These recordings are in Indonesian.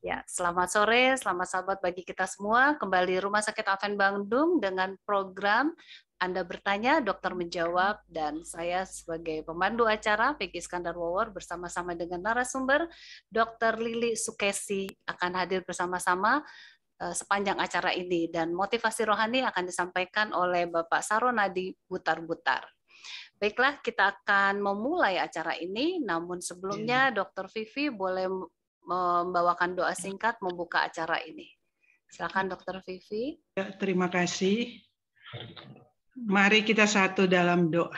Ya, selamat sore, selamat sahabat bagi kita semua. Kembali Rumah Sakit Aven Bandung dengan program Anda bertanya, dokter menjawab, dan saya sebagai pemandu acara Vicky Iskandar Wawor bersama-sama dengan narasumber Dokter Lili Sukesi akan hadir bersama-sama eh, sepanjang acara ini dan motivasi rohani akan disampaikan oleh Bapak Saronadi Butar-Butar. Baiklah, kita akan memulai acara ini. Namun sebelumnya, iya. Dokter Vivi boleh membawakan doa singkat membuka acara ini. Silakan Dokter Vivi. Ya, terima kasih. Mari kita satu dalam doa.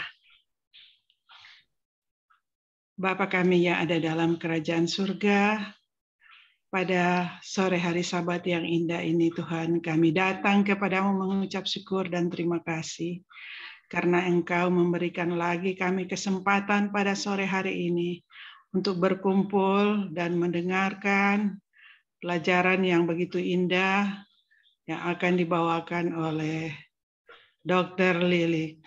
Bapa kami yang ada dalam kerajaan surga, pada sore hari sabat yang indah ini Tuhan, kami datang kepadamu mengucap syukur dan terima kasih karena Engkau memberikan lagi kami kesempatan pada sore hari ini untuk berkumpul dan mendengarkan pelajaran yang begitu indah yang akan dibawakan oleh Dr. Lilik.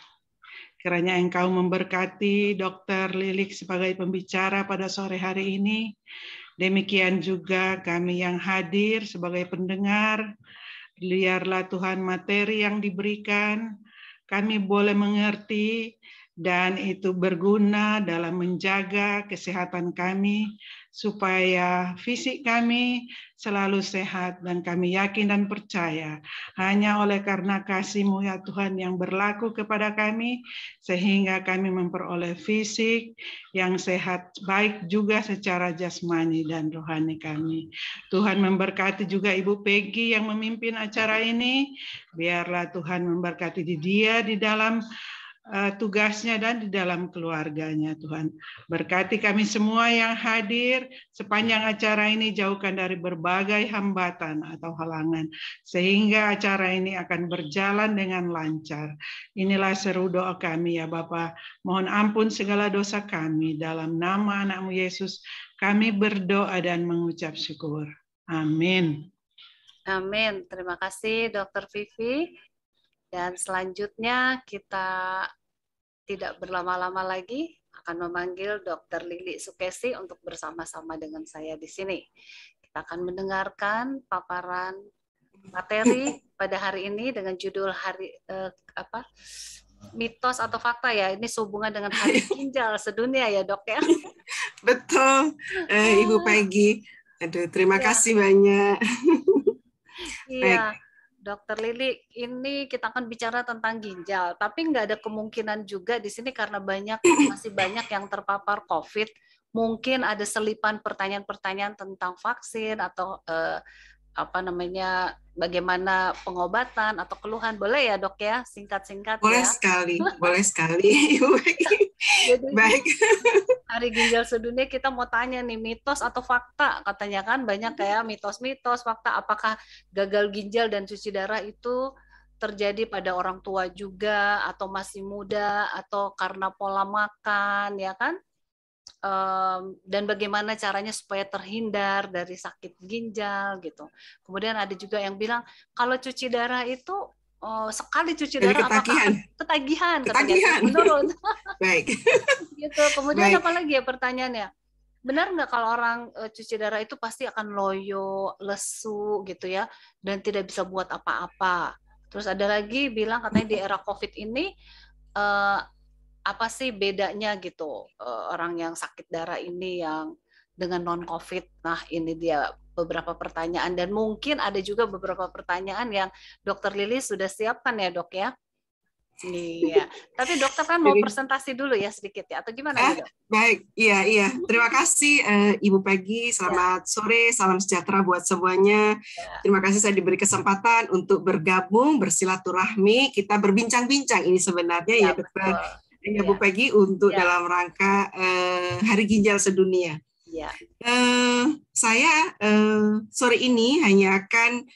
Kiranya engkau memberkati Dr. Lilik sebagai pembicara pada sore hari ini. Demikian juga kami yang hadir sebagai pendengar, biarlah Tuhan materi yang diberikan, kami boleh mengerti dan itu berguna dalam menjaga kesehatan kami supaya fisik kami selalu sehat dan kami yakin dan percaya hanya oleh karena kasih-Mu ya Tuhan yang berlaku kepada kami sehingga kami memperoleh fisik yang sehat baik juga secara jasmani dan rohani kami. Tuhan memberkati juga Ibu Peggy yang memimpin acara ini. Biarlah Tuhan memberkati di dia di dalam Eh, tugasnya dan di dalam keluarganya Tuhan. Berkati kami semua yang hadir sepanjang acara ini jauhkan dari berbagai hambatan atau halangan sehingga acara ini akan berjalan dengan lancar. Inilah seru doa kami ya Bapa. Mohon ampun segala dosa kami dalam nama anakmu Yesus. Kami berdoa dan mengucap syukur. Amin. Amin. Terima kasih Dr. Vivi. Dan selanjutnya kita tidak berlama-lama lagi akan memanggil Dr. Lili Sukesi untuk bersama-sama dengan saya di sini. Kita akan mendengarkan paparan materi pada hari ini dengan judul hari eh, apa mitos atau fakta ya ini sehubungan dengan hari ginjal sedunia ya dok ya betul eh, ibu Peggy aduh terima ya. kasih banyak iya Dokter Lili, ini kita akan bicara tentang ginjal, tapi nggak ada kemungkinan juga di sini karena banyak masih banyak yang terpapar COVID. Mungkin ada selipan pertanyaan-pertanyaan tentang vaksin atau eh, apa namanya bagaimana pengobatan atau keluhan boleh ya dok ya singkat-singkat boleh ya. sekali boleh sekali Jadi, baik hari ginjal sedunia kita mau tanya nih mitos atau fakta katanya kan banyak kayak mm-hmm. mitos-mitos fakta apakah gagal ginjal dan cuci darah itu terjadi pada orang tua juga atau masih muda atau karena pola makan ya kan um, dan bagaimana caranya supaya terhindar dari sakit ginjal gitu. Kemudian ada juga yang bilang kalau cuci darah itu oh, sekali cuci darah ketagihan. apakah ketagihan ketagihan menurun baik gitu kemudian baik. apa lagi ya pertanyaannya benar nggak kalau orang uh, cuci darah itu pasti akan loyo lesu gitu ya dan tidak bisa buat apa-apa terus ada lagi bilang katanya di era covid ini e, apa sih bedanya gitu eh, orang yang sakit darah ini yang dengan non covid nah ini dia beberapa pertanyaan dan mungkin ada juga beberapa pertanyaan yang dokter Lili sudah siapkan ya dok ya Iya, tapi dokter kan mau presentasi dulu ya sedikit ya, atau gimana? Eh, dok? Baik, iya iya. Terima kasih uh, Ibu Pagi, selamat ya. sore, salam sejahtera buat semuanya. Ya. Terima kasih saya diberi kesempatan untuk bergabung, bersilaturahmi, kita berbincang-bincang ini sebenarnya ya, ya dokter. Betul ya, Bu Peggy untuk ya. dalam rangka uh, Hari Ginjal Sedunia. Ya. Uh, saya uh, sore ini hanya akan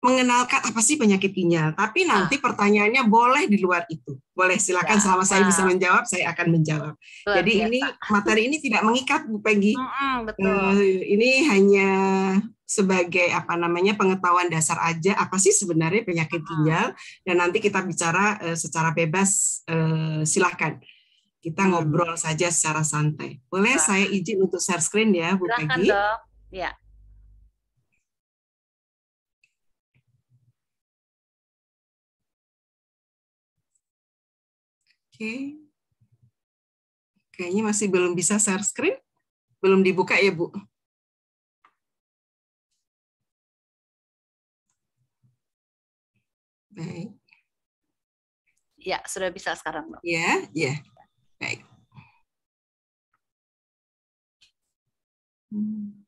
mengenalkan apa sih penyakit ginjal. Tapi ah. nanti ah. pertanyaannya boleh di luar itu. Boleh silakan ya. selama saya bisa ah. menjawab, saya akan menjawab. Betul, Jadi biasa. ini materi ini tidak mengikat Bu Peggy. Mm -hmm, betul. Uh, ini hanya sebagai apa namanya pengetahuan dasar aja apa sih sebenarnya penyakit ah. ginjal dan nanti kita bicara uh, secara bebas uh, eh, silahkan kita hmm. ngobrol saja secara santai boleh saya izin untuk share screen ya Bu Silahkan Peggy ya okay. kayaknya masih belum bisa share screen, belum dibuka ya Bu. Baik. Ya, sudah bisa sekarang, Bu. Ya, ya. Baik. hmm.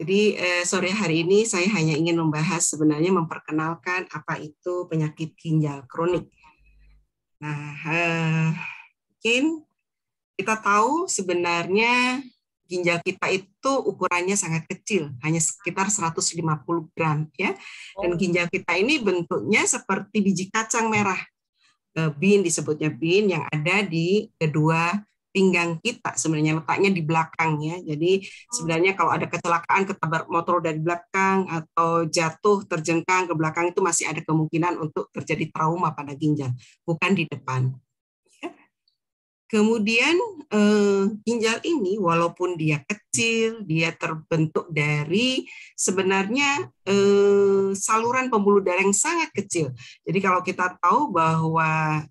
Jadi eh, sore hari ini saya hanya ingin membahas sebenarnya memperkenalkan apa itu penyakit ginjal kronik. Nah, eh, mungkin kita tahu sebenarnya ginjal kita itu ukurannya sangat kecil, hanya sekitar 150 gram ya. Oh. Dan ginjal kita ini bentuknya seperti biji kacang merah. Eh, bin disebutnya bin yang ada di kedua pinggang kita sebenarnya letaknya di belakang ya. Jadi oh. sebenarnya kalau ada kecelakaan ketabrak motor dari belakang atau jatuh terjengkang ke belakang itu masih ada kemungkinan untuk terjadi trauma pada ginjal, bukan di depan. Ya. Kemudian eh, ginjal ini walaupun dia kecil, dia terbentuk dari sebenarnya eh, saluran pembuluh darah yang sangat kecil. Jadi kalau kita tahu bahwa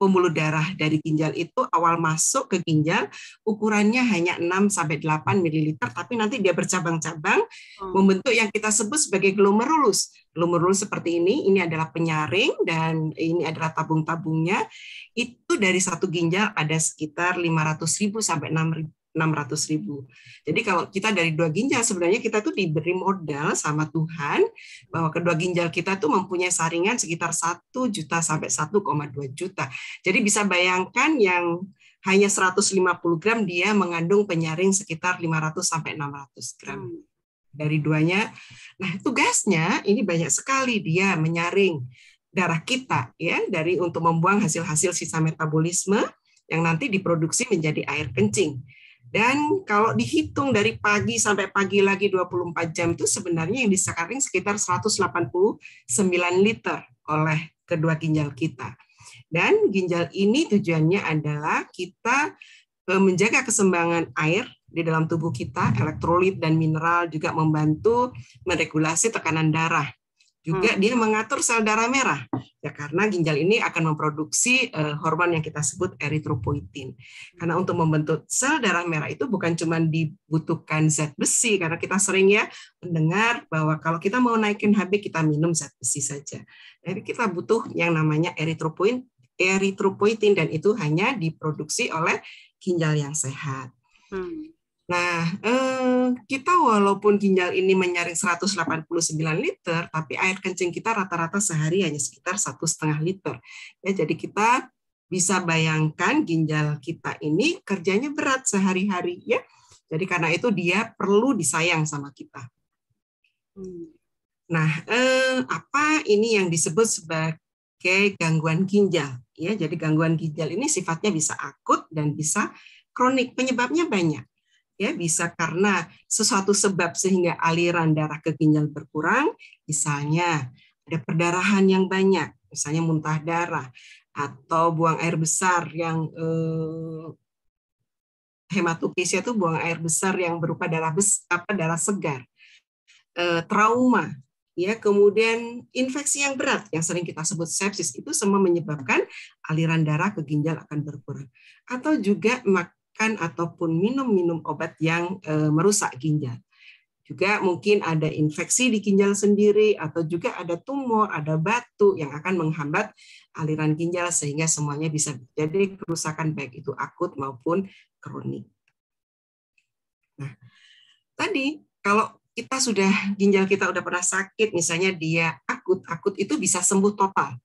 pembuluh darah dari ginjal itu awal masuk ke ginjal ukurannya hanya 6 sampai 8 ml tapi nanti dia bercabang-cabang hmm. membentuk yang kita sebut sebagai glomerulus. Glomerulus seperti ini, ini adalah penyaring dan ini adalah tabung-tabungnya. Itu dari satu ginjal ada sekitar 500.000 sampai 6.000 600 ribu. Jadi kalau kita dari dua ginjal, sebenarnya kita tuh diberi modal sama Tuhan bahwa kedua ginjal kita tuh mempunyai saringan sekitar 1 juta sampai 1,2 juta. Jadi bisa bayangkan yang hanya 150 gram dia mengandung penyaring sekitar 500 sampai 600 gram. Hmm. Dari duanya, nah tugasnya ini banyak sekali dia menyaring darah kita ya dari untuk membuang hasil-hasil sisa metabolisme yang nanti diproduksi menjadi air kencing. Dan kalau dihitung dari pagi sampai pagi lagi 24 jam itu sebenarnya yang disaring sekitar 189 liter oleh kedua ginjal kita. Dan ginjal ini tujuannya adalah kita e, menjaga kesembangan air di dalam tubuh kita, elektrolit dan mineral juga membantu meregulasi tekanan darah juga hmm. dia mengatur sel darah merah ya karena ginjal ini akan memproduksi uh, hormon yang kita sebut eritropoietin karena untuk membentuk sel darah merah itu bukan cuma dibutuhkan zat besi karena kita sering ya mendengar bahwa kalau kita mau naikin HB kita minum zat besi saja jadi kita butuh yang namanya eritropoietin eritropoietin dan itu hanya diproduksi oleh ginjal yang sehat hmm. Nah, eh, kita walaupun ginjal ini menyaring 189 liter, tapi air kencing kita rata-rata sehari hanya sekitar satu setengah liter. Ya, jadi kita bisa bayangkan ginjal kita ini kerjanya berat sehari-hari ya. Jadi karena itu dia perlu disayang sama kita. Hmm. Nah, eh, apa ini yang disebut sebagai gangguan ginjal? Ya, jadi gangguan ginjal ini sifatnya bisa akut dan bisa kronik. Penyebabnya banyak ya bisa karena sesuatu sebab sehingga aliran darah ke ginjal berkurang, misalnya ada perdarahan yang banyak, misalnya muntah darah atau buang air besar yang eh, hematopesia itu buang air besar yang berupa darah bes, apa darah segar, eh, trauma, ya kemudian infeksi yang berat yang sering kita sebut sepsis itu semua menyebabkan aliran darah ke ginjal akan berkurang atau juga mak makan ataupun minum-minum obat yang eh, merusak ginjal. Juga mungkin ada infeksi di ginjal sendiri atau juga ada tumor, ada batu yang akan menghambat aliran ginjal sehingga semuanya bisa jadi kerusakan baik itu akut maupun kronik. Nah, tadi kalau kita sudah ginjal kita udah pernah sakit misalnya dia akut akut itu bisa sembuh total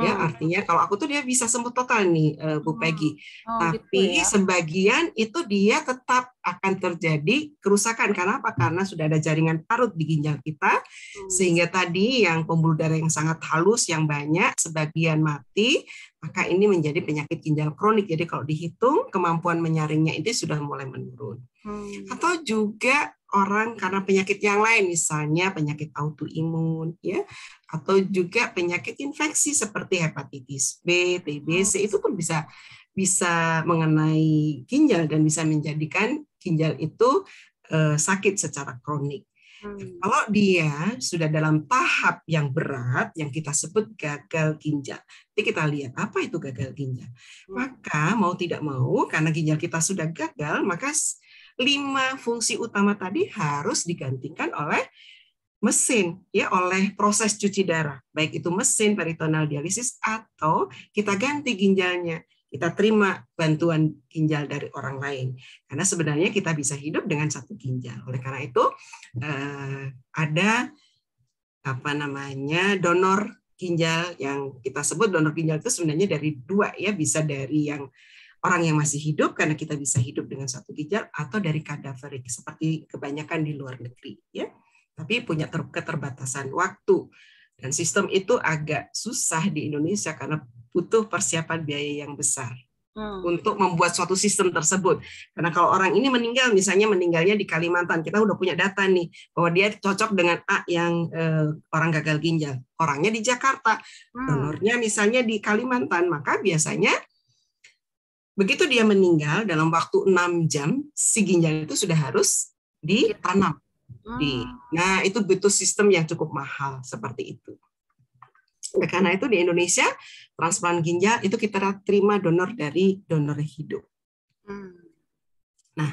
ya oh. Gitu. artinya kalau aku tuh dia bisa sembuh total nih eh, Bu oh, Peggy oh. oh, tapi gitu ya. sebagian itu dia tetap akan terjadi kerusakan karena apa karena sudah ada jaringan parut di ginjal kita hmm. sehingga tadi yang pembuluh darah yang sangat halus yang banyak sebagian mati maka ini menjadi penyakit ginjal kronik. Jadi kalau dihitung kemampuan menyaringnya itu sudah mulai menurun. Hmm. Atau juga orang karena penyakit yang lain misalnya penyakit autoimun ya atau juga penyakit infeksi seperti hepatitis B, TBC hmm. itu pun bisa bisa mengenai ginjal dan bisa menjadikan ginjal itu uh, sakit secara kronik. Hmm. Kalau dia sudah dalam tahap yang berat yang kita sebut gagal ginjal. Jadi kita lihat apa itu gagal ginjal. Hmm. Maka mau tidak mau karena ginjal kita sudah gagal, maka lima fungsi utama tadi harus digantikan oleh mesin ya oleh proses cuci darah baik itu mesin peritoneal dialisis atau kita ganti ginjalnya kita terima bantuan ginjal dari orang lain karena sebenarnya kita bisa hidup dengan satu ginjal oleh karena itu eh, ada apa namanya donor ginjal yang kita sebut donor ginjal itu sebenarnya dari dua ya bisa dari yang orang yang masih hidup karena kita bisa hidup dengan satu ginjal atau dari kadaverik seperti kebanyakan di luar negeri ya tapi punya keterbatasan waktu dan sistem itu agak susah di Indonesia karena butuh persiapan biaya yang besar hmm. untuk membuat suatu sistem tersebut karena kalau orang ini meninggal misalnya meninggalnya di Kalimantan kita udah punya data nih bahwa dia cocok dengan A yang eh, orang gagal ginjal orangnya di Jakarta hmm. donornya misalnya di Kalimantan maka biasanya Begitu dia meninggal dalam waktu 6 jam, si ginjal itu sudah harus ditanam. Di, hmm. nah, itu butuh sistem yang cukup mahal seperti itu. karena itu di Indonesia transplant ginjal itu kita terima donor dari donor hidup. Hmm. Nah,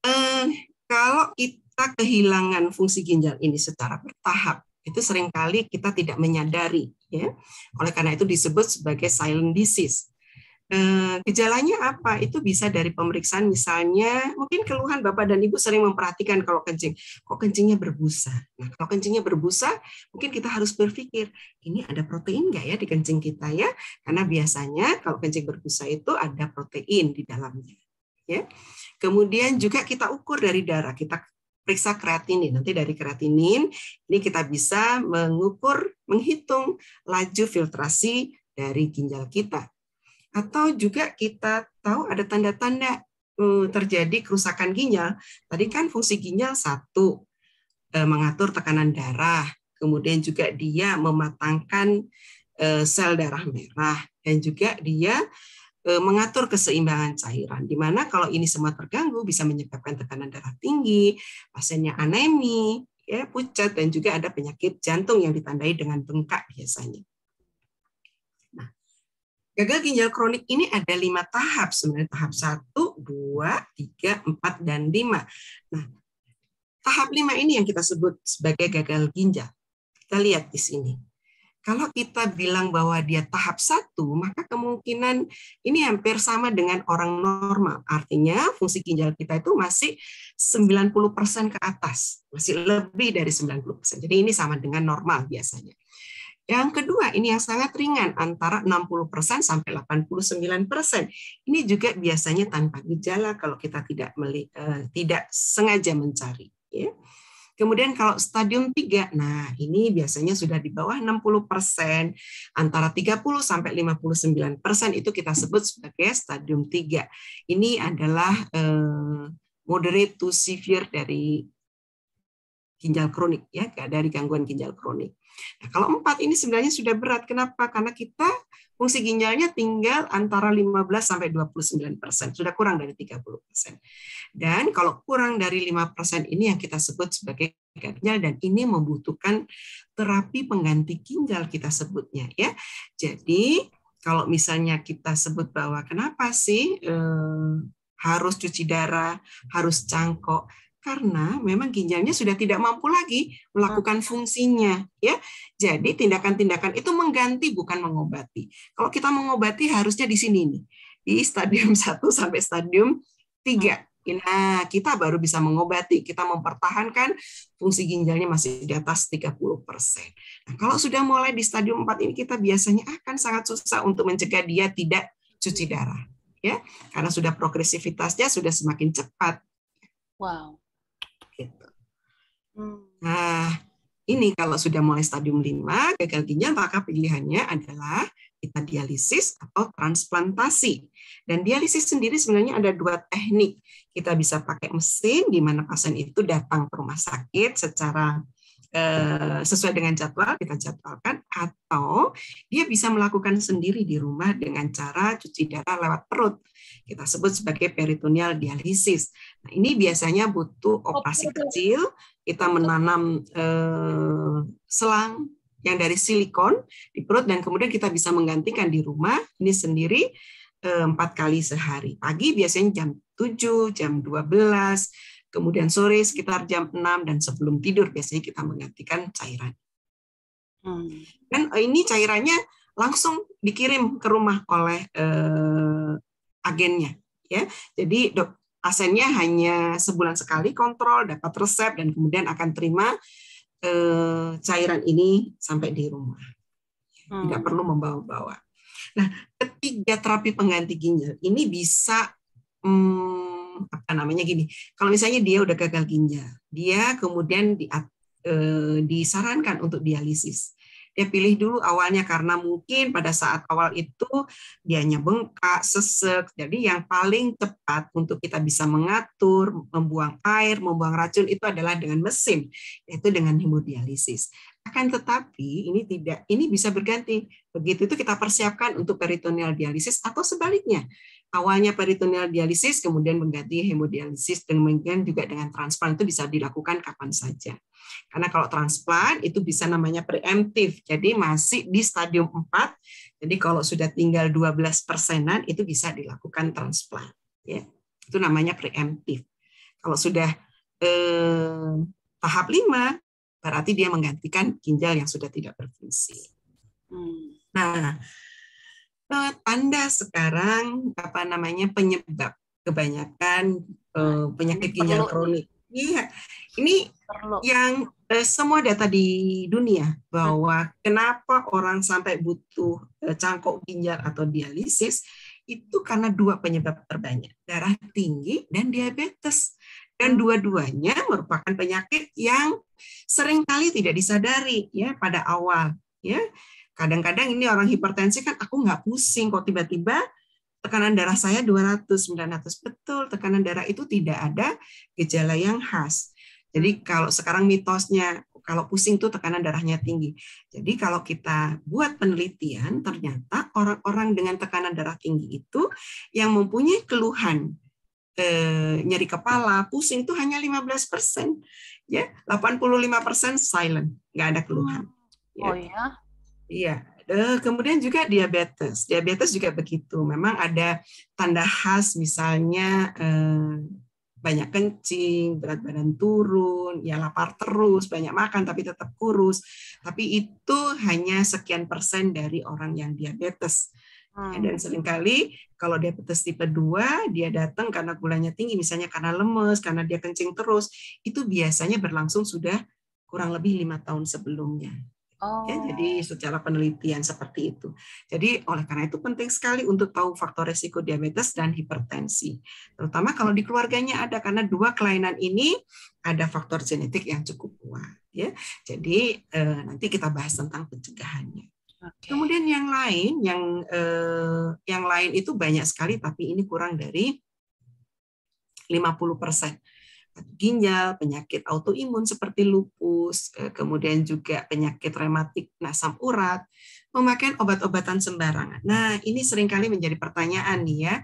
eh, kalau kita kehilangan fungsi ginjal ini secara bertahap, itu seringkali kita tidak menyadari ya oleh karena itu disebut sebagai silent disease Eh, gejalanya apa? Itu bisa dari pemeriksaan misalnya mungkin keluhan Bapak dan Ibu sering memperhatikan kalau kencing, kok kencingnya berbusa. Nah, kalau kencingnya berbusa, mungkin kita harus berpikir, ini ada protein nggak ya di kencing kita ya? Karena biasanya kalau kencing berbusa itu ada protein di dalamnya. Ya. Kemudian juga kita ukur dari darah, kita periksa kreatinin. Nanti dari kreatinin ini kita bisa mengukur, menghitung laju filtrasi dari ginjal kita atau juga kita tahu ada tanda-tanda eh, terjadi kerusakan ginjal. Tadi kan fungsi ginjal satu eh, mengatur tekanan darah, kemudian juga dia mematangkan eh, sel darah merah dan juga dia mengatur keseimbangan cairan. Di mana kalau ini semua terganggu bisa menyebabkan tekanan darah tinggi, pasiennya anemi, ya pucat dan juga ada penyakit jantung yang ditandai dengan bengkak biasanya. Gagal ginjal kronik ini ada lima tahap sebenarnya tahap satu, dua, tiga, empat, dan lima. Nah, tahap lima ini yang kita sebut sebagai gagal ginjal. Kita lihat di sini. Kalau kita bilang bahwa dia tahap satu, maka kemungkinan ini hampir sama dengan orang normal. Artinya fungsi ginjal kita itu masih 90% ke atas, masih lebih dari 90%. Jadi ini sama dengan normal biasanya. Yang kedua, ini yang sangat ringan, antara 60% sampai 89%. Ini juga biasanya tanpa gejala kalau kita tidak meli, eh, tidak sengaja mencari. Ya. Kemudian kalau stadium 3, nah ini biasanya sudah di bawah 60 antara 30 sampai 59 itu kita sebut sebagai stadium 3. Ini adalah uh, moderate to severe dari ginjal kronik ya dari gangguan ginjal kronik. Nah, kalau empat ini sebenarnya sudah berat. Kenapa? Karena kita fungsi ginjalnya tinggal antara 15 sampai 29 persen, sudah kurang dari 30 persen. Dan kalau kurang dari 5 persen ini yang kita sebut sebagai ginjal dan ini membutuhkan terapi pengganti ginjal kita sebutnya ya. Jadi kalau misalnya kita sebut bahwa kenapa sih eh, harus cuci darah, harus cangkok karena memang ginjalnya sudah tidak mampu lagi melakukan fungsinya ya. Jadi tindakan-tindakan itu mengganti bukan mengobati. Kalau kita mengobati harusnya di sini nih, di stadium 1 sampai stadium 3. Nah, kita baru bisa mengobati, kita mempertahankan fungsi ginjalnya masih di atas 30%. Nah, kalau sudah mulai di stadium 4 ini kita biasanya akan sangat susah untuk mencegah dia tidak cuci darah, ya. Karena sudah progresivitasnya sudah semakin cepat. Wow. Hmm. Nah, ini kalau sudah mulai stadium 5 gagal ginjal maka pilihannya adalah kita dialisis atau transplantasi. Dan dialisis sendiri sebenarnya ada dua teknik. Kita bisa pakai mesin di mana pasien itu datang ke rumah sakit secara eh, sesuai dengan jadwal kita jadwalkan atau dia bisa melakukan sendiri di rumah dengan cara cuci darah lewat perut. Kita sebut sebagai peritoneal dialisis. Nah, ini biasanya butuh operasi kecil kita menanam eh, selang yang dari silikon di perut dan kemudian kita bisa menggantikan di rumah ini sendiri eh, empat eh, kali sehari. Pagi biasanya jam 7, jam 12, kemudian sore sekitar jam 6 dan sebelum tidur biasanya kita menggantikan cairan. Hmm. Dan eh, ini cairannya langsung dikirim ke rumah oleh eh, agennya ya. Jadi dok, asennya hanya sebulan sekali kontrol, dapat resep, dan kemudian akan terima eh, cairan ini sampai di rumah. Hmm. Tidak perlu membawa-bawa. Nah, ketiga terapi pengganti ginjal ini bisa hmm, apa namanya gini. Kalau misalnya dia udah gagal ginjal, dia kemudian di, eh, disarankan untuk dialisis dia pilih dulu awalnya karena mungkin pada saat awal itu dianya bengkak, sesek. Jadi yang paling cepat untuk kita bisa mengatur, membuang air, membuang racun itu adalah dengan mesin, yaitu dengan hemodialisis. Akan tetapi ini tidak ini bisa berganti. Begitu itu kita persiapkan untuk peritoneal dialisis atau sebaliknya awalnya peritoneal dialisis, kemudian mengganti hemodialisis, dan kemudian juga dengan transplant itu bisa dilakukan kapan saja. Karena kalau transplant itu bisa namanya preemptif, jadi masih di stadium 4, jadi kalau sudah tinggal 12 persenan itu bisa dilakukan transplant. Ya, itu namanya preemptif. Kalau sudah eh, tahap 5, berarti dia menggantikan ginjal yang sudah tidak berfungsi. Hmm. Nah, eh, tanda sekarang apa namanya penyebab kebanyakan uh, penyakit ginjal kronik. Iya, ini perlu. yang uh, semua data di dunia bahwa hmm. kenapa orang sampai butuh uh, cangkok ginjal atau dialisis itu karena dua penyebab terbanyak, darah tinggi dan diabetes. Dan hmm. dua-duanya merupakan penyakit yang seringkali tidak disadari ya pada awal ya. Kadang-kadang ini orang hipertensi kan aku nggak pusing kok tiba-tiba tekanan darah saya 200, 900. Betul, tekanan darah itu tidak ada gejala yang khas. Jadi kalau sekarang mitosnya, kalau pusing tuh tekanan darahnya tinggi. Jadi kalau kita buat penelitian, ternyata orang-orang dengan tekanan darah tinggi itu yang mempunyai keluhan eh, nyeri kepala, pusing itu hanya 15 persen. Ya, 85 persen silent, nggak ada keluhan. Hmm. Oh ya, iya? Iya. Eh, kemudian juga diabetes. Diabetes juga begitu. Memang ada tanda khas misalnya eh, banyak kencing, berat badan turun, ya lapar terus, banyak makan tapi tetap kurus. Tapi itu hanya sekian persen dari orang yang diabetes. Hmm. Dan seringkali kalau diabetes tipe 2, dia datang karena gulanya tinggi, misalnya karena lemes, karena dia kencing terus, itu biasanya berlangsung sudah kurang lebih lima tahun sebelumnya. Ya, oh. Ya, jadi secara penelitian seperti itu. Jadi oleh karena itu penting sekali untuk tahu faktor resiko diabetes dan hipertensi. Terutama kalau di keluarganya ada karena dua kelainan ini ada faktor genetik yang cukup kuat ya. Jadi eh, nanti kita bahas tentang pencegahannya. Okay. Kemudian yang lain yang eh, yang lain itu banyak sekali tapi ini kurang dari 50 persen ginjal, penyakit autoimun seperti lupus, kemudian juga penyakit rematik nasam urat, memakai obat-obatan sembarangan. Nah, ini seringkali menjadi pertanyaan nih ya.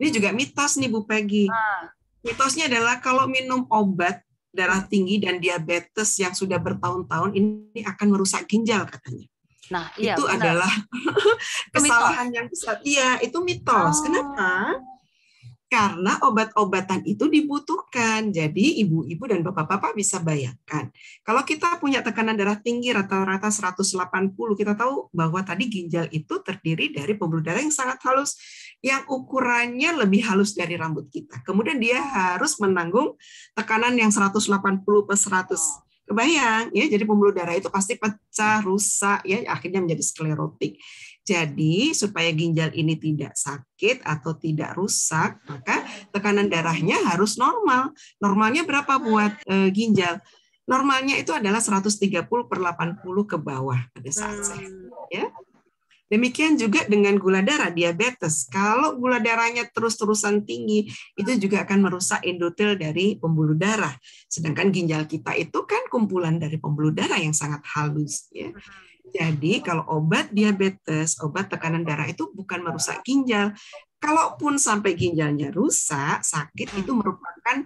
Ini hmm. juga mitos nih Bu Peggy. Ah. Mitosnya adalah kalau minum obat darah tinggi dan diabetes yang sudah bertahun-tahun ini akan merusak ginjal katanya. Nah, iya, itu benar. adalah kesalahan yang besar. Iya, itu mitos. Oh. Kenapa? karena obat-obatan itu dibutuhkan. Jadi ibu-ibu dan bapak-bapak bisa bayangkan. Kalau kita punya tekanan darah tinggi rata-rata 180, kita tahu bahwa tadi ginjal itu terdiri dari pembuluh darah yang sangat halus yang ukurannya lebih halus dari rambut kita. Kemudian dia harus menanggung tekanan yang 180 per 100 kebayang ya jadi pembuluh darah itu pasti pecah rusak ya akhirnya menjadi sklerotik jadi supaya ginjal ini tidak sakit atau tidak rusak, maka tekanan darahnya harus normal. Normalnya berapa buat e, ginjal? Normalnya itu adalah 130 per 80 ke bawah pada saat hmm. sehat. Ya. Demikian juga dengan gula darah diabetes. Kalau gula darahnya terus-terusan tinggi, itu juga akan merusak endotel dari pembuluh darah. Sedangkan ginjal kita itu kan kumpulan dari pembuluh darah yang sangat halus. Ya. Hmm. Jadi kalau obat diabetes, obat tekanan darah itu bukan merusak ginjal. Kalaupun sampai ginjalnya rusak, sakit itu hmm. merupakan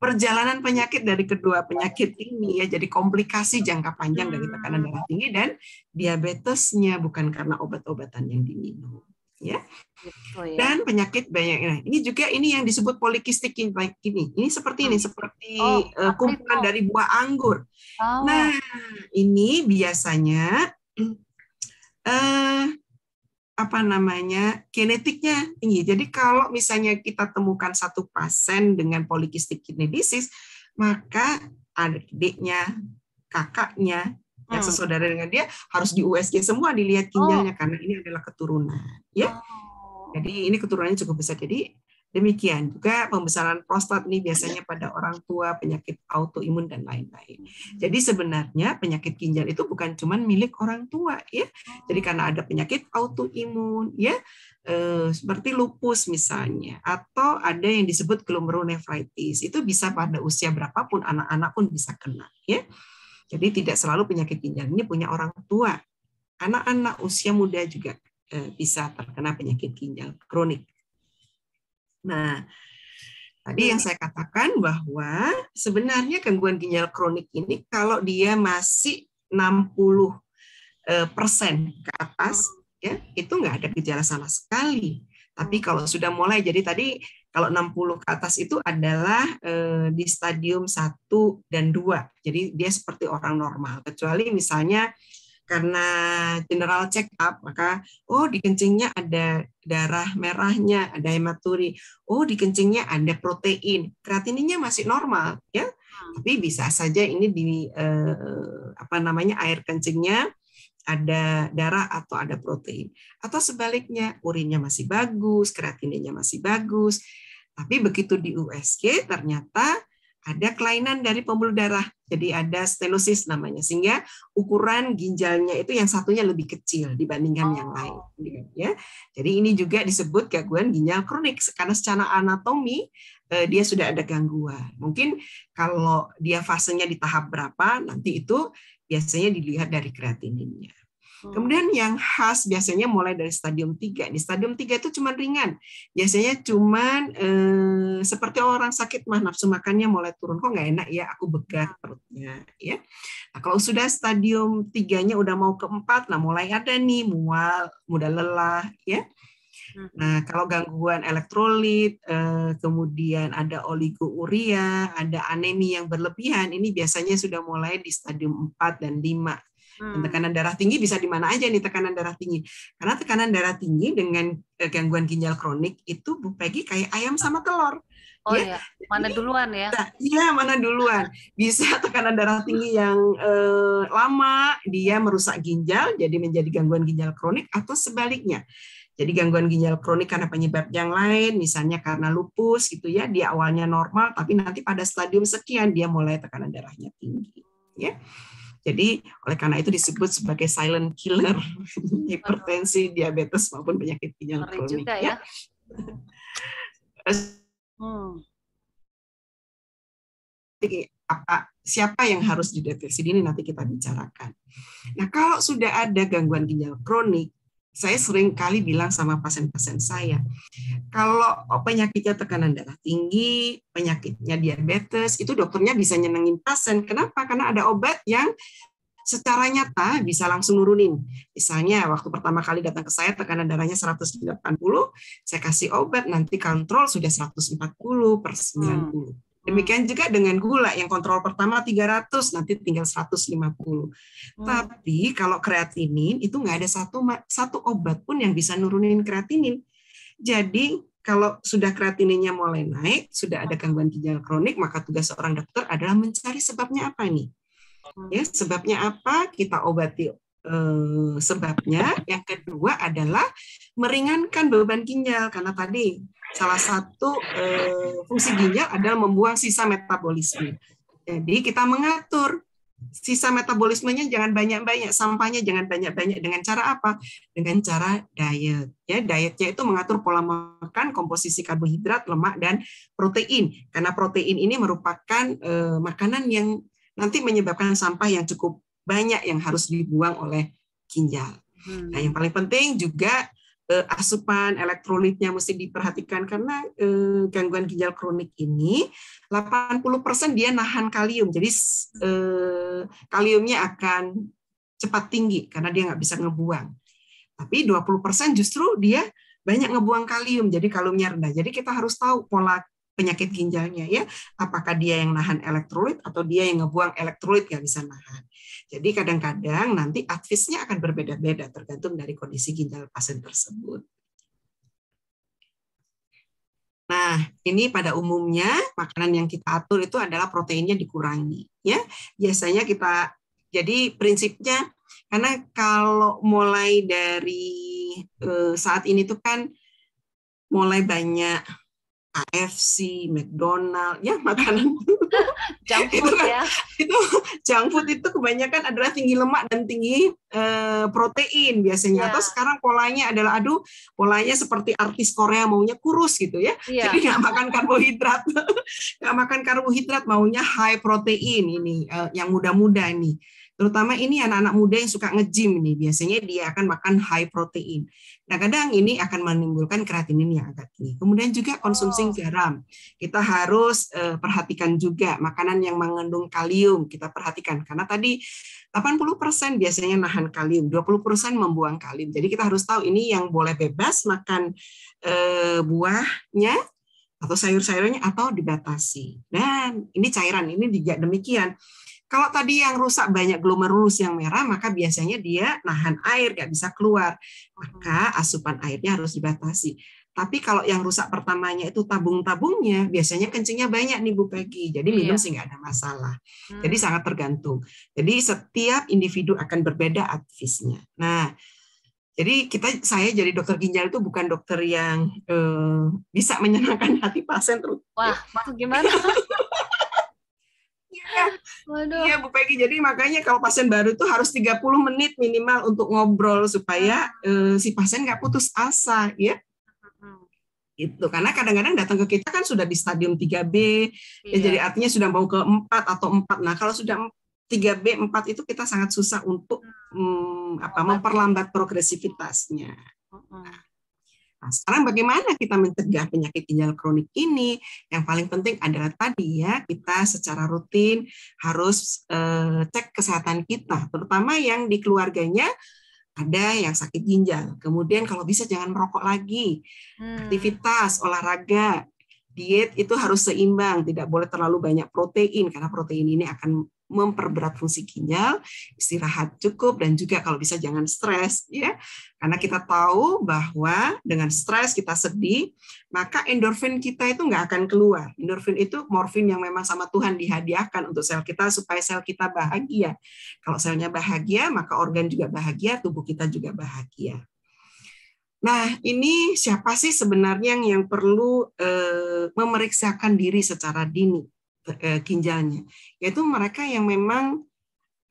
perjalanan penyakit dari kedua penyakit ini ya. Jadi komplikasi jangka panjang dari hmm. tekanan darah tinggi dan diabetesnya bukan karena obat-obatan yang diminum ya. ya. Dan penyakit banyak. Nah, ini juga ini yang disebut polikistik ini. Ini seperti ini, hmm. seperti oh, eh, kumpulan dari buah anggur. Oh. Nah, ini biasanya eh, apa namanya genetiknya tinggi. Jadi kalau misalnya kita temukan satu pasien dengan polikistik kidney disease, maka adiknya kakaknya, hmm. yang sesaudara dengan dia harus di USG semua dilihat ginjalnya oh. karena ini adalah keturunan, ya. Oh. Jadi ini keturunannya cukup besar. Jadi Demikian juga pembesaran prostat ini biasanya iya. pada orang tua, penyakit autoimun dan lain-lain. Hmm. Jadi sebenarnya penyakit ginjal itu bukan cuma milik orang tua ya. Jadi oh. karena ada penyakit autoimun ya eh, seperti lupus misalnya atau ada yang disebut glomerulonefritis Itu bisa pada usia berapapun anak-anak pun bisa kena ya. Jadi tidak selalu penyakit ginjal ini punya orang tua. Anak-anak usia muda juga eh, bisa terkena penyakit ginjal kronik. Nah, Tadi yang hmm. saya katakan bahwa sebenarnya gangguan ginjal kronik ini kalau dia masih 60 eh, persen ke atas, ya itu nggak ada gejala sama sekali. Tapi hmm. kalau sudah mulai, jadi tadi kalau 60 ke atas itu adalah eh, di stadium 1 dan 2. Jadi dia seperti orang normal, kecuali misalnya karena general check up maka oh di kencingnya ada darah merahnya ada hematuri oh di kencingnya ada protein kreatininnya masih normal ya hmm. tapi bisa saja ini di eh, apa namanya air kencingnya ada darah atau ada protein atau sebaliknya urinnya masih bagus kreatininnya masih bagus tapi begitu di USG ternyata ada kelainan dari pembuluh darah. Jadi ada stenosis namanya. Sehingga ukuran ginjalnya itu yang satunya lebih kecil dibandingkan oh. yang lain. Ya. Jadi ini juga disebut gangguan ginjal kronik karena secara anatomi eh, dia sudah ada gangguan. Mungkin kalau dia fasenya di tahap berapa nanti itu biasanya dilihat dari kreatininnya. Hmm. Kemudian yang khas biasanya mulai dari stadium 3. Di stadium 3 itu cuma ringan. Biasanya cuma eh, seperti orang sakit mah nafsu makannya mulai turun kok nggak enak ya, aku begah hmm. perutnya ya. Nah, kalau sudah stadium 3-nya udah mau ke 4, nah mulai ada nih mual, mudah lelah ya. Hmm. Nah, kalau gangguan elektrolit, eh, kemudian ada oliguria, ada anemi yang berlebihan, ini biasanya sudah mulai di stadium 4 dan 5 Hmm. tekanan darah tinggi bisa di mana aja nih tekanan darah tinggi. Karena tekanan darah tinggi dengan eh, gangguan ginjal kronik itu Bu Peggy kayak ayam sama telur. Oh iya. Iya, ya. iya, mana duluan ya? Iya, mana duluan. Bisa tekanan darah tinggi yang eh, lama dia merusak ginjal jadi menjadi gangguan ginjal kronik atau sebaliknya. Jadi gangguan ginjal kronik karena penyebab yang lain, misalnya karena lupus gitu ya, dia awalnya normal tapi nanti pada stadium sekian dia mulai tekanan darahnya tinggi, ya. Jadi oleh karena itu disebut sebagai silent killer hipertensi, diabetes maupun penyakit ginjal kronik. Juga ya. ya. hmm. apa siapa yang harus dideteksi ini nanti kita bicarakan. Nah, kalau sudah ada gangguan ginjal kronik, saya sering kali bilang sama pasien-pasien saya, kalau oh, penyakitnya tekanan darah tinggi, penyakitnya diabetes, itu dokternya bisa nyenengin pasien. Kenapa? Karena ada obat yang secara nyata bisa langsung nurunin. Misalnya waktu pertama kali datang ke saya tekanan darahnya 180, saya kasih obat nanti kontrol sudah 140 per 90. Hmm. Demikian juga dengan gula yang kontrol pertama 300 nanti tinggal 150. Hmm. Tapi kalau kreatinin itu nggak ada satu satu obat pun yang bisa nurunin kreatinin. Jadi kalau sudah kreatininnya mulai naik, sudah ada gangguan ginjal kronik, maka tugas seorang dokter adalah mencari sebabnya apa nih. Ya, sebabnya apa? Kita obati eh, sebabnya. Yang kedua adalah meringankan beban ginjal karena tadi salah satu eh, fungsi ginjal adalah membuang sisa metabolisme. Jadi kita mengatur sisa metabolismenya jangan banyak-banyak, sampahnya jangan banyak-banyak dengan cara apa? Dengan cara diet. Ya, dietnya itu mengatur pola makan, komposisi karbohidrat, lemak dan protein. Karena protein ini merupakan eh, makanan yang nanti menyebabkan sampah yang cukup banyak yang harus dibuang oleh ginjal. Hmm. Nah, yang paling penting juga Eh, asupan elektrolitnya mesti diperhatikan karena eh, gangguan ginjal kronik ini 80% dia nahan kalium. Jadi eh, kaliumnya akan cepat tinggi karena dia nggak bisa ngebuang. Tapi 20% justru dia banyak ngebuang kalium, jadi kaliumnya rendah. Jadi kita harus tahu pola penyakit ginjalnya ya, apakah dia yang nahan elektrolit atau dia yang ngebuang elektrolit nggak bisa nahan. Jadi kadang-kadang nanti advisnya akan berbeda-beda tergantung dari kondisi ginjal pasien tersebut. Nah, ini pada umumnya makanan yang kita atur itu adalah proteinnya dikurangi ya. Biasanya kita jadi prinsipnya karena kalau mulai dari eh, saat ini tuh kan mulai banyak AFC, McDonald, ya makanan junk food itu kan, ya. Itu junk food itu kebanyakan adalah tinggi lemak dan tinggi uh, protein biasanya. Yeah. Atau sekarang polanya adalah aduh polanya seperti artis Korea maunya kurus gitu ya. Yeah. Jadi nggak makan karbohidrat, nggak makan karbohidrat maunya high protein ini uh, yang muda-muda ini. Terutama ini anak-anak muda yang suka nge-gym nih, biasanya dia akan makan high protein. Nah, kadang ini akan menimbulkan kreatinin yang agak tinggi. Kemudian juga konsumsi oh. garam. Kita harus uh, perhatikan juga makanan yang mengandung kalium, kita perhatikan karena tadi 80% biasanya nahan kalium, 20% membuang kalium. Jadi kita harus tahu ini yang boleh bebas makan uh, buahnya atau sayur-sayurnya atau dibatasi. Dan ini cairan ini juga demikian. Kalau tadi yang rusak banyak glomerulus yang merah, maka biasanya dia nahan air, nggak bisa keluar. Maka asupan airnya harus dibatasi. Tapi kalau yang rusak pertamanya itu tabung-tabungnya, biasanya kencingnya banyak nih Bu Peggy. Jadi iya. minum iya. sih nggak ada masalah. Hmm. Jadi sangat tergantung. Jadi setiap individu akan berbeda advisnya. Nah, jadi kita saya jadi dokter ginjal itu bukan dokter yang eh, bisa menyenangkan hati pasien terus. Wah, maksud gimana? Waduh. Iya Bu Peggy, jadi makanya kalau pasien baru tuh harus 30 menit minimal untuk ngobrol supaya uh, si pasien nggak putus asa ya. Itu karena kadang-kadang datang ke kita kan sudah di stadium 3B, ya, iya. ya, jadi artinya sudah mau ke 4 atau 4. Nah, kalau sudah 3B 4 itu kita sangat susah untuk hmm, hmm apa memperlambat progresivitasnya. Nah, Nah, sekarang bagaimana kita mencegah penyakit ginjal kronik ini? Yang paling penting adalah tadi ya, kita secara rutin harus eh, cek kesehatan kita, terutama yang di keluarganya ada yang sakit ginjal. Kemudian kalau bisa jangan merokok lagi. Hmm. Aktivitas, olahraga, diet itu harus seimbang, tidak boleh terlalu banyak protein karena protein ini akan memperberat fungsi ginjal, istirahat cukup dan juga kalau bisa jangan stres ya. Karena kita tahu bahwa dengan stres kita sedih, maka endorfin kita itu nggak akan keluar. Endorfin itu morfin yang memang sama Tuhan dihadiahkan untuk sel kita supaya sel kita bahagia. Kalau selnya bahagia, maka organ juga bahagia, tubuh kita juga bahagia. Nah, ini siapa sih sebenarnya yang, perlu e, memeriksakan diri secara dini? ginjalnya, yaitu mereka yang memang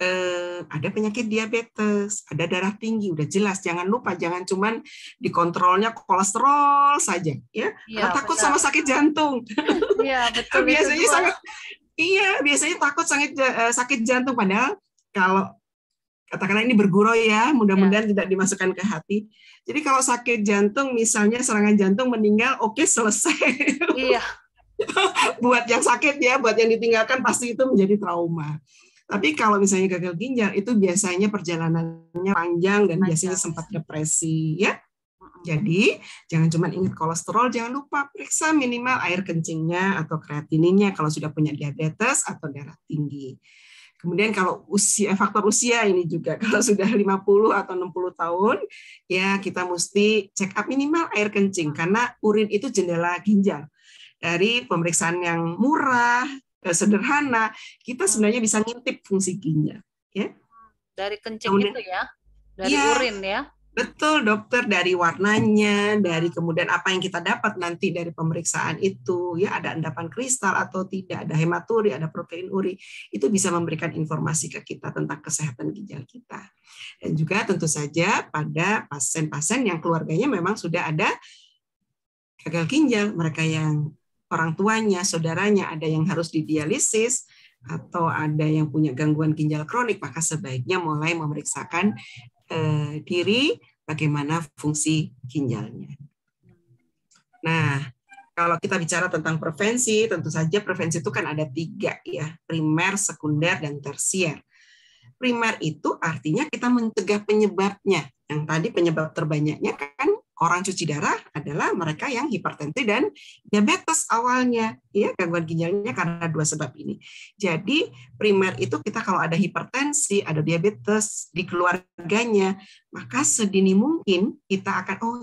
eh, ada penyakit diabetes, ada darah tinggi, udah jelas. Jangan lupa, jangan cuman dikontrolnya kolesterol saja, ya. ya takut sama sakit jantung. Iya betul. biasanya betul. sangat, iya biasanya takut sakit eh, sakit jantung. Padahal kalau katakanlah ini bergurau ya, mudah-mudahan ya. tidak dimasukkan ke hati. Jadi kalau sakit jantung, misalnya serangan jantung meninggal, oke okay, selesai. Iya buat yang sakit ya, buat yang ditinggalkan pasti itu menjadi trauma. Tapi kalau misalnya gagal ginjal itu biasanya perjalanannya panjang dan biasanya sempat depresi ya. Jadi jangan cuma ingat kolesterol, jangan lupa periksa minimal air kencingnya atau kreatininnya kalau sudah punya diabetes atau darah tinggi. Kemudian kalau usia eh, faktor usia ini juga kalau sudah 50 atau 60 tahun ya kita mesti check up minimal air kencing mm. karena urin itu jendela ginjal dari pemeriksaan yang murah, sederhana, kita hmm. sebenarnya bisa ngintip fungsi ginjal, ya. Dari kencing kemudian, itu ya, dari ya, urin ya. Betul dokter, dari warnanya, dari kemudian apa yang kita dapat nanti dari pemeriksaan itu, ya ada endapan kristal atau tidak, ada hematuri, ada protein uri, itu bisa memberikan informasi ke kita tentang kesehatan ginjal kita. Dan juga tentu saja pada pasien-pasien yang keluarganya memang sudah ada gagal ginjal, mereka yang orang tuanya, saudaranya, ada yang harus didialisis, atau ada yang punya gangguan ginjal kronik, maka sebaiknya mulai memeriksakan eh, diri bagaimana fungsi ginjalnya. Nah, kalau kita bicara tentang prevensi, tentu saja prevensi itu kan ada tiga ya, primer, sekunder, dan tersier. Primer itu artinya kita mencegah penyebabnya. Yang tadi penyebab terbanyaknya kan orang cuci darah adalah mereka yang hipertensi dan diabetes awalnya, ya gangguan ginjalnya karena dua sebab ini. Jadi primer itu kita kalau ada hipertensi, ada diabetes di keluarganya, maka sedini mungkin kita akan oh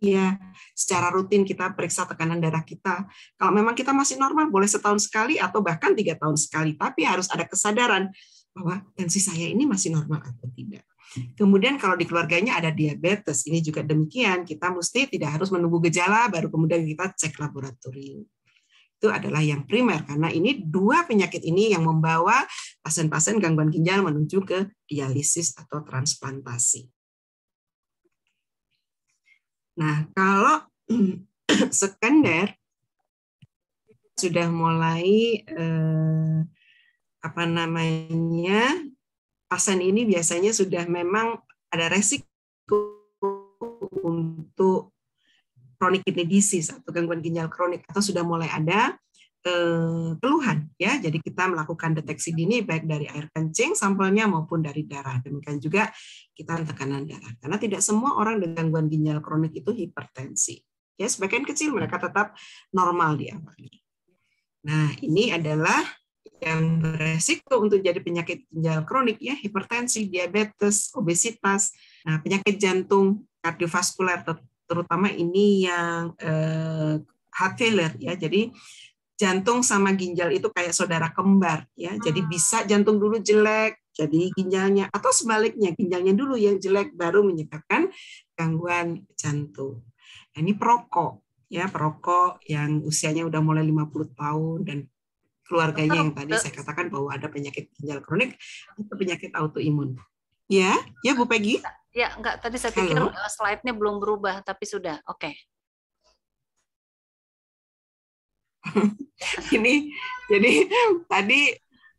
iya secara rutin kita periksa tekanan darah kita. Kalau memang kita masih normal, boleh setahun sekali atau bahkan tiga tahun sekali, tapi harus ada kesadaran bahwa tensi saya ini masih normal atau tidak. Kemudian kalau di keluarganya ada diabetes, ini juga demikian. Kita mesti tidak harus menunggu gejala baru kemudian kita cek laboratorium. Itu adalah yang primer karena ini dua penyakit ini yang membawa pasien-pasien gangguan ginjal menuju ke dialisis atau transplantasi. Nah, kalau sekunder sudah mulai eh, apa namanya pasien ini biasanya sudah memang ada resiko untuk kronik kidney disease atau gangguan ginjal kronik atau sudah mulai ada eh, keluhan ya. Jadi kita melakukan deteksi dini baik dari air kencing sampelnya maupun dari darah. Demikian juga kita tekanan darah. Karena tidak semua orang dengan gangguan ginjal kronik itu hipertensi. Ya, sebagian kecil mereka tetap normal di awal Nah, ini adalah yang beresiko untuk jadi penyakit ginjal kronik ya hipertensi, diabetes, obesitas, nah, penyakit jantung, kardiovaskuler terutama ini yang eh, heart failure ya. Jadi jantung sama ginjal itu kayak saudara kembar ya. Jadi hmm. bisa jantung dulu jelek, jadi ginjalnya atau sebaliknya ginjalnya dulu yang jelek baru menyebabkan gangguan jantung. Nah, ini perokok ya perokok yang usianya udah mulai 50 tahun dan keluarganya yang tadi saya katakan bahwa ada penyakit ginjal kronik atau penyakit autoimun. Ya, ya Bu Peggy? Ya, enggak tadi saya pikir eh, slide-nya belum berubah tapi sudah. Oke. Okay. ini jadi tadi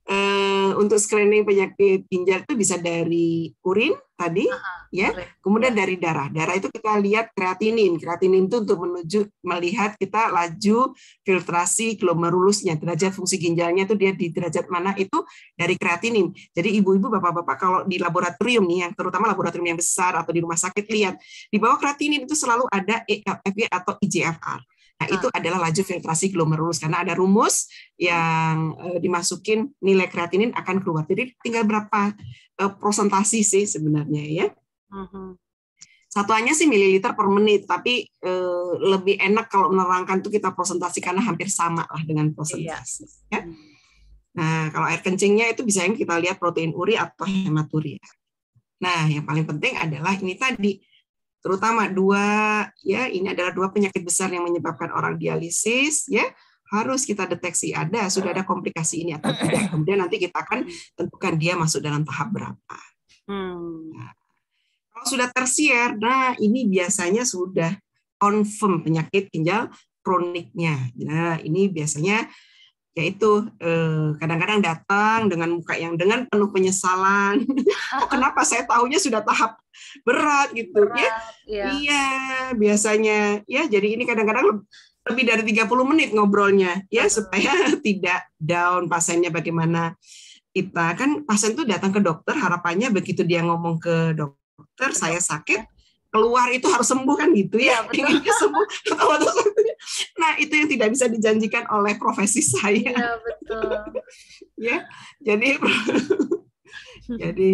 uh, untuk screening penyakit ginjal itu bisa dari urin tadi uh-huh. ya kemudian iya. dari darah darah itu kita lihat kreatinin kreatinin itu untuk menuju melihat kita laju filtrasi glomerulusnya derajat fungsi ginjalnya itu dia di derajat mana itu dari kreatinin jadi ibu-ibu bapak-bapak kalau di laboratorium nih yang terutama laboratorium yang besar atau di rumah sakit lihat di bawah kreatinin itu selalu ada ELF atau IGFR e Nah, itu ah. adalah laju filtrasi glomerulus karena ada rumus yang eh, dimasukin nilai kreatinin akan keluar. Jadi tinggal berapa uh, eh, persentasi sih sebenarnya ya? Mm-hmm. Satuannya sih mililiter per menit, tapi uh, lebih enak kalau menerangkan tuh kita persentasi karena hampir sama lah dengan persentasi. Iya. Ya? Nah, kalau air kencingnya itu bisa yang kita lihat protein uri atau hematuria Nah, yang paling penting adalah ini tadi terutama dua ya ini adalah dua penyakit besar yang menyebabkan orang dialisis ya harus kita deteksi ada sudah ada komplikasi ini atau tidak kemudian nanti kita akan tentukan dia masuk dalam tahap berapa hmm. Nah, kalau sudah tersier nah ini biasanya sudah confirm penyakit ginjal kroniknya nah ini biasanya yaitu eh, kadang-kadang datang dengan muka yang dengan penuh penyesalan oh, kenapa saya tahunya sudah tahap berat gitu ya, berat, ya iya. ya, biasanya ya jadi ini kadang-kadang lebih dari 30 menit ngobrolnya ya Betul. supaya tidak down pasiennya bagaimana kita kan pasien tuh datang ke dokter harapannya begitu dia ngomong ke dokter saya sakit ya keluar itu harus sembuh kan gitu ya, ya sembuh Nah itu yang tidak bisa dijanjikan oleh profesi saya. Ya betul. ya jadi jadi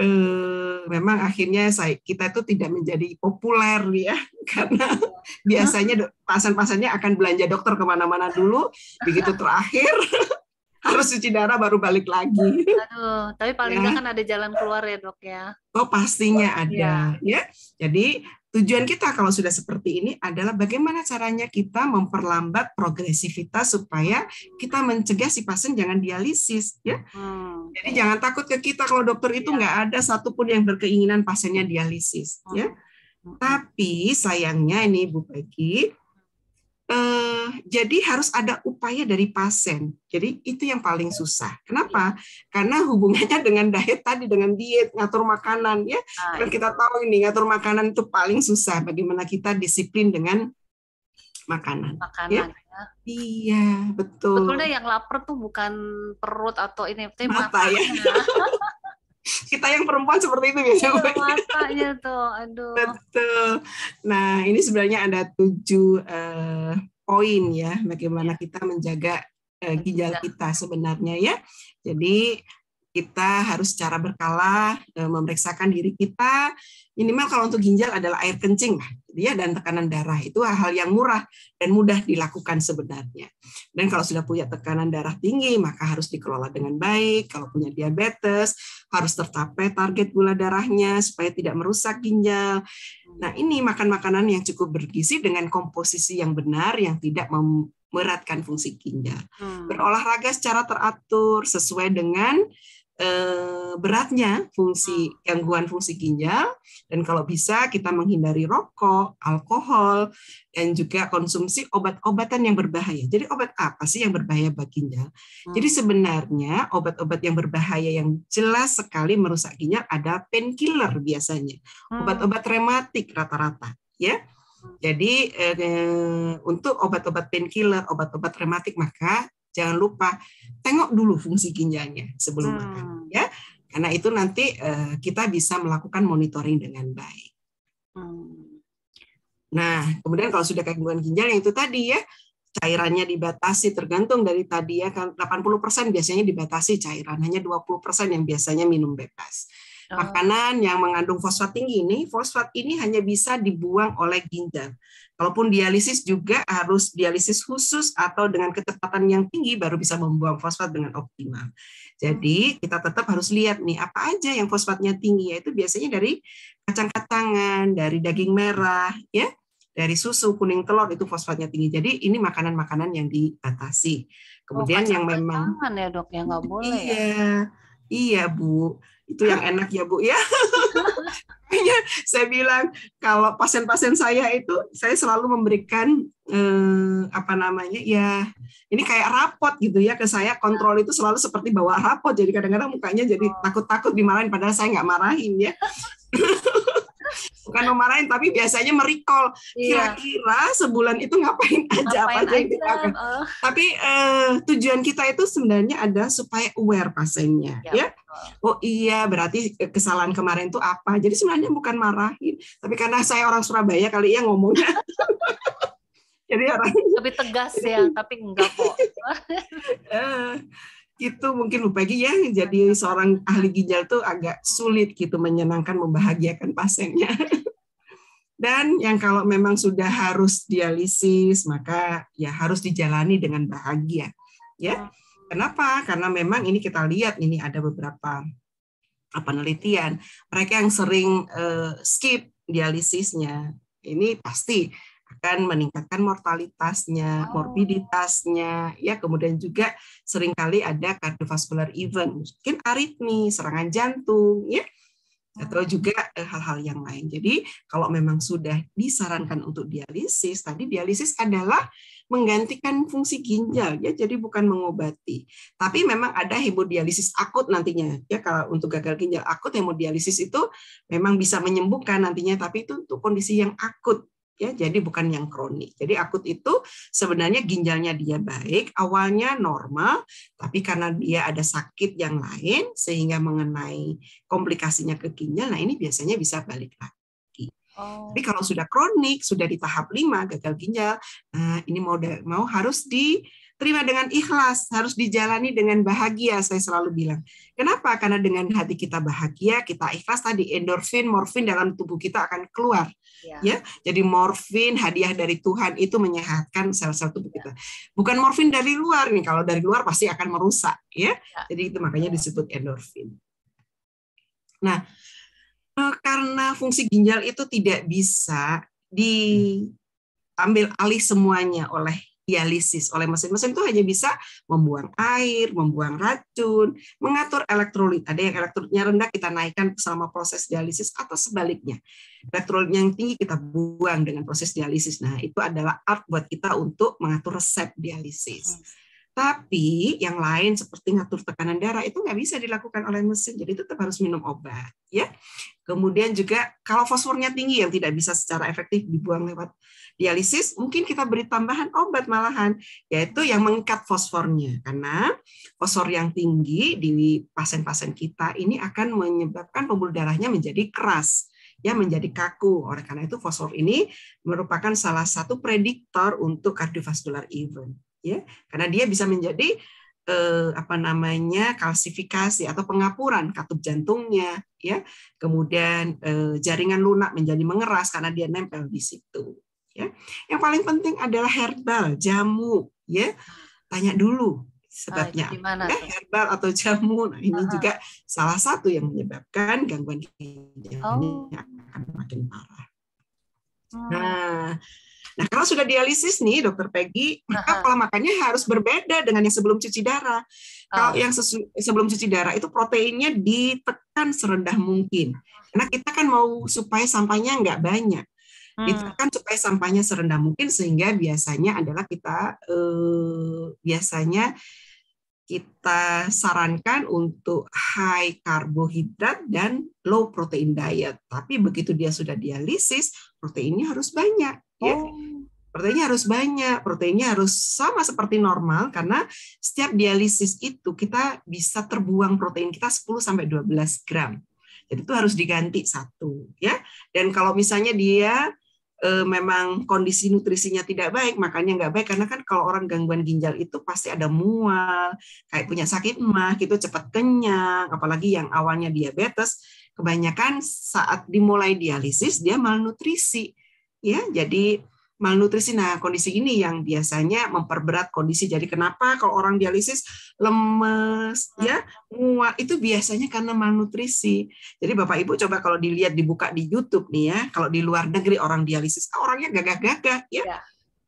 eh, memang akhirnya saya kita itu tidak menjadi populer ya karena iya. biasanya pasien-pasiennya akan belanja dokter kemana-mana dulu begitu terakhir harus cuci darah baru balik lagi. Aduh, tapi paling ya. kan ada jalan keluar ya dok ya. Oh pastinya oh, ada ya. ya. Jadi tujuan kita kalau sudah seperti ini adalah bagaimana caranya kita memperlambat progresivitas supaya kita mencegah si pasien jangan dialisis ya. Hmm. Jadi jangan takut ke kita kalau dokter itu ya. nggak ada satupun yang berkeinginan pasiennya dialisis ya. hmm. ya. Tapi sayangnya ini Bu Peggy eh, jadi harus ada upaya dari pasien. Jadi itu yang paling susah. Kenapa? Iya. Karena hubungannya dengan diet tadi, dengan diet, ngatur makanan ya. Dan ah, iya. kita tahu ini ngatur makanan itu paling susah. Bagaimana kita disiplin dengan makanan. Makanan. Ya? ya. Iya, betul. Betul deh yang lapar tuh bukan perut atau ini, tapi mata, mata ya kita yang perempuan seperti itu biasanya iya, matanya tuh aduh betul nah ini sebenarnya ada tujuh uh, poin ya bagaimana iya. kita menjaga uh, ginjal iya. kita sebenarnya ya jadi kita harus secara berkala eh, memeriksakan diri kita. Minimal kalau untuk ginjal adalah air kencing lah, dia gitu ya, dan tekanan darah itu hal yang murah dan mudah dilakukan sebenarnya. Dan kalau sudah punya tekanan darah tinggi, maka harus dikelola dengan baik. Kalau punya diabetes, harus tercapai target gula darahnya supaya tidak merusak ginjal. Nah, ini makan makanan yang cukup bergizi dengan komposisi yang benar yang tidak memeratkan fungsi ginjal. Hmm. Berolahraga secara teratur sesuai dengan Eh, beratnya fungsi hmm. gangguan fungsi ginjal dan kalau bisa kita menghindari rokok, alkohol dan juga konsumsi obat-obatan yang berbahaya. Jadi obat apa sih yang berbahaya bagi ginjal? Hmm. Jadi sebenarnya obat-obat yang berbahaya yang jelas sekali merusak ginjal ada painkiller biasanya. Hmm. Obat-obat rematik rata-rata, ya. Hmm. Jadi eh, untuk obat-obat painkiller, obat-obat rematik maka jangan lupa tengok dulu fungsi ginjalnya sebelum hmm. makan ya. Karena itu nanti uh, kita bisa melakukan monitoring dengan baik. Hmm. Nah, kemudian kalau sudah gangguan ginjal yang itu tadi ya, cairannya dibatasi tergantung dari tadi ya kan 80% biasanya dibatasi cairan, hanya 20% yang biasanya minum bebas. Oh. Makanan yang mengandung fosfat tinggi ini, fosfat ini hanya bisa dibuang oleh ginjal. Kalaupun dialisis juga harus dialisis khusus atau dengan kecepatan yang tinggi baru bisa membuang fosfat dengan optimal. Jadi hmm. kita tetap harus lihat nih apa aja yang fosfatnya tinggi yaitu biasanya dari kacang-kacangan, dari daging merah, ya, dari susu, kuning telur itu fosfatnya tinggi. Jadi ini makanan-makanan yang dibatasi. Oh, Kemudian oh, yang memang ya dok ya nggak iya, boleh. Iya, ya. iya bu itu yang enak ya Bu ya. makanya saya bilang kalau pasien-pasien saya itu saya selalu memberikan eh, apa namanya ya ini kayak rapot gitu ya ke saya kontrol itu selalu seperti bawa rapot jadi kadang-kadang mukanya jadi oh. takut-takut dimarahin padahal saya nggak marahin ya. bukan memarahin tapi biasanya merikol iya. kira-kira sebulan itu ngapain aja apa aja yang gitu oh. Tapi uh, tujuan kita itu sebenarnya ada supaya aware pasiennya iya, ya. ya? Oh iya, berarti eh, kesalahan kemarin itu apa? Jadi sebenarnya bukan marahin, tapi karena saya orang Surabaya kali ya ngomongnya. Jadi orang lebih tegas ya, tapi enggak kok. Eh, itu mungkin Bu Peggy ya jadi seorang ahli ginjal tuh agak sulit gitu menyenangkan membahagiakan pasiennya. Dan yang kalau memang sudah harus dialisis maka ya harus dijalani dengan bahagia ya. ya. Kenapa? Karena memang ini kita lihat ini ada beberapa penelitian mereka yang sering uh, skip dialisisnya ini pasti akan meningkatkan mortalitasnya, morbiditasnya, ya kemudian juga seringkali ada kardiovaskular event, mungkin aritmi, serangan jantung, ya atau hmm. juga eh, hal-hal yang lain. Jadi kalau memang sudah disarankan untuk dialisis, tadi dialisis adalah menggantikan fungsi ginjal ya, jadi bukan mengobati. Tapi memang ada hemodialisis akut nantinya ya kalau untuk gagal ginjal akut hemodialisis itu memang bisa menyembuhkan nantinya tapi itu untuk kondisi yang akut ya jadi bukan yang kronik. Jadi akut itu sebenarnya ginjalnya dia baik, awalnya normal, tapi karena dia ada sakit yang lain sehingga mengenai komplikasinya ke ginjal, nah ini biasanya bisa balik lagi. Oh. Tapi kalau sudah kronik, sudah di tahap 5 gagal ginjal, nah ini mau mau harus di terima dengan ikhlas, harus dijalani dengan bahagia, saya selalu bilang. Kenapa? Karena dengan hati kita bahagia, kita ikhlas tadi endorfin, morfin dalam tubuh kita akan keluar. Ya. ya. Jadi morfin hadiah dari Tuhan itu menyehatkan sel-sel tubuh ya. kita. Bukan morfin dari luar nih, kalau dari luar pasti akan merusak, ya. ya. Jadi itu makanya disebut endorfin. Nah, eh, karena fungsi ginjal itu tidak bisa diambil alih semuanya oleh dialisis oleh mesin. Mesin itu hanya bisa membuang air, membuang racun, mengatur elektrolit. Ada yang elektrolitnya rendah kita naikkan selama proses dialisis atau sebaliknya. Elektrolit yang tinggi kita buang dengan proses dialisis. Nah, itu adalah art buat kita untuk mengatur resep dialisis. Hmm. Tapi yang lain seperti ngatur tekanan darah itu nggak bisa dilakukan oleh mesin, jadi tetap harus minum obat, ya. Kemudian juga kalau fosfornya tinggi yang tidak bisa secara efektif dibuang lewat dialisis mungkin kita beri tambahan obat malahan yaitu yang mengikat fosfornya karena fosfor yang tinggi di pasien-pasien kita ini akan menyebabkan pembuluh darahnya menjadi keras ya menjadi kaku. Oleh karena itu fosfor ini merupakan salah satu prediktor untuk kardiovaskular event ya karena dia bisa menjadi eh, apa namanya kalsifikasi atau pengapuran katup jantungnya ya kemudian eh, jaringan lunak menjadi mengeras karena dia nempel di situ ya. Yang paling penting adalah herbal, jamu, ya. Tanya dulu sebabnya ya, herbal atau jamu. Nah, ini uh juga salah satu yang menyebabkan gangguan ginjal oh. akan makin parah. Hmm. Nah, Nah, kalau sudah dialisis nih, Dokter Peggy, maka uh -huh. pola makannya harus berbeda dengan yang sebelum cuci darah. Kalau yang sebelum cuci darah itu proteinnya ditekan serendah mungkin. Karena kita kan mau supaya sampahnya nggak banyak. Hmm. kan supaya sampahnya serendah mungkin sehingga biasanya adalah kita eh, biasanya kita sarankan untuk high karbohidrat dan low protein diet. Tapi begitu dia sudah dialisis, proteinnya harus banyak. Ya. Oh. Ya. Proteinnya harus banyak, proteinnya harus sama seperti normal karena setiap dialisis itu kita bisa terbuang protein kita 10 sampai 12 gram. Jadi itu harus diganti satu ya. Dan kalau misalnya dia e, memang kondisi nutrisinya tidak baik, makannya nggak baik karena kan kalau orang gangguan ginjal itu pasti ada mual, kayak punya sakit mah gitu cepat kenyang, apalagi yang awalnya diabetes, kebanyakan saat dimulai dialisis dia malnutrisi. Ya, jadi malnutrisi. Nah, kondisi ini yang biasanya memperberat kondisi. Jadi kenapa kalau orang dialisis lemes hmm. ya, muak itu biasanya karena malnutrisi. Jadi Bapak Ibu coba kalau dilihat dibuka di YouTube nih ya, kalau di luar negeri orang dialisis ah, orangnya gagah-gagah ya. ya.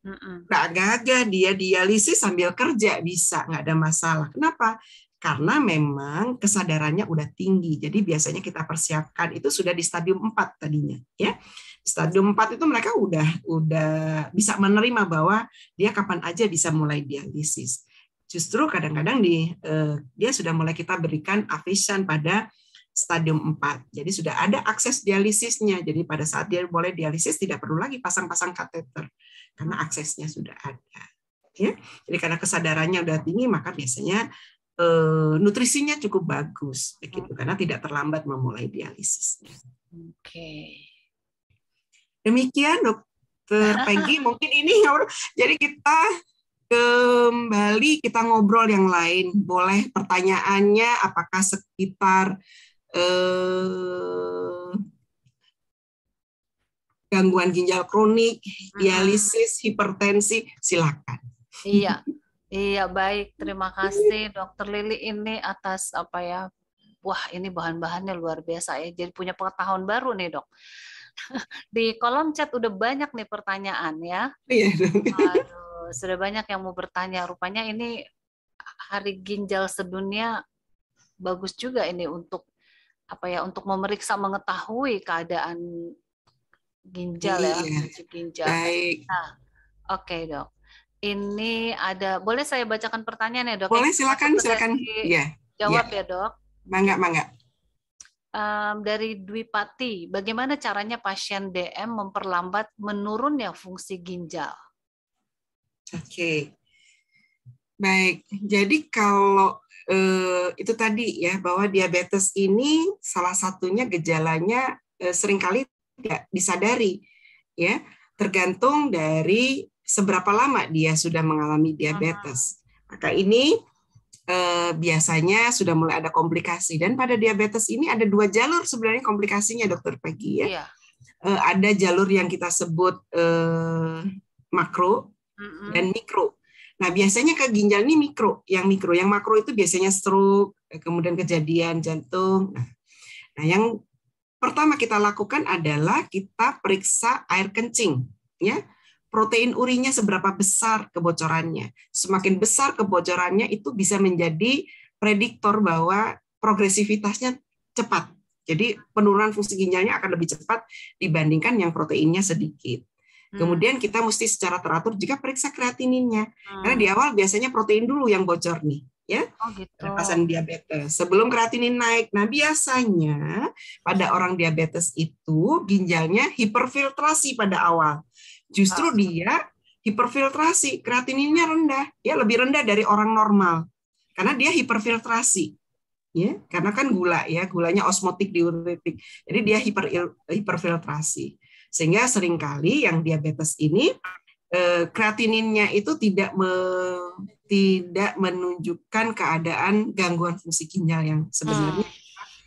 Nggak gagah, dia dialisis sambil kerja bisa, nggak ada masalah. Kenapa? karena memang kesadarannya udah tinggi. Jadi biasanya kita persiapkan itu sudah di stadium 4 tadinya, ya. stadium 4 itu mereka udah udah bisa menerima bahwa dia kapan aja bisa mulai dialisis. Justru kadang-kadang di eh, dia sudah mulai kita berikan avision pada stadium 4. Jadi sudah ada akses dialisisnya. Jadi pada saat dia boleh dialisis tidak perlu lagi pasang-pasang kateter karena aksesnya sudah ada ya. Jadi karena kesadarannya udah tinggi maka biasanya eh, nutrisinya cukup bagus begitu karena tidak terlambat memulai dialisis. Oke. Okay. Demikian dokter Peggy mungkin ini ya, jadi kita kembali kita ngobrol yang lain. Boleh pertanyaannya apakah sekitar eh, gangguan ginjal kronik, hmm. dialisis, hipertensi, silakan. Iya. Iya baik, terima kasih Dokter Lili ini atas apa ya? Wah ini bahan-bahannya luar biasa ya. Jadi punya pengetahuan baru nih dok. Di kolom chat udah banyak nih pertanyaan ya. Iya. Aduh, sudah banyak yang mau bertanya. Rupanya ini Hari Ginjal Sedunia bagus juga ini untuk apa ya? Untuk memeriksa mengetahui keadaan ginjal ya, iya. ya, ginjal. Baik. Nah, Oke okay, dok. Ini ada, boleh saya bacakan pertanyaan ya dok? Boleh silakan, silakan. Iya. Jawab ya, ya dok. Mangga, mangga. Um, dari Dwi Pati, bagaimana caranya pasien DM memperlambat menurunnya fungsi ginjal? Oke, okay. baik. Jadi kalau eh, itu tadi ya bahwa diabetes ini salah satunya gejalanya eh, seringkali tidak disadari ya tergantung dari seberapa lama dia sudah mengalami diabetes. Maka ini eh, biasanya sudah mulai ada komplikasi dan pada diabetes ini ada dua jalur sebenarnya komplikasinya dokter Peggy ya. Iya. Eh, ada jalur yang kita sebut eh, makro mm -hmm. dan mikro. Nah, biasanya ke ginjal ini mikro, yang mikro, yang makro itu biasanya stroke, eh, kemudian kejadian jantung. Nah, nah yang pertama kita lakukan adalah kita periksa air kencing, ya protein urinnya seberapa besar kebocorannya. Semakin besar kebocorannya itu bisa menjadi prediktor bahwa progresivitasnya cepat. Jadi penurunan fungsi ginjalnya akan lebih cepat dibandingkan yang proteinnya sedikit. Hmm. Kemudian kita mesti secara teratur juga periksa kreatininnya. Hmm. Karena di awal biasanya protein dulu yang bocor nih, ya. Oh gitu. Pasien diabetes. Sebelum kreatinin naik. Nah, biasanya pada orang diabetes itu ginjalnya hiperfiltrasi pada awal. Justru ah. dia hiperfiltrasi, kreatininnya rendah, ya lebih rendah dari orang normal. Karena dia hiperfiltrasi. Ya, karena kan gula ya, gulanya osmotik diuretik. Jadi dia hiper hiperfiltrasi. Sehingga seringkali yang diabetes ini eh, kreatininnya itu tidak me, tidak menunjukkan keadaan gangguan fungsi ginjal yang sebenarnya hmm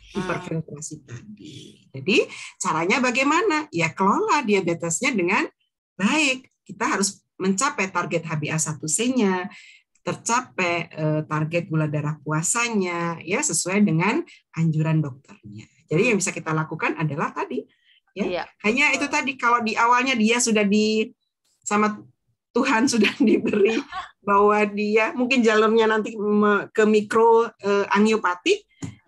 hiperfiltrasi tadi. Jadi caranya bagaimana? Ya kelola diabetesnya dengan baik, kita harus mencapai target HbA1c-nya, tercapai eh, target gula darah puasanya ya sesuai dengan anjuran dokternya. Jadi yang bisa kita lakukan adalah tadi ya. Iya. Hanya itu tadi kalau di awalnya dia sudah di sama Tuhan sudah diberi bahwa dia mungkin jalurnya nanti ke mikro eh, angiopati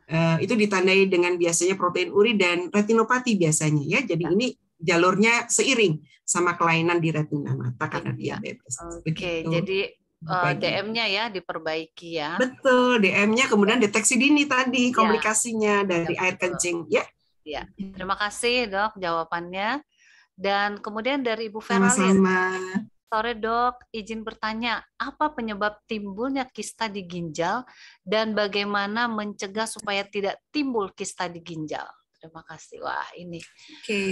eh, itu ditandai dengan biasanya protein uri dan retinopati biasanya ya. Jadi iya. ini jalurnya seiring sama kelainan di retina mata karena iya. diabetes. Oke, okay, jadi eh, DM-nya ya diperbaiki ya. Betul, DM-nya kemudian iya. deteksi dini tadi iya. komplikasinya ya. dari betul. air kencing ya. Ya, terima kasih dok jawabannya. Dan kemudian dari Ibu Feralin. Sore dok, izin bertanya, apa penyebab timbulnya kista di ginjal dan bagaimana mencegah supaya tidak timbul kista di ginjal? Terima kasih. Wah, ini. Oke. Okay.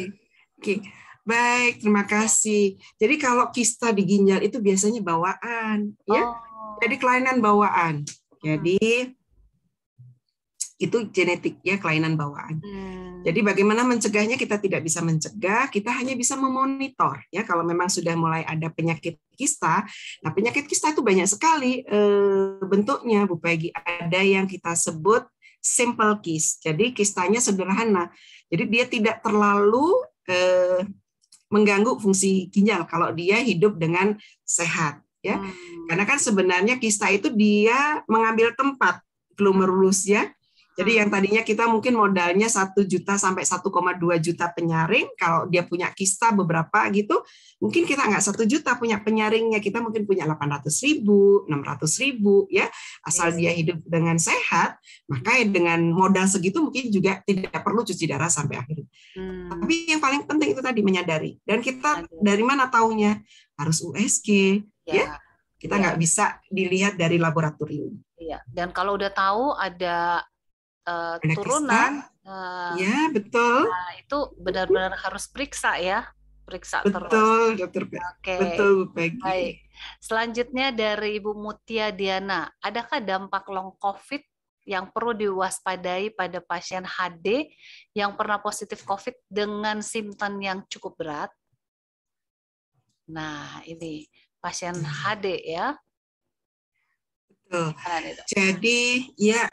Oke, baik, terima kasih. Jadi kalau kista di ginjal itu biasanya bawaan, ya. oh. ya. Jadi kelainan bawaan. Jadi hmm. itu genetik ya kelainan bawaan. Hmm. Jadi bagaimana mencegahnya kita tidak bisa mencegah, kita hanya bisa memonitor ya kalau memang sudah mulai ada penyakit kista. Nah, penyakit kista itu banyak sekali e, bentuknya Bu Peggy. Ada yang kita sebut simple kist. Jadi kistanya sederhana. Jadi dia tidak terlalu Eh, mengganggu fungsi ginjal kalau dia hidup dengan sehat ya. Hmm. Karena kan sebenarnya kista itu dia mengambil tempat glomerulus ya jadi hmm. yang tadinya kita mungkin modalnya 1 juta sampai 1,2 juta penyaring, kalau dia punya kista beberapa gitu, mungkin kita nggak 1 juta punya penyaringnya, kita mungkin punya 800 ribu, 600 ribu ya. Asal iya dia hidup dengan sehat, maka ya dengan modal segitu mungkin juga tidak perlu cuci darah sampai akhir. Hmm. Tapi yang paling penting itu tadi menyadari. Dan kita dari mana taunya? Harus USG ya. ya? Kita iya. nggak ya. bisa dilihat dari laboratorium. Iya, dan kalau udah tahu ada uh, turunan. Uh, ya betul. Nah, itu benar-benar harus periksa ya, periksa betul, terus. Betul, dokter. Okay. Betul, Peggy. Baik. Selanjutnya dari Ibu Mutia Diana, adakah dampak long COVID yang perlu diwaspadai pada pasien HD yang pernah positif COVID dengan simptom yang cukup berat? Nah, ini pasien HD hmm. ya. Betul. Jadi ya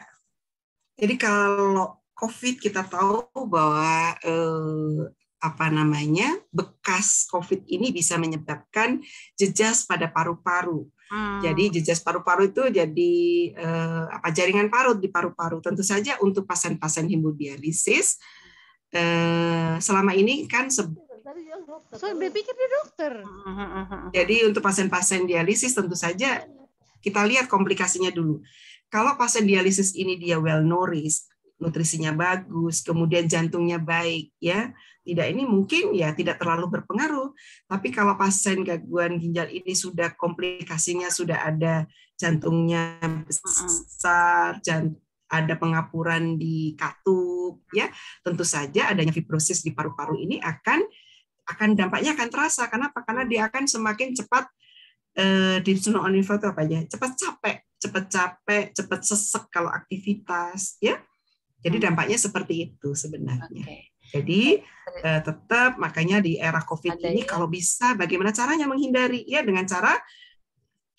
jadi kalau COVID kita tahu bahwa eh, apa namanya bekas COVID ini bisa menyebabkan jejas pada paru-paru. Hmm. Jadi jejas paru-paru itu jadi eh, apa jaringan parut di paru-paru. Tentu saja untuk pasien-pasien hemodialisis eh, selama ini kan So, berpikir dia dokter. Jadi untuk pasien-pasien dialisis tentu saja kita lihat komplikasinya dulu. Kalau pasien dialisis ini dia well nourished, nutrisinya bagus, kemudian jantungnya baik, ya tidak ini mungkin ya tidak terlalu berpengaruh. Tapi kalau pasien gangguan ginjal ini sudah komplikasinya sudah ada jantungnya besar, ada pengapuran di katup, ya tentu saja adanya fibrosis di paru-paru ini akan akan dampaknya akan terasa. apa? Karena dia akan semakin cepat Eh, di zona omnivora itu apa ya Cepat capek, cepat capek, cepat sesek kalau aktivitas, ya. Jadi hmm. dampaknya seperti itu sebenarnya. Okay. Jadi eh, tetap makanya di era COVID Ada ini ya? kalau bisa bagaimana caranya menghindari ya dengan cara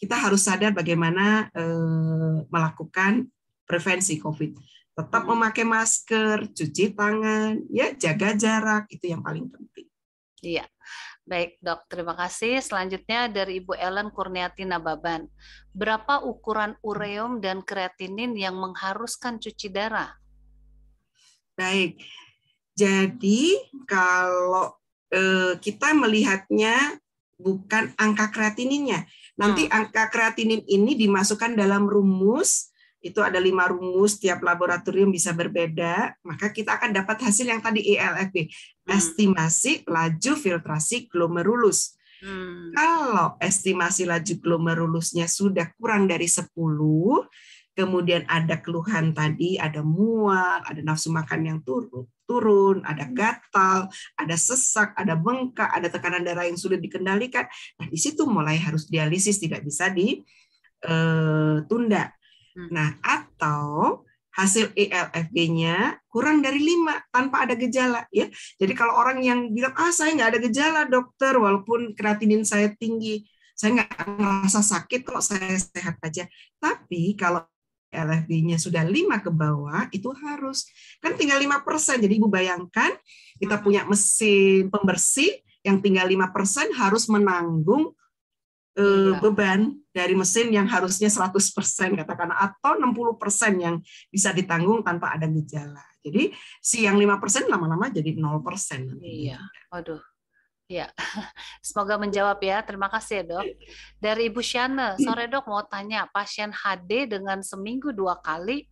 kita harus sadar bagaimana eh, melakukan prevensi COVID. Tetap hmm. memakai masker, cuci tangan, ya jaga jarak itu yang paling penting. Iya, Baik dok, terima kasih. Selanjutnya dari Ibu Ellen Kurniati Nababan. Berapa ukuran ureum dan kreatinin yang mengharuskan cuci darah? Baik, jadi kalau eh, kita melihatnya bukan angka kreatininnya. Nanti hmm. angka kreatinin ini dimasukkan dalam rumus itu ada lima rumus tiap laboratorium bisa berbeda maka kita akan dapat hasil yang tadi ELFB hmm. estimasi laju filtrasi glomerulus hmm. kalau estimasi laju glomerulusnya sudah kurang dari 10 kemudian ada keluhan tadi ada mual ada nafsu makan yang turun turun ada hmm. gatal ada sesak ada bengkak ada tekanan darah yang sulit dikendalikan nah di situ mulai harus dialisis tidak bisa ditunda eh, Hmm. Nah, atau hasil elfb nya kurang dari 5 tanpa ada gejala ya. Jadi kalau orang yang bilang ah saya nggak ada gejala dokter walaupun kreatinin saya tinggi, saya nggak ngerasa sakit kok saya sehat aja. Tapi kalau elfb nya sudah 5 ke bawah itu harus kan tinggal 5%. Jadi Ibu bayangkan kita hmm. punya mesin pembersih yang tinggal 5% harus menanggung Eh, iya. beban dari mesin yang harusnya 100% katakan atau 60% yang bisa ditanggung tanpa ada gejala. Jadi si yang 5% lama-lama jadi 0%. Iya. Waduh. Ya, semoga menjawab ya. Terima kasih ya dok. Dari Ibu Shana hmm. sore dok mau tanya, pasien HD dengan seminggu dua kali,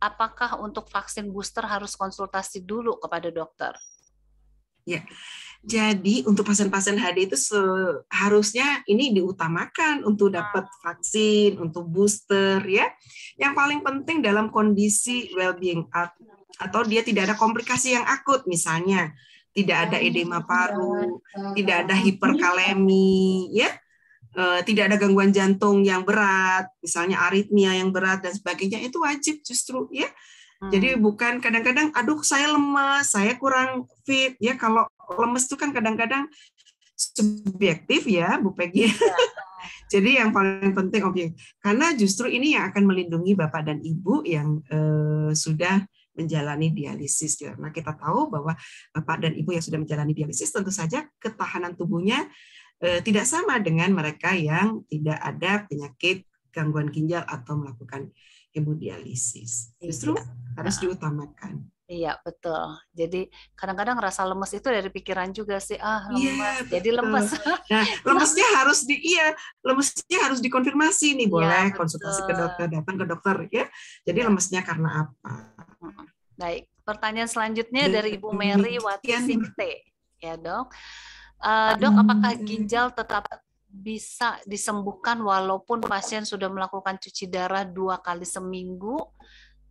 apakah untuk vaksin booster harus konsultasi dulu kepada dokter? Ya, jadi untuk pasien-pasien HD itu seharusnya ini diutamakan untuk dapat ah. vaksin, untuk booster ya. Yang paling penting dalam kondisi well-being atau dia tidak ada komplikasi yang akut misalnya tidak ada hmm, edema iya, paru, tidak ada hiperkalemi ya. Eh, tidak ada gangguan jantung yang berat, misalnya aritmia yang berat dan sebagainya itu wajib justru ya. Jadi hmm. bukan kadang-kadang aduh saya lemas, saya kurang fit ya kalau lemes itu kan kadang-kadang subjektif ya Bu Peggy. Ya. Jadi yang paling penting okay. karena justru ini yang akan melindungi Bapak dan Ibu yang eh, sudah menjalani dialisis. Karena kita tahu bahwa Bapak dan Ibu yang sudah menjalani dialisis tentu saja ketahanan tubuhnya eh, tidak sama dengan mereka yang tidak ada penyakit gangguan ginjal atau melakukan hemodialisis. Iya. Justru ya. harus diutamakan. Iya, betul. Jadi kadang-kadang rasa lemes itu dari pikiran juga sih. Ah, iya, lemes. Iya, Jadi lemes. Nah, lemesnya harus di iya, lemesnya harus dikonfirmasi nih, iya, boleh iya, konsultasi ke dokter, datang ke dokter ya. Jadi iya. lemesnya karena apa? Baik, pertanyaan selanjutnya Dan, dari Ibu Mary Watisinte. Ya, Dok. Uh, dok, apakah iya. ginjal tetap bisa disembuhkan walaupun pasien sudah melakukan cuci darah dua kali seminggu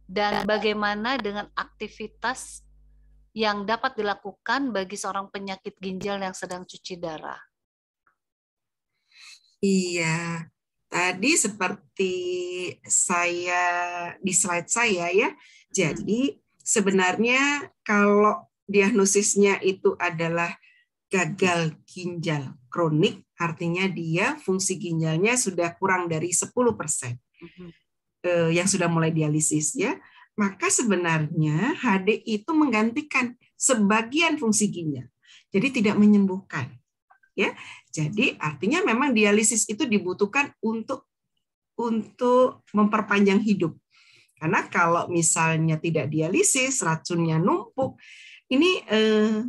dan bagaimana dengan aktivitas yang dapat dilakukan bagi seorang penyakit ginjal yang sedang cuci darah? Iya, tadi seperti saya di slide saya ya. Jadi hmm. sebenarnya kalau diagnosisnya itu adalah gagal ginjal kronik, artinya dia fungsi ginjalnya sudah kurang dari 10%. Eh, yang sudah mulai dialisis ya, maka sebenarnya HD itu menggantikan sebagian fungsi ginjal. Jadi tidak menyembuhkan. Ya. Jadi artinya memang dialisis itu dibutuhkan untuk untuk memperpanjang hidup. Karena kalau misalnya tidak dialisis, racunnya numpuk, ini eh,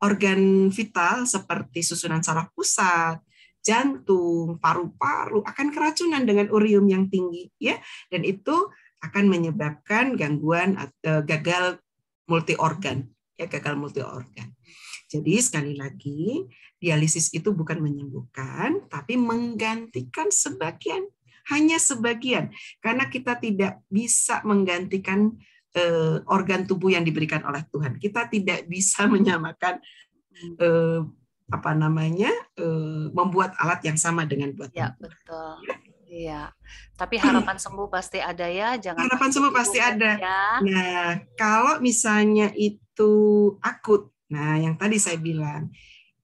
organ vital seperti susunan saraf pusat, jantung, paru-paru akan keracunan dengan urium yang tinggi ya dan itu akan menyebabkan gangguan atau eh, gagal multi organ ya gagal multi organ. Jadi sekali lagi, dialisis itu bukan menyembuhkan, tapi menggantikan sebagian, hanya sebagian. Karena kita tidak bisa menggantikan eh, organ tubuh yang diberikan oleh Tuhan. Kita tidak bisa menyamakan eh, apa namanya uh, membuat alat yang sama dengan buat ya tubuh. betul ya. Iya, tapi harapan sembuh pasti ada ya, jangan harapan sembuh pasti ada. Ya. Nah, kalau misalnya itu akut, nah yang tadi saya bilang,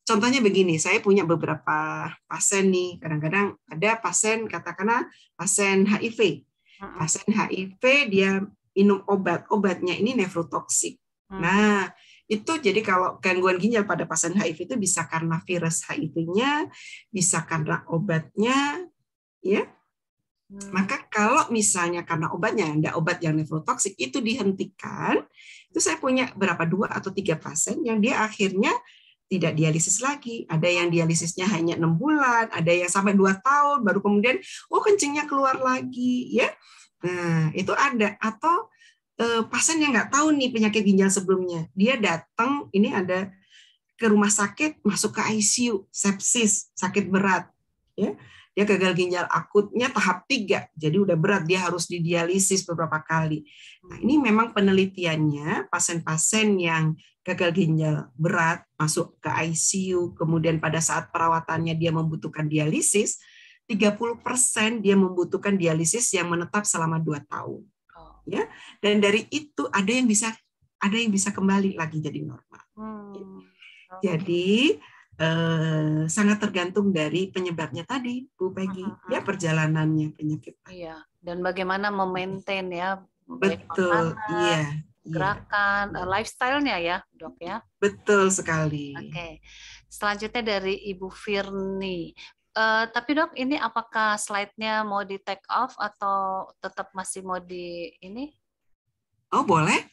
contohnya begini, saya punya beberapa pasien nih, kadang-kadang ada pasien katakanlah pasien HIV, pasien HIV dia minum obat, obatnya ini nefrotoksik. Nah, itu jadi kalau gangguan ginjal pada pasien HIV itu bisa karena virus HIV-nya, bisa karena obatnya, ya. Hmm. Maka kalau misalnya karena obatnya ada obat yang nefrotoksik itu dihentikan, itu saya punya berapa dua atau tiga pasien yang dia akhirnya tidak dialisis lagi. Ada yang dialisisnya hanya enam bulan, ada yang sampai dua tahun, baru kemudian oh kencingnya keluar lagi, ya. Nah itu ada atau eh, pasien yang nggak tahu nih penyakit ginjal sebelumnya, dia datang ini ada ke rumah sakit masuk ke ICU sepsis sakit berat ya dia gagal ginjal akutnya tahap 3 jadi udah berat dia harus didialisis beberapa kali nah ini memang penelitiannya pasien-pasien yang gagal ginjal berat masuk ke ICU kemudian pada saat perawatannya dia membutuhkan dialisis 30% dia membutuhkan dialisis yang menetap selama 2 tahun ya dan dari itu ada yang bisa ada yang bisa kembali lagi jadi normal hmm. jadi eh, sangat tergantung dari penyebabnya tadi Bu Peggy uh ya hmm. perjalanannya penyakit iya dan bagaimana memaintain ya betul iya, iya gerakan iya. lifestylenya ya dok ya betul sekali oke okay. selanjutnya dari Ibu Firni Uh, tapi dok, ini apakah slide-nya mau di take off atau tetap masih mau di ini? Oh boleh.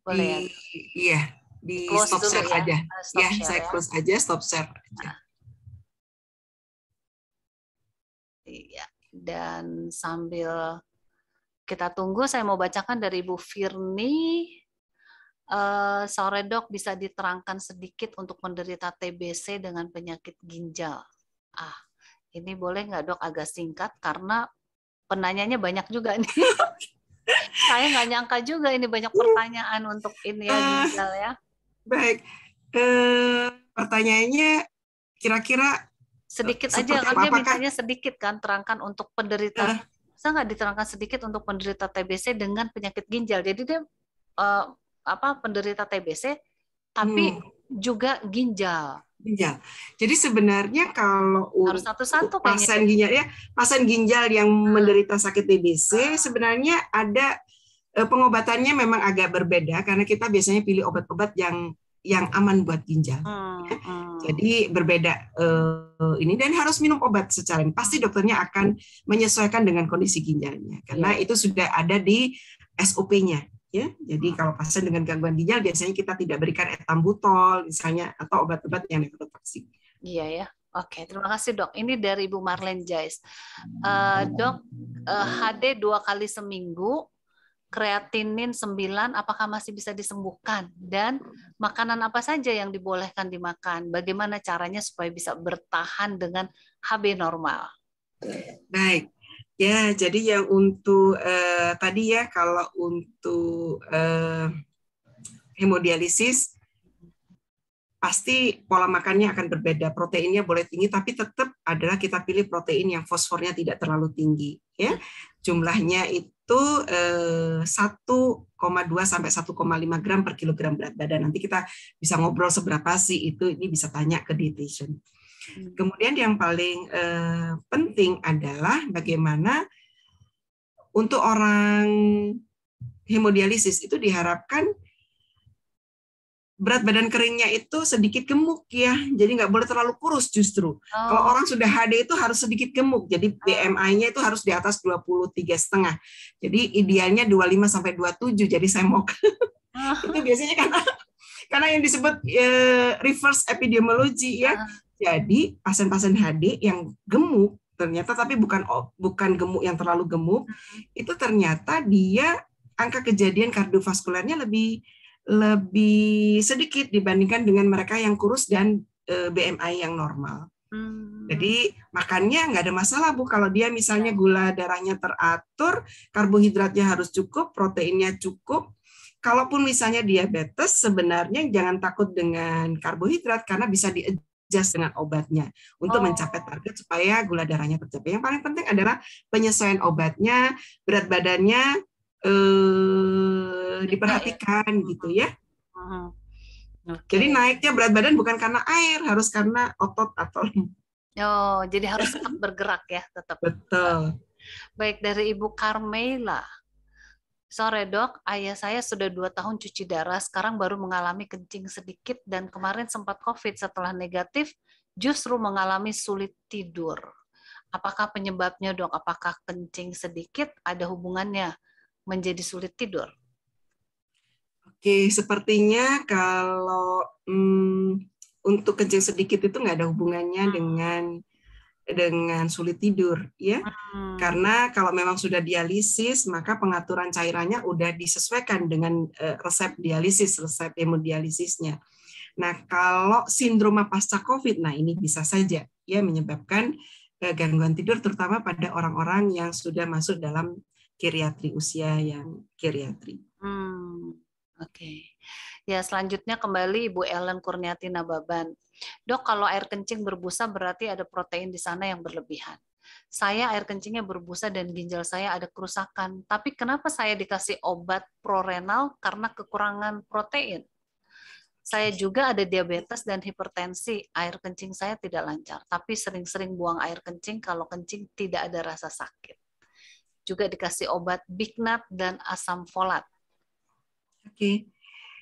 Boleh. Ya, di, iya di close stop share ya. aja. Eh, stop ya, share, saya ya. close aja, stop share aja. Nah. Iya. Dan sambil kita tunggu, saya mau bacakan dari Bu Firni. Uh, eh, sore dok bisa diterangkan sedikit untuk menderita TBC dengan penyakit ginjal. Ah, ini boleh nggak dok agak singkat karena penanyanya banyak juga nih. Saya nggak nyangka juga ini banyak uh. pertanyaan untuk ini ya, ah. ginjal ya. Baik, uh, pertanyaannya kira-kira eh, sedikit aja kan dia mintanya sedikit kan terangkan untuk penderita uh, ah. saya nggak diterangkan sedikit untuk penderita TBC dengan penyakit ginjal jadi dia uh, apa penderita TBC tapi hmm. juga ginjal ginjal. Jadi sebenarnya kalau Harus satu-satu pasien ginjal ya, pasien ginjal yang hmm. menderita sakit TBC hmm. sebenarnya ada eh, pengobatannya memang agak berbeda karena kita biasanya pilih obat-obat yang yang aman buat ginjal. Hmm, ya. Hmm. Jadi berbeda uh, ini dan harus minum obat secara ini. Pasti dokternya akan menyesuaikan dengan kondisi ginjalnya karena yeah. itu sudah ada di SOP-nya ya. Jadi hmm. kalau pasien dengan gangguan ginjal biasanya kita tidak berikan etambutol misalnya atau obat-obat yang nefrotoksik. Iya ya. Oke, terima kasih dok. Ini dari Ibu Marlen Jais. Uh, dok, uh, eh, HD dua kali seminggu, kreatinin 9 apakah masih bisa disembuhkan? Dan makanan apa saja yang dibolehkan dimakan? Bagaimana caranya supaya bisa bertahan dengan HB normal? Baik, Ya, jadi yang untuk eh, tadi ya kalau untuk eh, hemodialisis pasti pola makannya akan berbeda. Proteinnya boleh tinggi, tapi tetap adalah kita pilih protein yang fosfornya tidak terlalu tinggi. Ya, jumlahnya itu eh, 1,2 sampai 1,5 gram per kilogram berat badan. Nanti kita bisa ngobrol seberapa sih itu. Ini bisa tanya ke dietitian. Hmm. Kemudian yang paling eh, penting adalah bagaimana untuk orang hemodialisis itu diharapkan berat badan keringnya itu sedikit gemuk ya, jadi nggak boleh terlalu kurus justru. Oh. Kalau orang sudah HD itu harus sedikit gemuk, jadi oh. BMI-nya itu harus di atas 23 setengah. Jadi idealnya 25 sampai 27, jadi semok. Oh. itu biasanya karena karena yang disebut uh, reverse epidemiology ya, jadi pasien-pasien HD yang gemuk ternyata tapi bukan bukan gemuk yang terlalu gemuk hmm. itu ternyata dia angka kejadian kardiovaskulernya lebih lebih sedikit dibandingkan dengan mereka yang kurus dan e, BMI yang normal. Hmm. Jadi makannya nggak ada masalah bu kalau dia misalnya ya. gula darahnya teratur, karbohidratnya harus cukup, proteinnya cukup. Kalaupun misalnya diabetes sebenarnya jangan takut dengan karbohidrat karena bisa di adjust dengan obatnya untuk oh. mencapai target supaya gula darahnya tercapai. Yang paling penting adalah penyesuaian obatnya, berat badannya eh, ya? diperhatikan gitu ya. Okay. Jadi naiknya berat badan bukan karena air, harus karena otot atau Oh, jadi harus tetap bergerak ya, tetap. Betul. Baik dari Ibu Carmela. Sore dok, ayah saya sudah dua tahun cuci darah, sekarang baru mengalami kencing sedikit dan kemarin sempat COVID setelah negatif, justru mengalami sulit tidur. Apakah penyebabnya dok? Apakah kencing sedikit ada hubungannya menjadi sulit tidur? Oke, sepertinya kalau hmm, untuk kencing sedikit itu nggak ada hubungannya hmm. dengan dengan sulit tidur ya hmm. karena kalau memang sudah dialisis maka pengaturan cairannya udah disesuaikan dengan uh, resep dialisis resep hemodialisisnya nah kalau sindroma pasca covid nah ini bisa saja ya menyebabkan uh, gangguan tidur terutama pada orang-orang yang sudah masuk dalam kiriatri usia yang kiriatri. hmm. oke okay. Ya, selanjutnya kembali Ibu Ellen Kurniati Nababan. Dok, kalau air kencing berbusa berarti ada protein di sana yang berlebihan. Saya air kencingnya berbusa dan ginjal saya ada kerusakan. Tapi kenapa saya dikasih obat prorenal karena kekurangan protein? Saya juga ada diabetes dan hipertensi. Air kencing saya tidak lancar, tapi sering-sering buang air kencing kalau kencing tidak ada rasa sakit. Juga dikasih obat bignat dan asam folat. Oke. Okay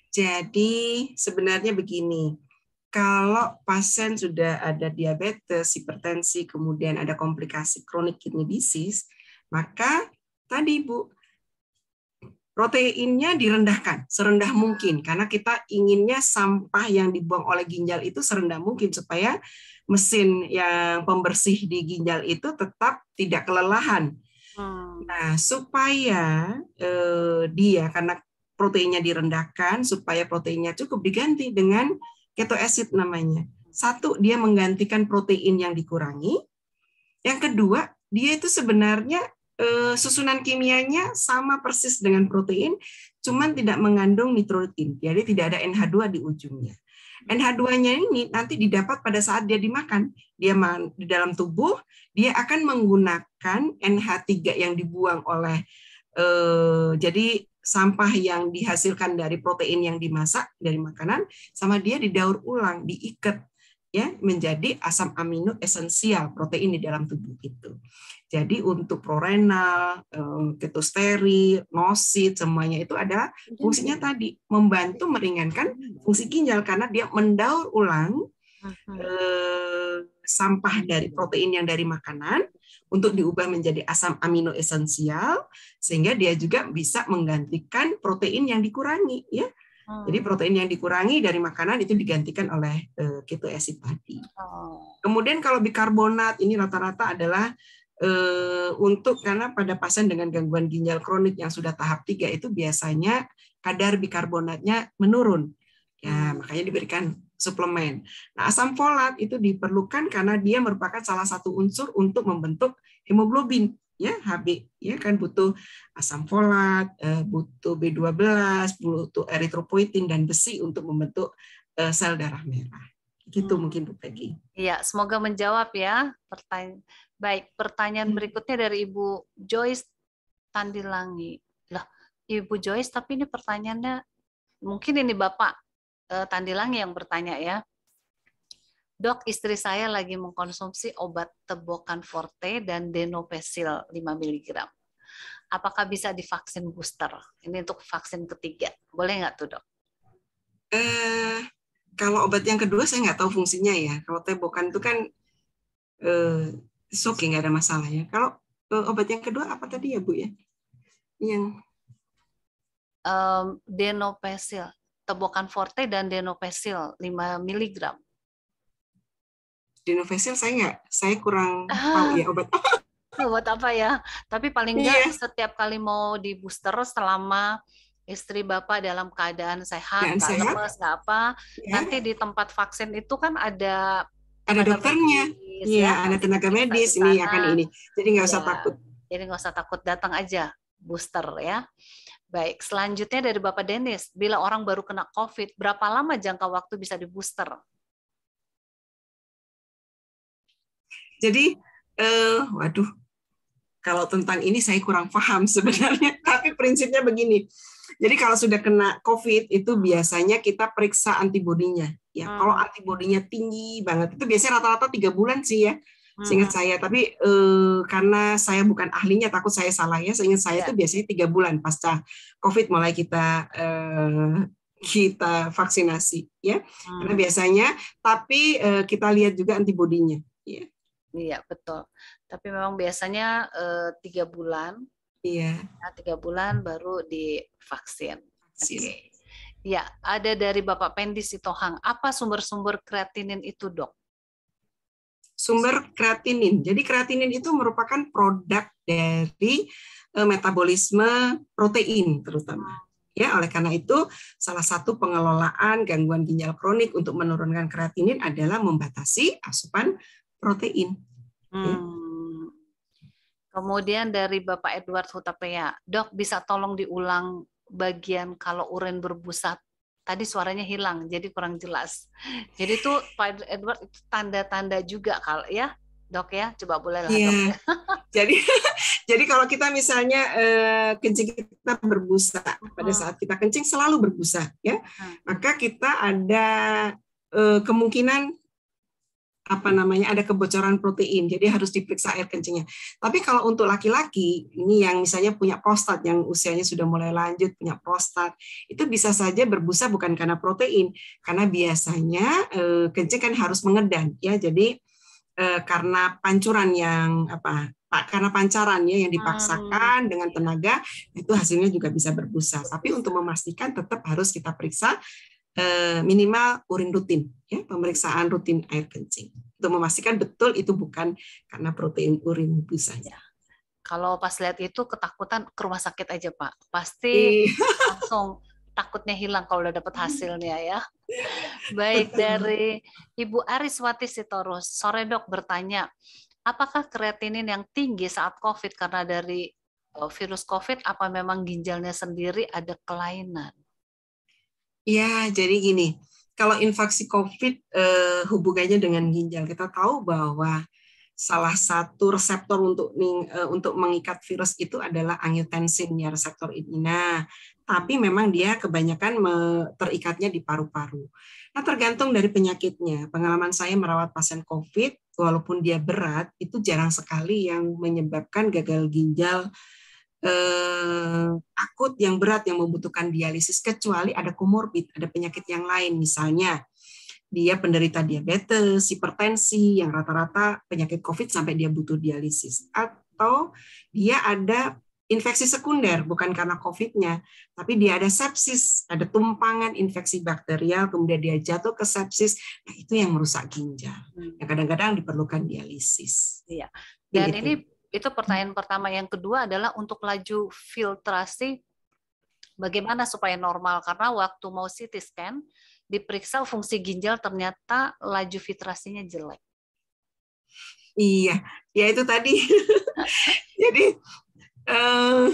jadi sebenarnya begini, kalau pasien sudah ada diabetes, hipertensi, kemudian ada komplikasi kronik kidney disease, maka tadi Bu, proteinnya direndahkan serendah mungkin karena kita inginnya sampah yang dibuang oleh ginjal itu serendah mungkin supaya mesin yang pembersih di ginjal itu tetap tidak kelelahan. Hmm. Nah, supaya eh, dia karena proteinnya direndahkan supaya proteinnya cukup diganti dengan keto acid namanya. Satu, dia menggantikan protein yang dikurangi. Yang kedua, dia itu sebenarnya eh, susunan kimianya sama persis dengan protein, cuman tidak mengandung nitrogen. Jadi tidak ada NH2 di ujungnya. NH2-nya ini nanti didapat pada saat dia dimakan. Dia di dalam tubuh, dia akan menggunakan NH3 yang dibuang oleh eh, jadi sampah yang dihasilkan dari protein yang dimasak dari makanan sama dia didaur ulang, diikat ya menjadi asam amino esensial protein di dalam tubuh itu. Jadi untuk prorenal, ketosteri, nosit, semuanya itu ada fungsinya tadi membantu meringankan fungsi ginjal karena dia mendaur ulang eh, sampah dari protein yang dari makanan untuk diubah menjadi asam amino esensial sehingga dia juga bisa menggantikan protein yang dikurangi ya. Hmm. Jadi protein yang dikurangi dari makanan itu digantikan oleh uh, keto acid Oh. Kemudian kalau bikarbonat ini rata-rata adalah uh, untuk karena pada pasien dengan gangguan ginjal kronik yang sudah tahap 3 itu biasanya kadar bikarbonatnya menurun. Ya, hmm. makanya diberikan suplemen. Nah, asam folat itu diperlukan karena dia merupakan salah satu unsur untuk membentuk hemoglobin ya Hb ya kan butuh asam folat, eh, butuh B12, butuh eritropoietin dan besi untuk membentuk eh, sel darah merah. Gitu hmm. mungkin Bu Peggy. Iya, semoga menjawab ya pertanyaan. Baik, pertanyaan hmm. berikutnya dari Ibu Joyce Tandilangi. Lah, Ibu Joyce tapi ini pertanyaannya mungkin ini Bapak uh, Tandilang yang bertanya ya. Dok, istri saya lagi mengkonsumsi obat tebokan forte dan denopesil 5 mg. Apakah bisa divaksin booster? Ini untuk vaksin ketiga. Boleh nggak tuh, dok? Eh, kalau obat yang kedua saya nggak tahu fungsinya ya. Kalau tebokan itu kan eh, oke, ya, nggak ada masalah ya. Kalau eh, obat yang kedua apa tadi ya, Bu ya? Yang um, denopesil Tebokan Forte dan Denopesil 5 mg. Denopesil saya nggak, saya kurang ah. tahu ya obat apa. obat apa ya? Tapi paling nggak yeah. setiap kali mau di booster selama istri bapak dalam keadaan sehat, nggak lemes, nggak apa, yeah. nanti di tempat vaksin itu kan ada ada dokternya, ada medis, iya, ya, ada tenaga medis ini akan ini, jadi nggak usah yeah. takut. Jadi nggak usah takut datang aja booster ya. Baik, selanjutnya dari Bapak Dennis, bila orang baru kena COVID, berapa lama jangka waktu bisa di booster? Jadi, eh, waduh, kalau tentang ini saya kurang paham sebenarnya, tapi prinsipnya begini. Jadi kalau sudah kena COVID itu biasanya kita periksa antibodinya. Ya, hmm. kalau antibodinya tinggi banget itu biasanya rata-rata tiga -rata bulan sih ya seingat hmm. saya. Tapi eh, karena saya bukan ahlinya, takut saya salah ya. Seingat saya itu ya. biasanya tiga bulan pasca COVID mulai kita eh, kita vaksinasi ya. Hmm. Karena biasanya, tapi eh, kita lihat juga antibodinya. Ya. Iya betul. Tapi memang biasanya tiga bulan. Iya. Nah, tiga bulan baru divaksin. Vaksin. Okay. Ya, ada dari Bapak Pendi Sitohang. Apa sumber-sumber kreatinin itu, dok? sumber kreatinin. Jadi kreatinin itu merupakan produk dari eh, metabolisme protein terutama. Ya, oleh karena itu salah satu pengelolaan gangguan ginjal kronik untuk menurunkan kreatinin adalah membatasi asupan protein. Hmm. Ya. Kemudian dari Bapak Edward Hutapea, dok bisa tolong diulang bagian kalau urin berbusa tadi suaranya hilang jadi kurang jelas jadi itu Pak Edward itu tanda-tanda juga kalau ya dok ya coba boleh lah yeah. dok iya. ya. jadi jadi kalau kita misalnya eh, kencing kita berbusa pada saat kita kencing selalu berbusa ya maka kita ada eh, kemungkinan apa namanya ada kebocoran protein jadi harus diperiksa air kencingnya tapi kalau untuk laki-laki ini yang misalnya punya prostat yang usianya sudah mulai lanjut punya prostat itu bisa saja berbusa bukan karena protein karena biasanya e, kencing kan harus mengedan ya jadi e, karena pancuran yang apa pak karena pancarannya yang dipaksakan hmm. dengan iya. tenaga itu hasilnya juga bisa berbusa tapi untuk memastikan tetap harus kita periksa Eh, minimal urin rutin, ya, pemeriksaan rutin air kencing untuk memastikan betul itu bukan karena protein urin busanya. Kalau pas lihat itu ketakutan ke rumah sakit aja Pak, pasti langsung takutnya hilang kalau udah dapat hasilnya ya. Baik dari Ibu Ariswati Sitorus, sore dok bertanya, apakah kreatinin yang tinggi saat COVID karena dari eh, virus COVID apa memang ginjalnya sendiri ada kelainan? Ya, jadi gini, kalau infeksi COVID eh, hubungannya dengan ginjal, kita tahu bahwa salah satu reseptor untuk eh, untuk mengikat virus itu adalah angiotensin ya reseptor ini. Nah, tapi memang dia kebanyakan terikatnya di paru-paru. Nah, tergantung dari penyakitnya. Pengalaman saya merawat pasien COVID, walaupun dia berat, itu jarang sekali yang menyebabkan gagal ginjal eh, akut yang berat yang membutuhkan dialisis kecuali ada komorbid, ada penyakit yang lain misalnya dia penderita diabetes, hipertensi yang rata-rata penyakit COVID sampai dia butuh dialisis atau dia ada infeksi sekunder bukan karena COVID-nya, tapi dia ada sepsis, ada tumpangan infeksi bakterial, kemudian dia jatuh ke sepsis, nah itu yang merusak ginjal. Hmm. Yang kadang-kadang diperlukan dialisis. Iya. Dan gitu. ini itu pertanyaan pertama. Yang kedua adalah untuk laju filtrasi bagaimana supaya normal karena waktu mau CT scan diperiksa fungsi ginjal ternyata laju filtrasinya jelek. Iya, ya itu tadi. jadi eh,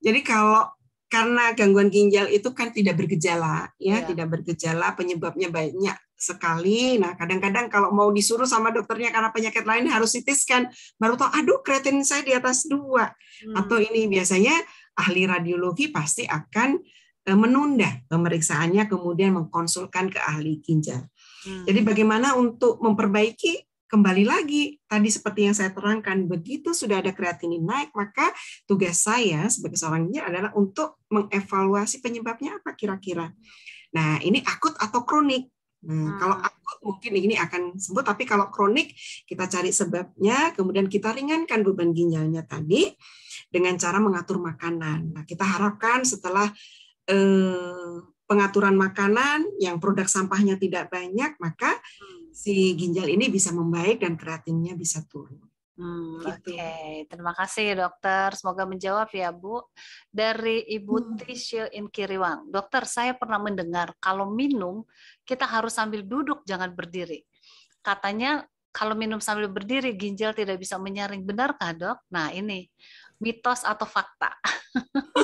jadi kalau karena gangguan ginjal itu kan tidak bergejala ya, ya. tidak bergejala penyebabnya banyak sekali. Nah, kadang-kadang kalau mau disuruh sama dokternya karena penyakit lain harus sitiskan baru tahu aduh kreatinin saya di atas dua hmm. atau ini biasanya ahli radiologi pasti akan e, menunda pemeriksaannya kemudian mengkonsulkan ke ahli ginjal. Hmm. Jadi bagaimana untuk memperbaiki kembali lagi tadi seperti yang saya terangkan begitu sudah ada kreatinin naik maka tugas saya sebagai seorang engineer adalah untuk mengevaluasi penyebabnya apa kira-kira. Nah, ini akut atau kronik. Nah, hmm. kalau akut mungkin ini akan sebut tapi kalau kronik kita cari sebabnya kemudian kita ringankan beban ginjalnya tadi dengan cara mengatur makanan. Nah, kita harapkan setelah eh, pengaturan makanan yang produk sampahnya tidak banyak maka hmm si ginjal ini bisa membaik dan kreatinnya bisa turun. Hmm, gitu. Oke, okay. terima kasih dokter. Semoga menjawab ya Bu. Dari Ibu hmm. Tisha Kiriwang. dokter saya pernah mendengar kalau minum kita harus sambil duduk jangan berdiri. Katanya kalau minum sambil berdiri ginjal tidak bisa menyaring, benarkah dok? Nah ini mitos atau fakta?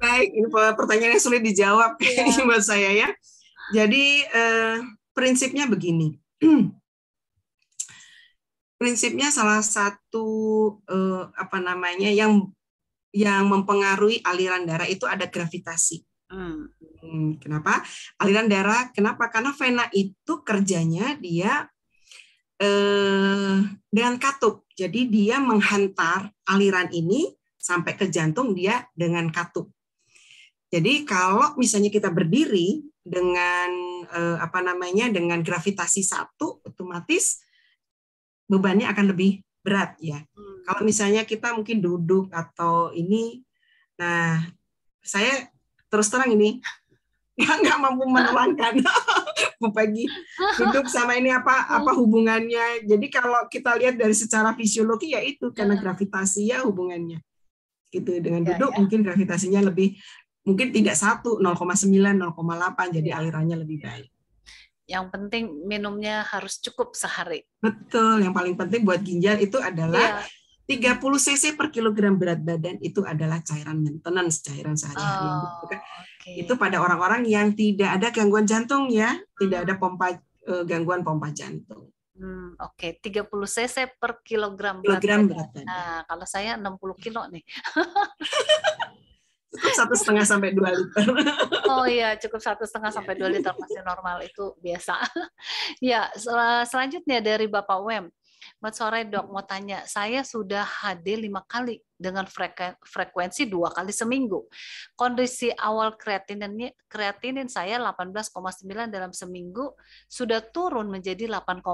Baik, ini pertanyaan yang sulit dijawab ya. buat saya ya. Jadi eh, prinsipnya begini. prinsipnya salah satu eh, apa namanya yang yang mempengaruhi aliran darah itu ada gravitasi. Hmm. hmm. kenapa? Aliran darah kenapa? Karena vena itu kerjanya dia eh, dengan katup. Jadi dia menghantar aliran ini sampai ke jantung dia dengan katup. Jadi kalau misalnya kita berdiri dengan eh, apa namanya dengan gravitasi satu, otomatis bebannya akan lebih berat ya. Hmm. Kalau misalnya kita mungkin duduk atau ini, nah saya terus terang ini nggak mampu menelankan Bu Pagi duduk sama ini apa apa hmm. hubungannya. Jadi kalau kita lihat dari secara fisiologi ya itu karena hmm. gravitasi ya hubungannya gitu dengan ya, duduk ya, ya. mungkin gravitasinya lebih mungkin tidak satu 0,9 0,8 jadi iya. alirannya lebih baik yang penting minumnya harus cukup sehari. Betul, yang paling penting buat ginjal itu adalah yeah. 30 cc per kilogram berat badan itu adalah cairan maintenance, cairan sehari-hari. Oh, okay. Itu pada orang-orang yang tidak ada gangguan jantung ya, tidak hmm. ada pompa eh, gangguan pompa jantung. Hmm, Oke, okay. 30 cc per kilogram, kilogram berat badan. Berat badan. Nah, kalau saya 60 kilo nih. cukup satu setengah sampai dua liter. Oh iya, cukup satu setengah sampai dua liter masih normal itu biasa. ya, sel selanjutnya dari Bapak Wem. Mat sore dok mau tanya, saya sudah HD lima kali dengan frekuensi dua kali seminggu. Kondisi awal kreatinin kreatinin saya 18,9 dalam seminggu sudah turun menjadi 8,3.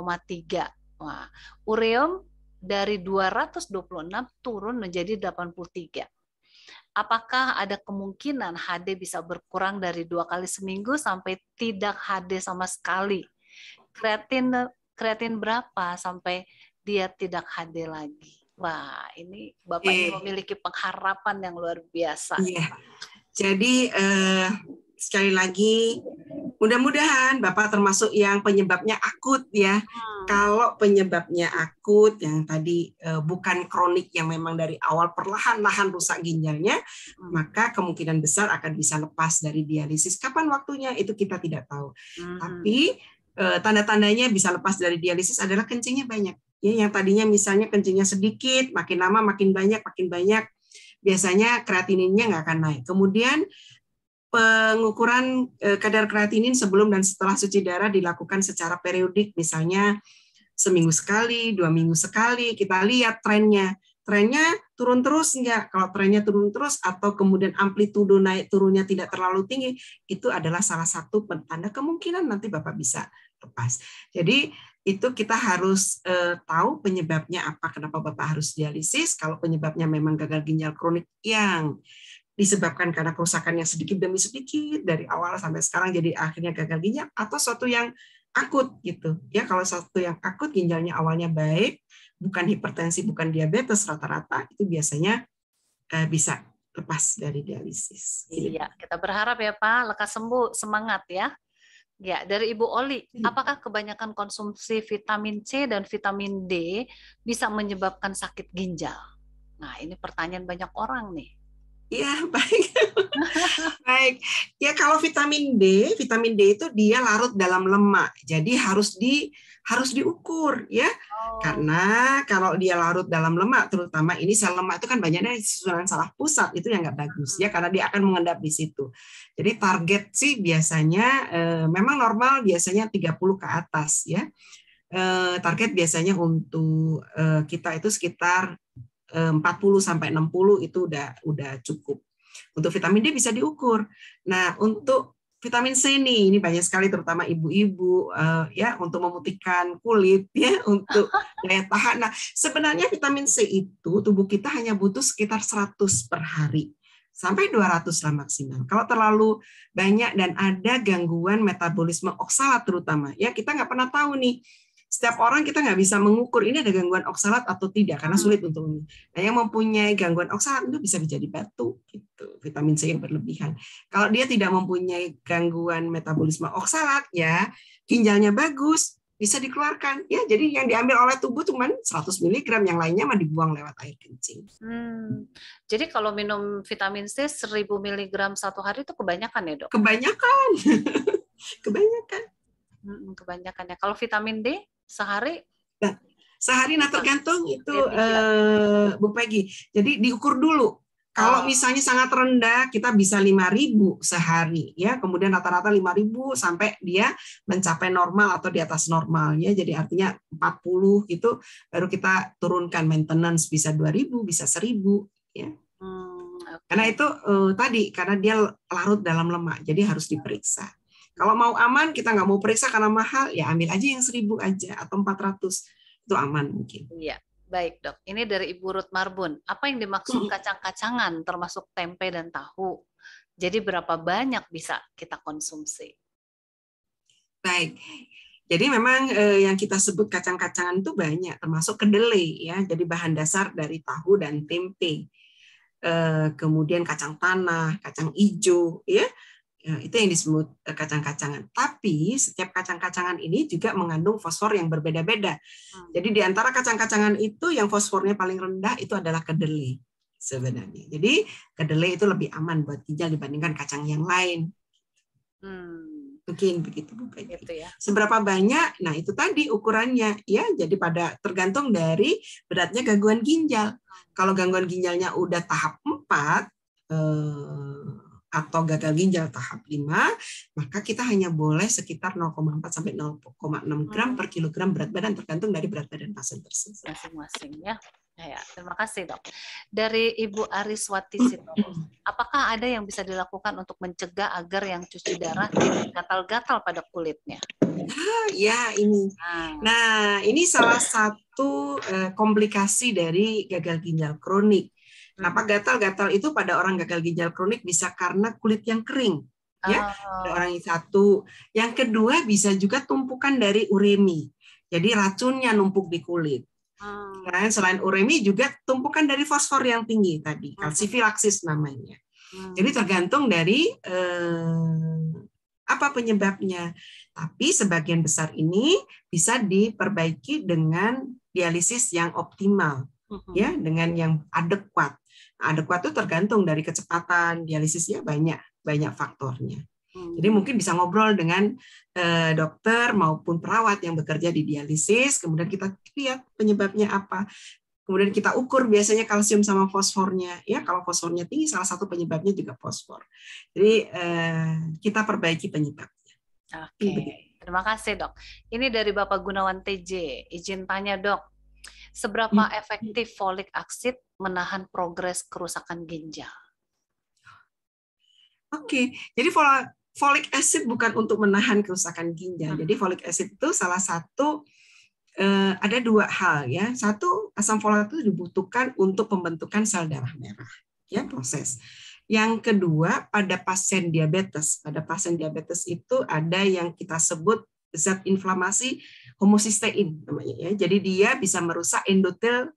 Wah, ureum dari 226 turun menjadi 83 apakah ada kemungkinan HD bisa berkurang dari dua kali seminggu sampai tidak HD sama sekali? Kreatin kreatin berapa sampai dia tidak HD lagi? Wah, ini Bapak eh. memiliki pengharapan yang luar biasa. Iya. Jadi eh, sekali lagi mudah-mudahan Bapak termasuk yang penyebabnya akut ya. Hmm. Kalau penyebabnya akut yang tadi uh, bukan kronik yang memang dari awal perlahan-lahan rusak ginjalnya, hmm. maka kemungkinan besar akan bisa lepas dari dialisis. Kapan waktunya itu kita tidak tahu. Hmm. Tapi uh, tanda-tandanya bisa lepas dari dialisis adalah kencingnya banyak. Ya, yang tadinya misalnya kencingnya sedikit, makin lama makin banyak, makin banyak biasanya kreatininnya nggak akan naik. Kemudian pengukuran eh, kadar kreatinin sebelum dan setelah suci darah dilakukan secara periodik, misalnya seminggu sekali, dua minggu sekali, kita lihat trennya. Trennya turun terus enggak? Kalau trennya turun terus atau kemudian amplitudo naik turunnya tidak terlalu tinggi, itu adalah salah satu penanda kemungkinan nanti Bapak bisa lepas. Jadi itu kita harus eh, tahu penyebabnya apa, kenapa Bapak harus dialisis. Kalau penyebabnya memang gagal ginjal kronik yang disebabkan karena kerusakan yang sedikit demi sedikit dari awal sampai sekarang jadi akhirnya gagal ginjal atau suatu yang akut gitu ya kalau satu yang akut ginjalnya awalnya baik bukan hipertensi bukan diabetes rata-rata itu biasanya eh, bisa lepas dari dialisis iya kita berharap ya pak lekas sembuh semangat ya ya dari ibu Oli iya. apakah kebanyakan konsumsi vitamin C dan vitamin D bisa menyebabkan sakit ginjal nah ini pertanyaan banyak orang nih Ya, baik. baik. Ya, kalau vitamin D, vitamin D itu dia larut dalam lemak. Jadi harus di harus diukur ya. Oh. Karena kalau dia larut dalam lemak, terutama ini sel lemak itu kan banyaknya susunan salah pusat, itu yang nggak bagus ya karena dia akan mengendap di situ. Jadi target sih biasanya e, memang normal biasanya 30 ke atas ya. E, target biasanya untuk e, kita itu sekitar 40 eh, sampai 60 itu udah udah cukup. Untuk vitamin D bisa diukur. Nah, untuk vitamin C ini, ini banyak sekali terutama ibu-ibu uh, ya untuk memutihkan kulit ya untuk daya tahan. Nah, sebenarnya vitamin C itu tubuh kita hanya butuh sekitar 100 per hari sampai 200 lah maksimal. Kalau terlalu banyak dan ada gangguan metabolisme oksalat terutama, ya kita nggak pernah tahu nih setiap orang kita nggak bisa mengukur ini ada gangguan oksalat atau tidak karena hmm. sulit untuk nah yang mempunyai gangguan oksalat itu bisa menjadi batu gitu vitamin C yang berlebihan kalau dia tidak mempunyai gangguan metabolisme oksalat ya ginjalnya bagus bisa dikeluarkan ya jadi yang diambil oleh tubuh cuma 100 mg yang lainnya mah dibuang lewat air kencing hmm. jadi kalau minum vitamin C 1000 mg satu hari itu kebanyakan ya dok kebanyakan kebanyakan hmm, kebanyakan ya kalau vitamin D sehari nah, sehari nah tergantung itu iya, eh, Bu Peggy jadi diukur dulu kalau oh. misalnya sangat rendah, kita bisa 5.000 sehari ya. Kemudian rata-rata 5.000 sampai dia mencapai normal atau di atas normalnya. Jadi artinya 40 gitu baru kita turunkan maintenance bisa 2.000, bisa 1.000 ya. Hmm, okay. Karena itu eh, tadi karena dia larut dalam lemak, jadi harus diperiksa. Kalau mau aman, kita nggak mau periksa karena mahal, ya ambil aja yang seribu aja atau empat ratus itu aman mungkin. Iya, baik dok. Ini dari Ibu Ruth Marbun. Apa yang dimaksud kacang-kacangan termasuk tempe dan tahu? Jadi berapa banyak bisa kita konsumsi? Baik. Jadi memang eh, yang kita sebut kacang-kacangan itu banyak, termasuk kedelai ya. Jadi bahan dasar dari tahu dan tempe. Eh, kemudian kacang tanah, kacang hijau, ya. Ya, itu yang disebut eh, kacang-kacangan. Tapi setiap kacang-kacangan ini juga mengandung fosfor yang berbeda-beda. Hmm. Jadi di antara kacang-kacangan itu yang fosfornya paling rendah itu adalah kedelai sebenarnya. Jadi kedelai itu lebih aman buat ginjal dibandingkan kacang yang lain. Hmm. Mungkin begitu Bu gitu, gitu ya. Seberapa banyak? Nah, itu tadi ukurannya ya. Jadi pada tergantung dari beratnya gangguan ginjal. Hmm. Kalau gangguan ginjalnya udah tahap 4 atau gagal ginjal tahap 5, maka kita hanya boleh sekitar 0,4 sampai 0,6 gram hmm. per kilogram berat badan tergantung dari berat badan pasien tersebut. Masing-masing ya. Ya, ya. terima kasih dok. Dari Ibu Ariswati hmm. Sito, apakah ada yang bisa dilakukan untuk mencegah agar yang cuci darah gatal-gatal pada kulitnya? Ah, ya, ini. Hmm. Nah, ini salah satu eh, komplikasi dari gagal ginjal kronik Kenapa gatal-gatal itu pada orang gagal ginjal kronik bisa karena kulit yang kering, ya. Oh. orang yang satu. Yang kedua bisa juga tumpukan dari uremi. Jadi racunnya numpuk di kulit. Hmm. Ah. Selain, nah, selain uremi juga tumpukan dari fosfor yang tinggi tadi, ah. kalsifilaksis namanya. Hmm. Jadi tergantung dari eh, apa penyebabnya. Tapi sebagian besar ini bisa diperbaiki dengan dialisis yang optimal, ya, dengan yang adekuat. Adekuat itu tergantung dari kecepatan dialisisnya banyak banyak faktornya. Hmm. Jadi mungkin bisa ngobrol dengan eh, dokter maupun perawat yang bekerja di dialisis, kemudian kita lihat penyebabnya apa. Kemudian kita ukur biasanya kalsium sama fosfornya. Ya, kalau fosfornya tinggi salah satu penyebabnya juga fosfor. Jadi eh, kita perbaiki penyebabnya. Oke. Okay. Terima kasih, Dok. Ini dari Bapak Gunawan TJ. Izin tanya, Dok seberapa iya. efektif folik aksid menahan progres kerusakan ginjal? Oke, okay. jadi folik asid bukan untuk menahan kerusakan ginjal. Hmm. Jadi folik asid itu salah satu eh, ada dua hal ya. Satu asam folat itu dibutuhkan untuk pembentukan sel darah merah ya proses. Yang kedua pada pasien diabetes, pada pasien diabetes itu ada yang kita sebut zat inflamasi homosistein namanya ya. Jadi dia bisa merusak endotel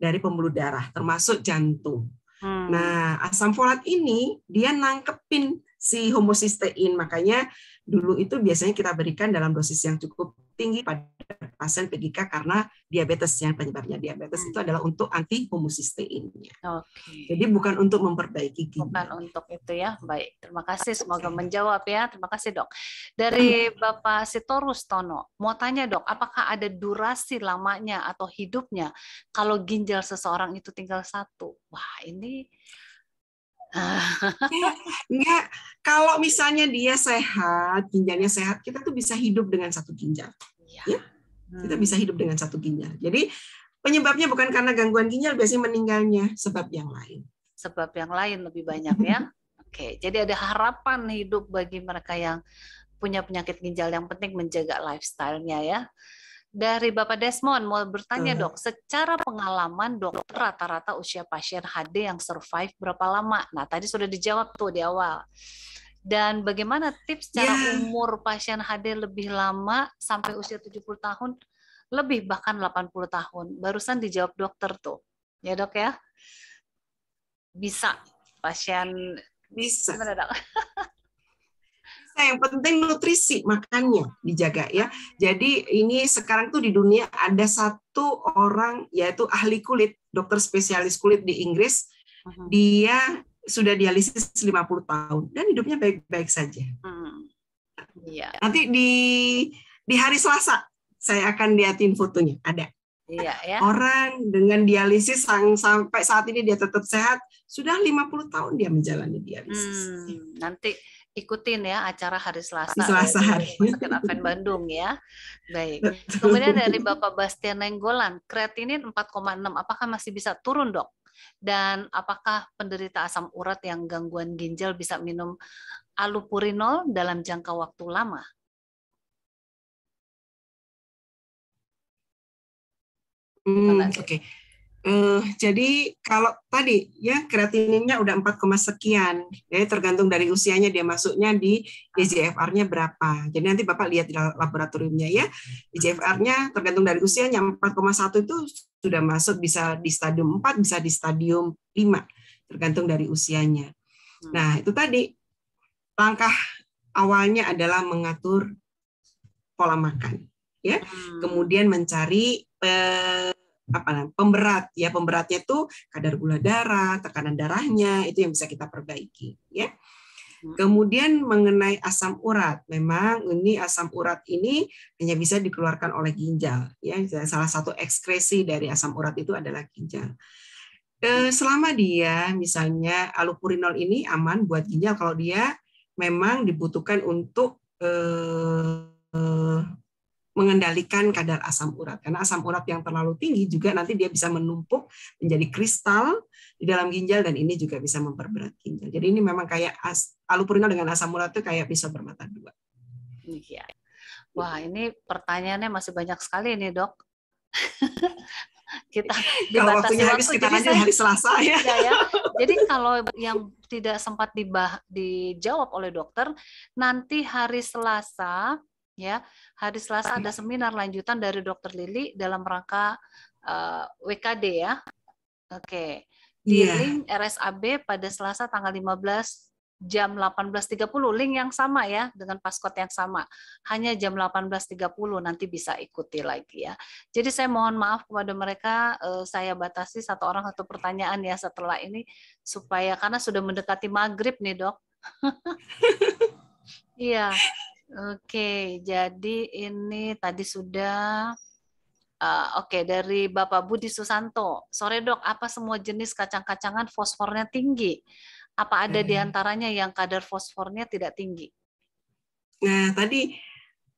dari pembuluh darah termasuk jantung. Hmm. Nah, asam folat ini dia nangkepin si homosistein makanya dulu itu biasanya kita berikan dalam dosis yang cukup tinggi pada pasien PGK karena diabetes yang penyebabnya diabetes itu hmm. adalah untuk anti Oke. Okay. Jadi bukan untuk memperbaiki gigi. Bukan untuk itu ya. Baik, terima kasih semoga menjawab ya. Terima kasih, Dok. Dari Bapak Sitorus Tono, mau tanya, Dok, apakah ada durasi lamanya atau hidupnya kalau ginjal seseorang itu tinggal satu? Wah, ini ya, enggak, kalau misalnya dia sehat, ginjalnya sehat, kita tuh bisa hidup dengan satu ginjal. Ya. ya? Kita bisa hidup dengan satu ginjal. Jadi penyebabnya bukan karena gangguan ginjal, biasanya meninggalnya sebab yang lain. Sebab yang lain lebih banyak ya. Oke, jadi ada harapan hidup bagi mereka yang punya penyakit ginjal yang penting menjaga lifestyle-nya ya. Dari Bapak Desmond mau bertanya dok, secara pengalaman dokter rata-rata usia pasien HD yang survive berapa lama? Nah tadi sudah dijawab tuh di awal. Dan bagaimana tips cara yeah. umur pasien HD lebih lama sampai usia 70 tahun, lebih bahkan 80 tahun? Barusan dijawab dokter tuh, ya dok ya? Bisa pasien bisa. Benar dok. Nah, yang penting nutrisi makannya dijaga ya. Jadi ini sekarang tuh di dunia ada satu orang yaitu ahli kulit, dokter spesialis kulit di Inggris. Dia sudah dialisis 50 tahun dan hidupnya baik-baik saja. Hmm. Iya. Nanti di di hari Selasa saya akan liatin fotonya, ada. Iya, ya. Orang dengan dialisis sang, sampai saat ini dia tetap sehat, sudah 50 tahun dia menjalani dialisis. Hmm, nanti ikutin ya acara hari Selasa. Hari Selasa hari. Masakan Advent Bandung ya. Baik. Betul. Kemudian dari Bapak Bastian Nenggolan, kreatinin 4,6 apakah masih bisa turun, Dok? Dan apakah penderita asam urat yang gangguan ginjal bisa minum alupurinol dalam jangka waktu lama? Hmm, Oke. Okay. Uh, jadi kalau tadi ya kreatininnya udah 4, sekian, jadi ya, tergantung dari usianya dia masuknya di EGFR-nya berapa. Jadi nanti Bapak lihat di laboratoriumnya ya, EGFR-nya tergantung dari usianya 4,1 itu sudah masuk bisa di stadium 4, bisa di stadium 5, tergantung dari usianya. Hmm. Nah, itu tadi langkah awalnya adalah mengatur pola makan ya. Hmm. Kemudian mencari eh, apa namanya pemberat ya pemberatnya itu kadar gula darah tekanan darahnya itu yang bisa kita perbaiki ya hmm. kemudian mengenai asam urat memang ini asam urat ini hanya bisa dikeluarkan oleh ginjal ya salah satu ekskresi dari asam urat itu adalah ginjal eh, selama dia misalnya alupurinol ini aman buat ginjal kalau dia memang dibutuhkan untuk eh, mengendalikan kadar asam urat. Karena asam urat yang terlalu tinggi juga nanti dia bisa menumpuk menjadi kristal di dalam ginjal dan ini juga bisa memperberat ginjal. Jadi ini memang kayak as, alupurina dengan asam urat itu kayak bisa bermata dua. Iya. Wah, ini pertanyaannya masih banyak sekali nih, Dok. kita kalau waktunya waktu, habis jadi saya, hari Selasa ya. ya, ya. Jadi kalau yang tidak sempat dijawab oleh dokter, nanti hari Selasa ya. Hari Selasa ada seminar lanjutan dari Dokter Lili dalam rangka uh, eh, WKD ya. Oke. Okay. Di yeah. link RSAB pada Selasa tanggal 15 jam 18.30 link yang sama ya dengan paskot yang sama hanya jam 18.30 nanti bisa ikuti lagi ya jadi saya mohon maaf kepada mereka eh, saya batasi satu orang satu pertanyaan ya setelah ini supaya karena sudah mendekati maghrib nih dok iya Oke, jadi ini tadi sudah uh, oke okay, dari Bapak Budi Susanto. Sore dok, apa semua jenis kacang-kacangan fosfornya tinggi? Apa ada di mm-hmm. antaranya yang kadar fosfornya tidak tinggi? Nah, tadi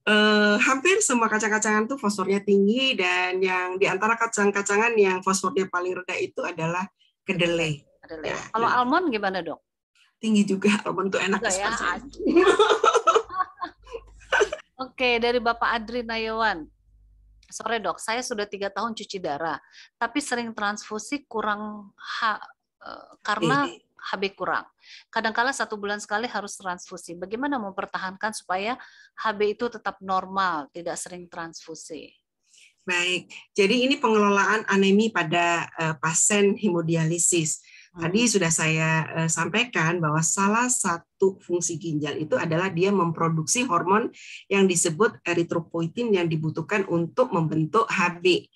uh, hampir semua kacang-kacangan itu fosfornya tinggi dan yang di antara kacang-kacangan yang fosfornya paling rendah itu adalah kedelai. kedelai. Ya, Kalau ya. almond gimana, Dok? Tinggi juga. Almond tuh enak. Juga Oke, dari Bapak Adri Nayawan. Sore dok, saya sudah tiga tahun cuci darah, tapi sering transfusi kurang e, karena iya. HB kurang. Kadangkala satu bulan sekali harus transfusi. Bagaimana mempertahankan supaya HB itu tetap normal, tidak sering transfusi? Baik, jadi ini pengelolaan anemi pada e, pasien hemodialisis. Tadi hmm. sudah saya uh, sampaikan bahwa salah satu fungsi ginjal itu adalah dia memproduksi hormon yang disebut eritropoietin yang dibutuhkan untuk membentuk HB.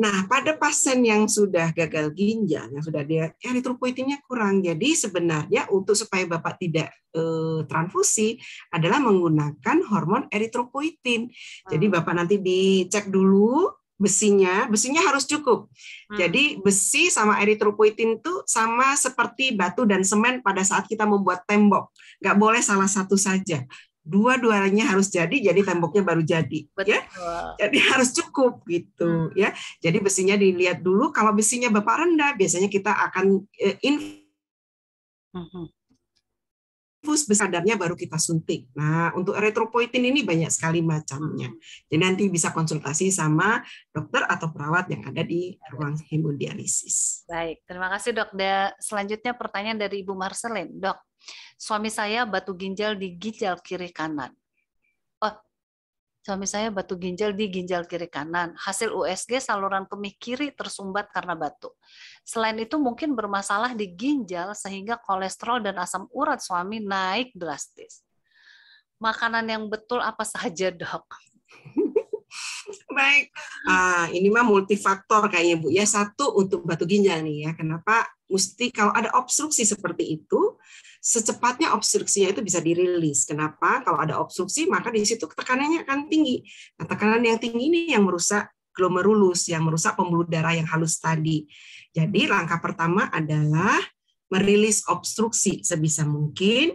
Nah, pada pasien yang sudah gagal ginjal, yang sudah dia eritropoietinnya kurang, jadi sebenarnya untuk supaya bapak tidak e, transfusi adalah menggunakan hormon eritropoietin. Jadi hmm. bapak nanti dicek dulu besinya, besinya harus cukup. Hmm. Jadi besi sama eritropoietin itu sama seperti batu dan semen pada saat kita membuat tembok. Nggak boleh salah satu saja. Dua-duanya harus jadi, jadi temboknya baru jadi. Ya? Jadi harus cukup gitu hmm. ya. Jadi besinya dilihat dulu. Kalau besinya bapak rendah, biasanya kita akan eh, hmm, hmm besarnya baru kita suntik. Nah, untuk eritropoietin ini banyak sekali macamnya. Hmm. Jadi nanti bisa konsultasi sama dokter atau perawat yang ada di ruang hemodialisis. Baik, terima kasih dok. Da, selanjutnya pertanyaan dari Ibu Marcelin. Dok, suami saya batu ginjal di ginjal kiri kanan suami saya batu ginjal di ginjal kiri kanan. Hasil USG saluran kemih kiri tersumbat karena batu. Selain itu mungkin bermasalah di ginjal sehingga kolesterol dan asam urat suami naik drastis. Makanan yang betul apa saja dok? Baik, uh, ini mah multifaktor kayaknya Bu. Ya satu untuk batu ginjal nih ya. Kenapa mesti kalau ada obstruksi seperti itu secepatnya obstruksinya itu bisa dirilis. Kenapa? Kalau ada obstruksi, maka di situ tekanannya akan tinggi. Nah, tekanan yang tinggi ini yang merusak glomerulus, yang merusak pembuluh darah yang halus tadi. Jadi langkah pertama adalah merilis obstruksi sebisa mungkin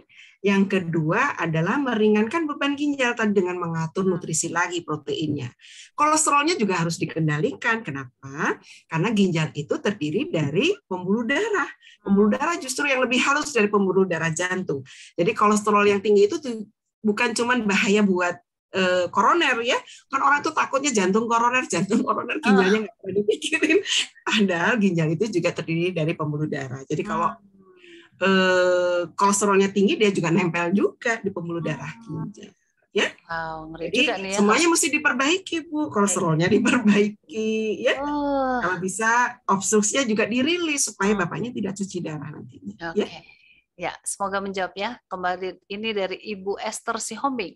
yang kedua adalah meringankan beban ginjal tadi dengan mengatur nutrisi lagi proteinnya. Kolesterolnya juga harus dikendalikan. Kenapa? Karena ginjal itu terdiri dari pembuluh darah. Pembuluh darah justru yang lebih halus dari pembuluh darah jantung. Jadi kolesterol yang tinggi itu bukan cuma bahaya buat eh, koroner ya. Kan orang tuh takutnya jantung koroner, jantung koroner ginjalnya ah. nggak uh. pernah dipikirin. Padahal ginjal itu juga terdiri dari pembuluh darah. Jadi kalau ah. Eh, kolesterolnya tinggi dia juga nempel juga di pembuluh hmm. darah ginjal ya. Wow, ngeri Jadi ya. semuanya mesti diperbaiki Bu, kolesterolnya diperbaiki ya. Kalau bisa obstruksinya juga dirilis supaya hmm. bapaknya tidak cuci darah nantinya. Okay. Ya. Ya, semoga menjawab ya. Kembali ini dari Ibu Esther Sihombing.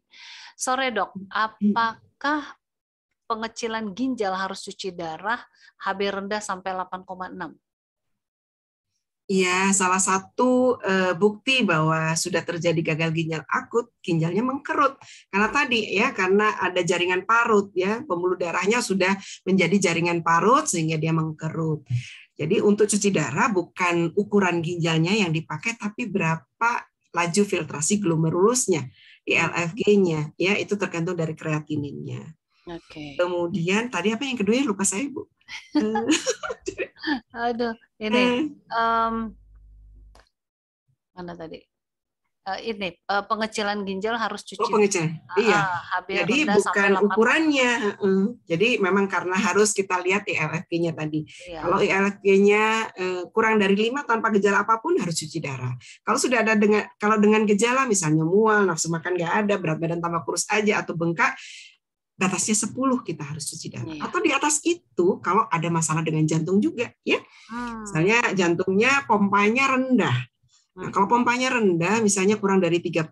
Sore dok, hmm. apakah pengecilan ginjal harus cuci darah HB rendah sampai enam. Iya, salah satu e, bukti bahwa sudah terjadi gagal ginjal akut, ginjalnya mengkerut. Karena tadi ya, karena ada jaringan parut ya, pembuluh darahnya sudah menjadi jaringan parut sehingga dia mengkerut. Jadi untuk cuci darah bukan ukuran ginjalnya yang dipakai tapi berapa laju filtrasi glomerulusnya, ILFG-nya ya, itu tergantung dari kreatininnya. Oke. Okay. Kemudian tadi apa yang kedua ya lupa saya, Bu? Aduh, ini um, mana tadi? Uh, ini uh, eh, pengecilan ginjal harus cuci. Oh pengecilan, ah, iya. Jadi bukan ukurannya, uh, jadi memang karena hmm. harus kita lihat ILFG-nya e tadi. Iya. Kalau ILFG-nya e uh, eh, kurang dari lima tanpa gejala apapun harus cuci darah. Kalau sudah ada dengan kalau dengan gejala misalnya mual, nafsu makan nggak ada, berat badan tambah kurus aja atau bengkak, batasnya 10 kita harus cuci darah. Yeah. Atau di atas itu kalau ada masalah dengan jantung juga ya. Hmm. Misalnya jantungnya pompanya rendah. Nah, kalau hmm. pompanya rendah, misalnya kurang dari 30%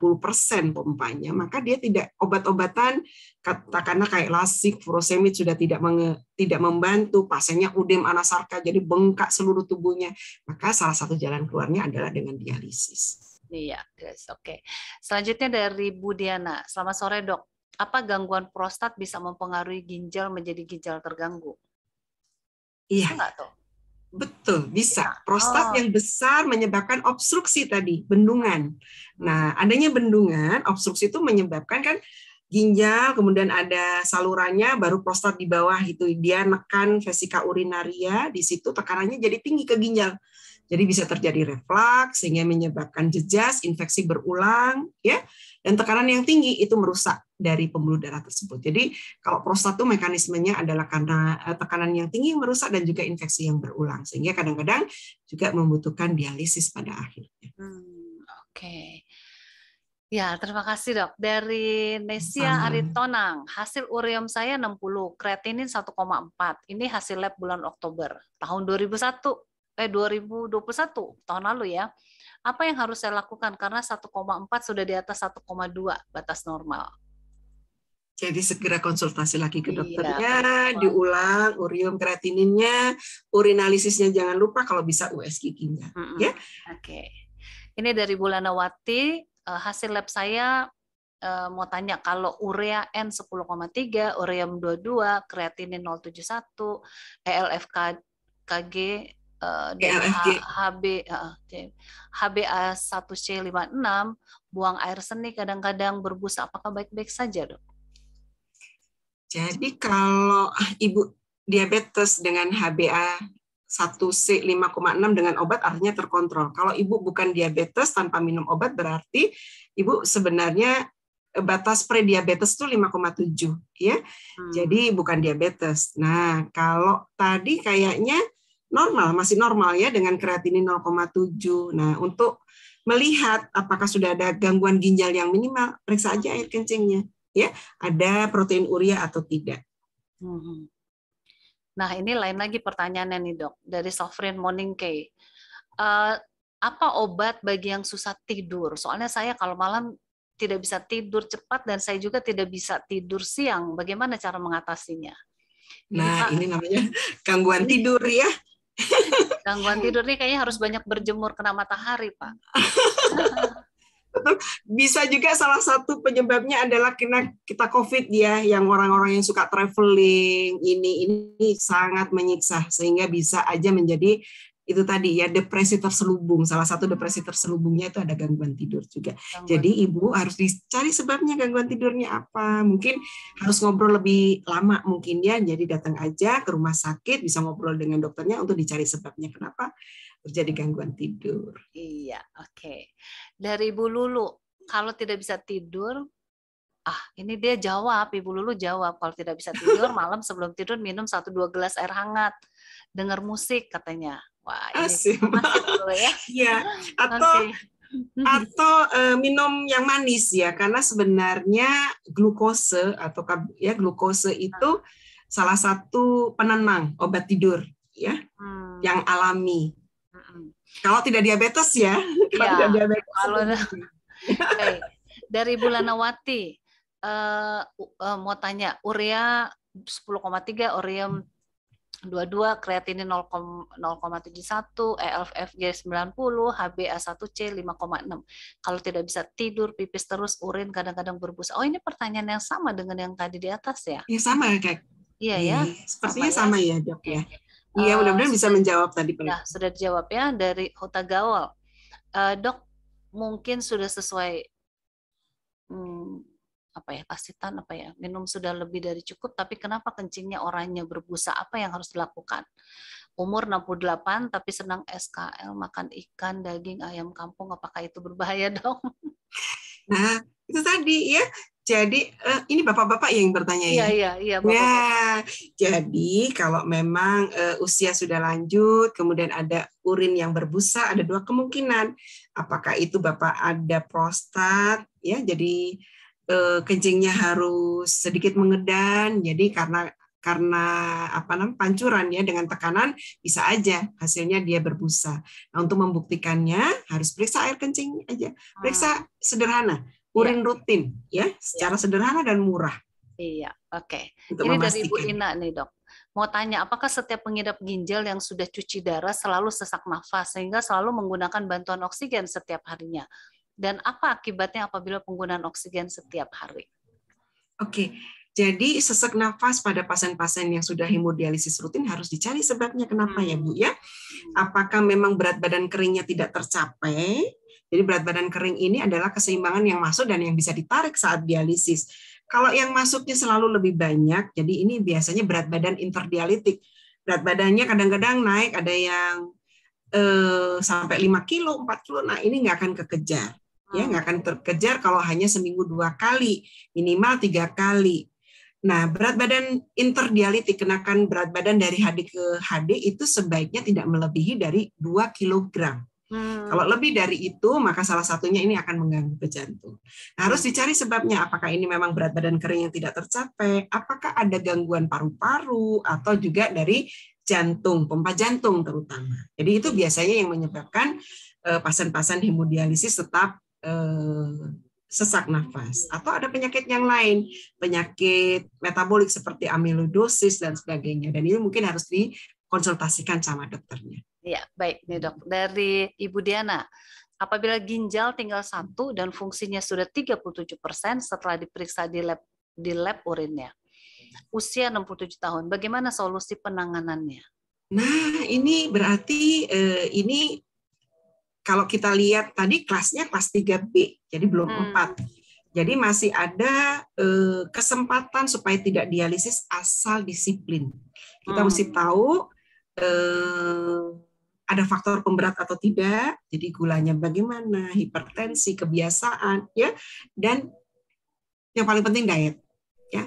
pompanya, maka dia tidak obat-obatan katakanlah kayak lasik, furosemid sudah tidak menge, tidak membantu, pasiennya udem anasarka jadi bengkak seluruh tubuhnya. Maka salah satu jalan keluarnya adalah dengan dialisis. Iya, guys. Oke. Okay. Selanjutnya dari Budiana Selamat sore, Dok apa gangguan prostat bisa mempengaruhi ginjal menjadi ginjal terganggu? Iya. Enggak tuh? Betul, bisa. Nah, prostat oh. yang besar menyebabkan obstruksi tadi, bendungan. Nah, adanya bendungan, obstruksi itu menyebabkan kan ginjal, kemudian ada salurannya, baru prostat di bawah gitu. Dia nekan vesika urinaria, di situ tekanannya jadi tinggi ke ginjal. Jadi bisa terjadi refleks sehingga menyebabkan jejas, infeksi berulang, ya. Dan tekanan yang tinggi itu merusak dari pembuluh darah tersebut. Jadi kalau prostat itu mekanismenya adalah karena eh, tekanan yang tinggi yang merusak dan juga infeksi yang berulang sehingga kadang-kadang juga membutuhkan dialisis pada akhirnya. Hmm, Oke. Okay. Ya, terima kasih dok. Dari Nesia Aritonang, hasil ureum saya 60, kreatinin 1,4. Ini hasil lab bulan Oktober tahun 2001 eh 2021 tahun lalu ya apa yang harus saya lakukan karena 1,4 sudah di atas 1,2 batas normal. Jadi segera konsultasi lagi ke iya, dokternya, iya. diulang urium kreatininnya, urinalisisnya jangan lupa kalau bisa USG nya mm -hmm. ya. Oke. Okay. Ini dari Bulanawati, eh, hasil lab saya eh, mau tanya kalau urea N 10,3, ureum 22, kreatinin 071, ELFK KG HB HbA1c56 buang air seni kadang-kadang berbusa apakah baik-baik saja dok? Jadi kalau ah, ibu diabetes dengan HbA 1C 5,6 dengan obat artinya terkontrol. Kalau ibu bukan diabetes tanpa minum obat berarti ibu sebenarnya eh, batas prediabetes itu 5,7 ya. Hmm. Jadi bukan diabetes. Nah, kalau tadi kayaknya normal, masih normal ya dengan kreatinin 0,7. Nah, untuk melihat apakah sudah ada gangguan ginjal yang minimal, periksa aja air kencingnya ya ada protein urea atau tidak. Nah ini lain lagi pertanyaannya nih dok dari Sovereign Morning K. Uh, apa obat bagi yang susah tidur? Soalnya saya kalau malam tidak bisa tidur cepat dan saya juga tidak bisa tidur siang. Bagaimana cara mengatasinya? Nah, Pak, ini namanya gangguan tidur ya. Gangguan tidur ini kayaknya harus banyak berjemur kena matahari, Pak. bisa juga salah satu penyebabnya adalah karena kita COVID ya, yang orang-orang yang suka traveling ini ini sangat menyiksa sehingga bisa aja menjadi itu tadi ya depresi terselubung. Salah satu depresi terselubungnya itu ada gangguan tidur juga. Gangguan. Jadi ibu harus dicari sebabnya gangguan tidurnya apa. Mungkin harus ngobrol lebih lama mungkin ya. Jadi datang aja ke rumah sakit bisa ngobrol dengan dokternya untuk dicari sebabnya kenapa terjadi gangguan tidur. Iya, oke. Okay. Dari Bu Lulu, kalau tidak bisa tidur, ah ini dia jawab, Ibu Lulu jawab kalau tidak bisa tidur malam sebelum tidur minum satu dua gelas air hangat, dengar musik katanya. Wah, ini Asyik. masih dulu ya. Iya, atau okay. atau uh, minum yang manis ya karena sebenarnya glukose atau ya glukose hmm. itu salah satu penenang obat tidur ya hmm. yang alami kalau tidak diabetes ya. Kalau ya, tidak diabetes. Kalau okay. Dari Bulanawati uh, eh, uh, eh, mau tanya urea 10,3, ureum 22, kreatinin 0,71, ELFFG 90, HbA1c 5,6. Kalau tidak bisa tidur, pipis terus, urin kadang-kadang berbusa. Oh ini pertanyaan yang sama dengan yang tadi di atas ya? Iya sama ya kayak. Iya ya. Iya, sepertinya sama, ya, sama ya dok ya. Okay. Iya, eh, mudah-mudahan bisa menjawab tadi. Nah, sudah dijawab ya dari Huta Gawal. Uh, eh, dok, mungkin sudah sesuai hmm, apa ya kasitan apa ya minum sudah lebih dari cukup tapi kenapa kencingnya orangnya berbusa apa yang harus dilakukan umur 68 tapi senang SKL makan ikan daging ayam kampung apakah itu berbahaya dong nah itu tadi ya jadi uh, ini bapak-bapak yang bertanya ya. Iya iya iya. Bapak Ya, jadi kalau memang uh, usia sudah lanjut, kemudian ada urin yang berbusa, ada dua kemungkinan. Apakah itu bapak ada prostat, ya jadi uh, kencingnya harus sedikit mengedan, jadi karena karena apa namanya pancuran ya dengan tekanan bisa aja hasilnya dia berbusa. Nah, untuk membuktikannya harus periksa air kencing aja. Periksa ah. sederhana urin iya. rutin ya iya. secara sederhana dan murah. Iya, oke. Okay. Ini dari Bu Ina nih dok. Mau tanya, apakah setiap pengidap ginjal yang sudah cuci darah selalu sesak nafas sehingga selalu menggunakan bantuan oksigen setiap harinya? Dan apa akibatnya apabila penggunaan oksigen setiap hari? Oke, okay. jadi sesak nafas pada pasien-pasien yang sudah hemodialisis rutin harus dicari sebabnya kenapa ya Bu ya? Hmm. Apakah memang berat badan keringnya tidak tercapai? Jadi berat badan kering ini adalah keseimbangan yang masuk dan yang bisa ditarik saat dialisis. Kalau yang masuknya selalu lebih banyak, jadi ini biasanya berat badan interdialitik. Berat badannya kadang-kadang naik, ada yang eh, sampai 5 kilo, 4 kilo. Nah ini nggak akan kekejar, ya nggak akan terkejar kalau hanya seminggu dua kali, minimal tiga kali. Nah, berat badan interdialitik, kenakan berat badan dari HD ke HD itu sebaiknya tidak melebihi dari 2 kilogram. Hmm. Kalau lebih dari itu, maka salah satunya ini akan mengganggu ke jantung. Nah, harus dicari sebabnya, apakah ini memang berat badan kering yang tidak tercapai, apakah ada gangguan paru-paru, atau juga dari jantung, pompa jantung terutama. Jadi itu biasanya yang menyebabkan eh, pasien-pasien hemodialisis tetap uh, sesak nafas atau ada penyakit yang lain, penyakit metabolik seperti amiloidosis dan sebagainya. Dan ini mungkin harus dikonsultasikan sama dokternya. Ya, baik nih dok. Dari Ibu Diana, apabila ginjal tinggal satu dan fungsinya sudah 37% setelah diperiksa di lab, di lab urinnya, usia 67 tahun, bagaimana solusi penanganannya? Nah, ini berarti eh, ini kalau kita lihat tadi kelasnya kelas 3B, jadi belum hmm. 4. Jadi masih ada eh, kesempatan supaya tidak dialisis asal disiplin. Kita hmm. mesti tahu eh, ada faktor pemberat atau tidak, jadi gulanya bagaimana, hipertensi, kebiasaan, ya, dan yang paling penting diet, ya,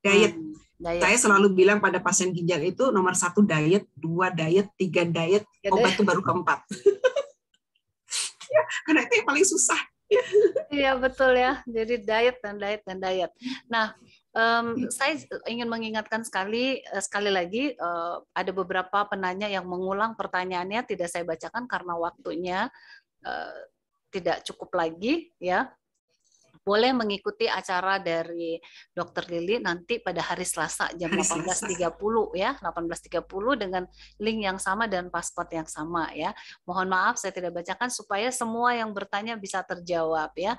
diet. Hmm, diet. Saya selalu bilang pada pasien ginjal itu nomor satu diet, dua diet, tiga diet, ya, obat itu baru keempat. ya, karena itu yang paling susah. Iya betul ya. Jadi diet dan diet dan diet. Nah, Um, saya eh, ingin mengingatkan sekali eh, sekali lagi uh, ada beberapa penanya yang mengulang pertanyaannya tidak saya bacakan karena waktunya uh, tidak cukup lagi ya. Boleh mengikuti acara dari Dr. Lili nanti pada hari Selasa jam 18.30 ya, 18.30 dengan link yang sama dan paspor yang sama ya. Mohon maaf saya tidak bacakan supaya semua yang bertanya bisa terjawab ya.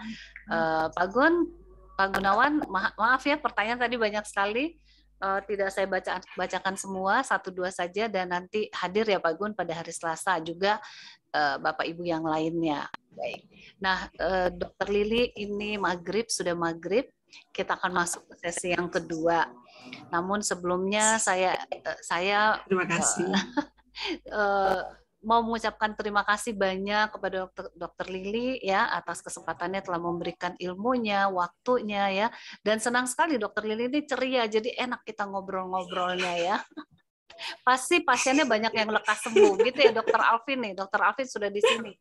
Uh, Pak Gun Pak eh, Gunawan, ma maaf ya pertanyaan tadi banyak sekali. Uh, tidak saya baca bacakan semua satu dua saja dan nanti hadir ya Pak Gun pada hari Selasa juga uh, Bapak Ibu yang lainnya. Baik. Nah, uh, Dokter Lili ini maghrib sudah maghrib kita akan masuk ke sesi yang kedua. Namun sebelumnya saya saya terima kasih. mau mengucapkan terima kasih banyak kepada dokter, dokter Lili ya atas kesempatannya telah memberikan ilmunya, waktunya ya. Dan senang sekali dokter Lili ini ceria, jadi enak kita ngobrol-ngobrolnya ya. Pasti pasiennya banyak yang lekas sembuh gitu ya dokter Alvin nih. Dokter Alvin sudah di sini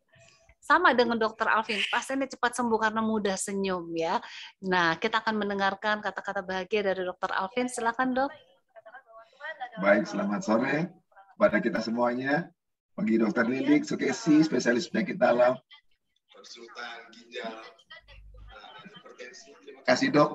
sama dengan dokter Alvin, pasiennya cepat sembuh karena mudah senyum ya. Nah, kita akan mendengarkan kata-kata bahagia dari dokter Alvin. Silakan dok. Baik, selamat sore kepada kita semuanya bagi dokter Lilik, Sukesi, spesialis penyakit dalam, konsultan ginjal, eh, hipertensi. Terima kasih dok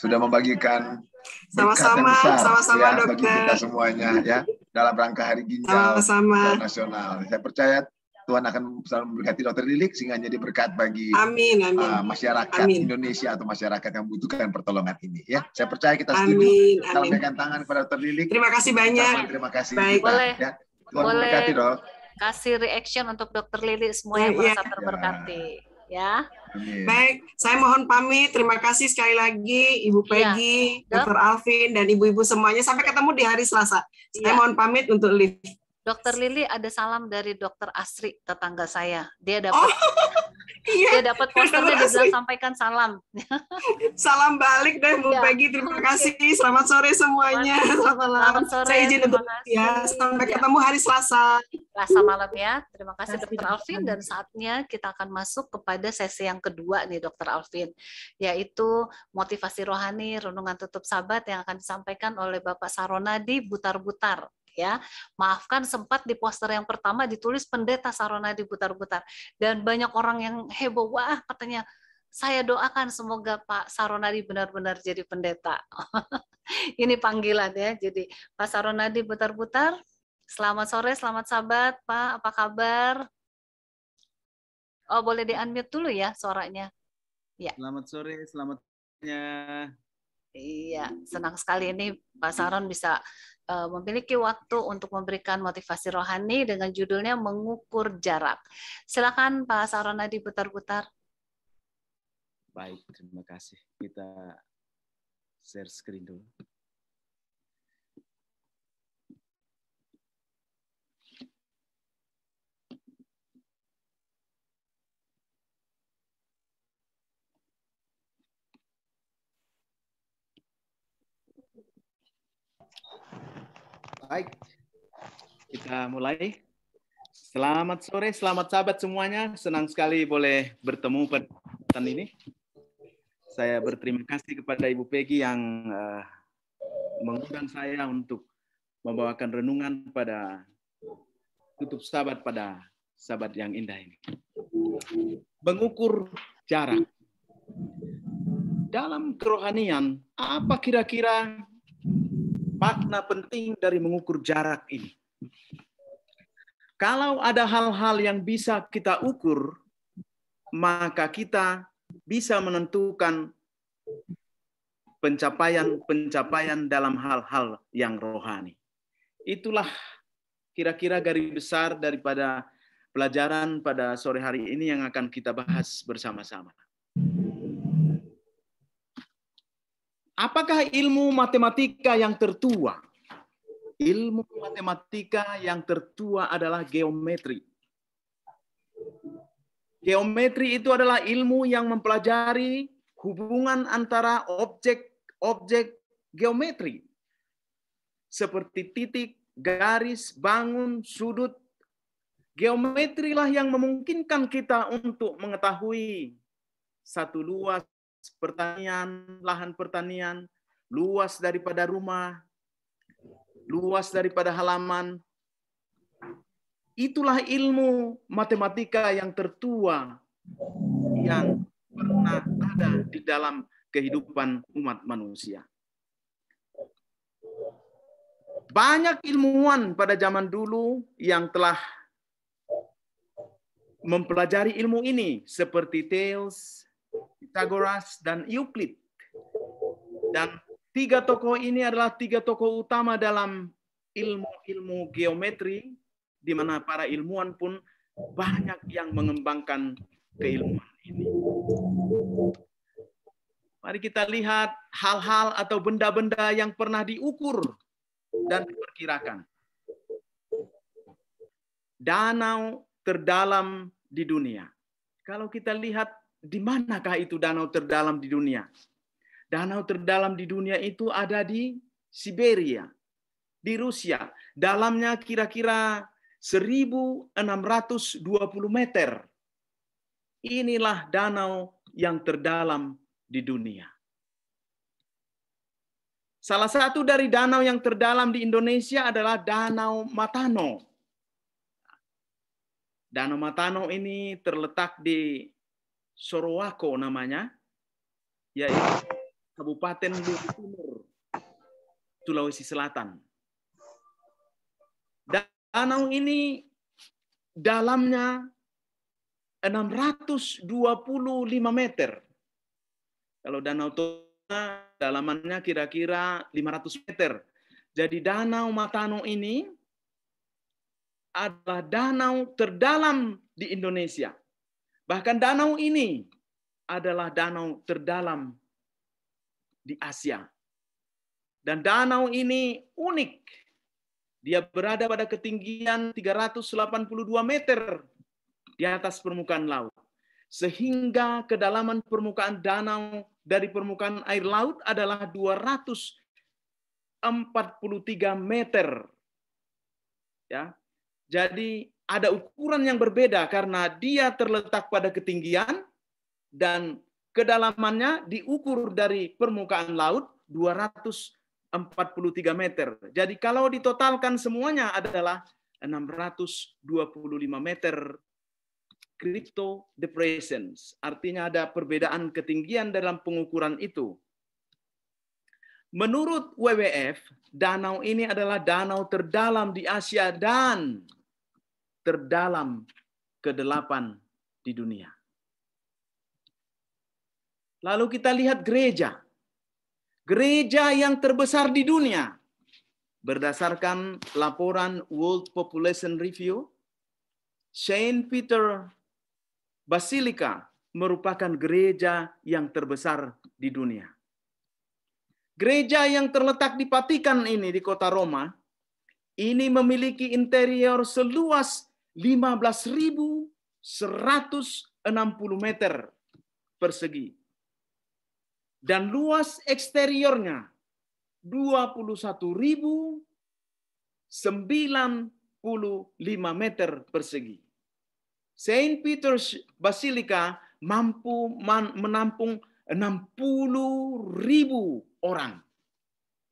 sudah membagikan sama-sama, sama-sama ya, dokter. bagi kita semuanya ya dalam rangka Hari Ginjal sama -sama. Nasional. Saya percaya Tuhan akan selalu memberkati dokter Lilik sehingga jadi berkat bagi amin, amin. Uh, masyarakat amin. Indonesia atau masyarakat yang membutuhkan pertolongan ini ya. Saya percaya kita setuju. Amin, amin. tangan kepada dokter Lilik. Terima kasih banyak. terima kasih. Baik, kita, boleh. Ya. Mohon boleh berkati, dok. kasih reaction untuk dokter Lili semua iya, yang merasa ya. terberkati. Ya. Amin. Baik, saya mohon pamit. Terima kasih sekali lagi Ibu iya. Peggy, ya. Dokter Alvin, dan ibu-ibu semuanya. Sampai ketemu di hari Selasa. Ya. Saya mohon pamit untuk Lili Dokter Lili ada salam dari Dokter Asri, tetangga saya. Dia dapat. Oh iya. dia dapat posternya dia bilang sampaikan salam salam balik deh Bu Bagi iya. Peggy terima kasih selamat sore semuanya selamat, selamat sore saya izin untuk ya sampai iya. ketemu hari Selasa Selasa malam ya terima kasih Dokter Alvin dan saatnya kita akan masuk kepada sesi yang kedua nih Dokter Alvin yaitu motivasi rohani renungan tutup sabat yang akan disampaikan oleh Bapak Saronadi butar-butar ya. Maafkan sempat di poster yang pertama ditulis pendeta Sarona diputar-putar dan banyak orang yang heboh wah katanya saya doakan semoga Pak Saronadi benar-benar jadi pendeta. Ini panggilan ya. Jadi Pak Saronadi putar-putar. Selamat sore, selamat sabat, Pak. Apa kabar? Oh, boleh di-unmute dulu ya suaranya. Ya. Selamat sore, selamat Iya, senang sekali ini Pak Saron bisa eh, memiliki waktu untuk memberikan motivasi rohani dengan judulnya mengukur jarak. Silakan Pak Saron Adi putar-putar. Baik, terima kasih. Kita share screen dulu. Baik, kita mulai. Selamat sore, selamat sahabat semuanya. Senang sekali boleh bertemu pada ini. Saya berterima kasih kepada Ibu Peggy yang uh, mengundang saya untuk membawakan renungan pada tutup sahabat pada sahabat yang indah ini. Mengukur jarak. Dalam kerohanian, apa kira-kira makna penting dari mengukur jarak ini. Kalau ada hal-hal yang bisa kita ukur, maka kita bisa menentukan pencapaian-pencapaian dalam hal-hal yang rohani. Itulah kira-kira garis besar daripada pelajaran pada sore hari ini yang akan kita bahas bersama-sama. Apakah ilmu matematika yang tertua? Ilmu matematika yang tertua adalah geometri. Geometri itu adalah ilmu yang mempelajari hubungan antara objek-objek geometri. Seperti titik, garis, bangun, sudut. Geometrilah yang memungkinkan kita untuk mengetahui satu luas, pertanian, lahan pertanian, luas daripada rumah, luas daripada halaman. Itulah ilmu matematika yang tertua yang pernah ada di dalam kehidupan umat manusia. Banyak ilmuwan pada zaman dulu yang telah mempelajari ilmu ini seperti Thales, Pythagoras, dan Euclid. Dan tiga tokoh ini adalah tiga tokoh utama dalam ilmu-ilmu geometri, di mana para ilmuwan pun banyak yang mengembangkan keilmuan ini. Mari kita lihat hal-hal atau benda-benda yang pernah diukur dan diperkirakan. Danau terdalam di dunia. Kalau kita lihat di manakah itu danau terdalam di dunia? Danau terdalam di dunia itu ada di Siberia, di Rusia. Dalamnya kira-kira 1620 meter. Inilah danau yang terdalam di dunia. Salah satu dari danau yang terdalam di Indonesia adalah Danau Matano. Danau Matano ini terletak di Sorowako namanya, yaitu Kabupaten Luwu Timur, Sulawesi Selatan. Danau ini dalamnya 625 meter. Kalau Danau itu, dalamannya kira-kira 500 meter. Jadi Danau Matano ini adalah danau terdalam di Indonesia. Bahkan danau ini adalah danau terdalam di Asia. Dan danau ini unik. Dia berada pada ketinggian 382 meter di atas permukaan laut. Sehingga kedalaman permukaan danau dari permukaan air laut adalah 243 meter. Ya. Jadi ada ukuran yang berbeda karena dia terletak pada ketinggian dan kedalamannya diukur dari permukaan laut 243 meter. Jadi kalau ditotalkan semuanya adalah 625 meter crypto depression. Artinya ada perbedaan ketinggian dalam pengukuran itu. Menurut WWF, danau ini adalah danau terdalam di Asia dan terdalam kedelapan di dunia. Lalu kita lihat gereja. Gereja yang terbesar di dunia. Berdasarkan laporan World Population Review, Saint Peter Basilica merupakan gereja yang terbesar di dunia. Gereja yang terletak di Patikan ini di kota Roma, ini memiliki interior seluas 15.160 meter persegi. Dan luas eksteriornya 21.095 meter persegi. Saint Peter's Basilica mampu menampung 60.000 orang.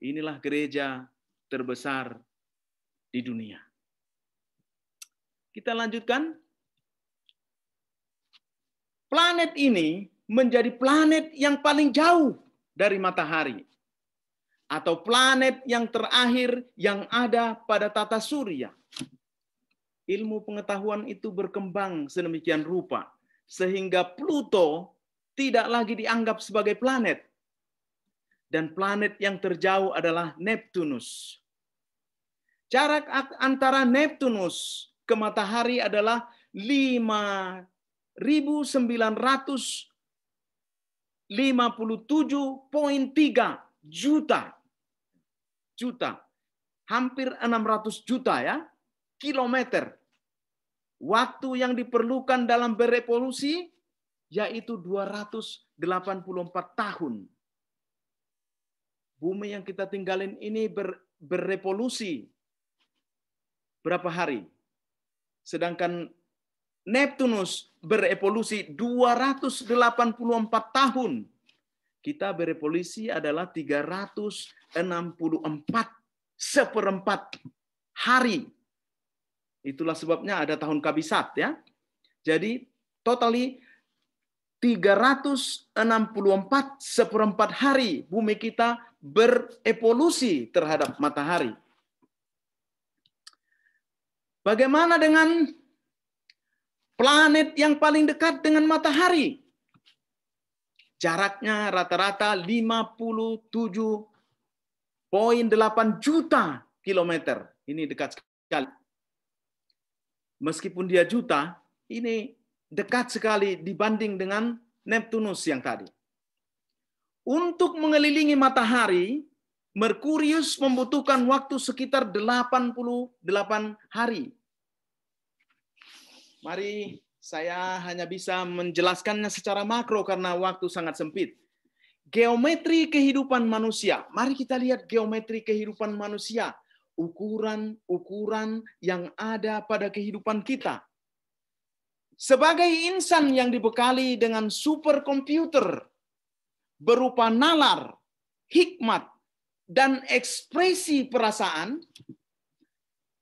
Inilah gereja terbesar di dunia. Kita lanjutkan. Planet ini menjadi planet yang paling jauh dari matahari atau planet yang terakhir yang ada pada tata surya. Ilmu pengetahuan itu berkembang sedemikian rupa sehingga Pluto tidak lagi dianggap sebagai planet. Dan planet yang terjauh adalah Neptunus. Jarak antara Neptunus ke matahari adalah 5.957.3 juta juta hampir 600 juta ya kilometer waktu yang diperlukan dalam berevolusi yaitu 284 tahun bumi yang kita tinggalin ini ber, berevolusi berapa hari Sedangkan Neptunus berevolusi 284 tahun. Kita berevolusi adalah 364 seperempat hari. Itulah sebabnya ada tahun kabisat ya. Jadi totally 364 seperempat hari bumi kita berevolusi terhadap matahari. Bagaimana dengan planet yang paling dekat dengan matahari? Jaraknya rata-rata 57,8 juta kilometer. Ini dekat sekali. Meskipun dia juta, ini dekat sekali dibanding dengan Neptunus yang tadi. Untuk mengelilingi matahari, Merkurius membutuhkan waktu sekitar 88 hari. Mari saya hanya bisa menjelaskannya secara makro karena waktu sangat sempit. Geometri kehidupan manusia. Mari kita lihat geometri kehidupan manusia. Ukuran-ukuran yang ada pada kehidupan kita. Sebagai insan yang dibekali dengan superkomputer berupa nalar, hikmat, dan ekspresi perasaan,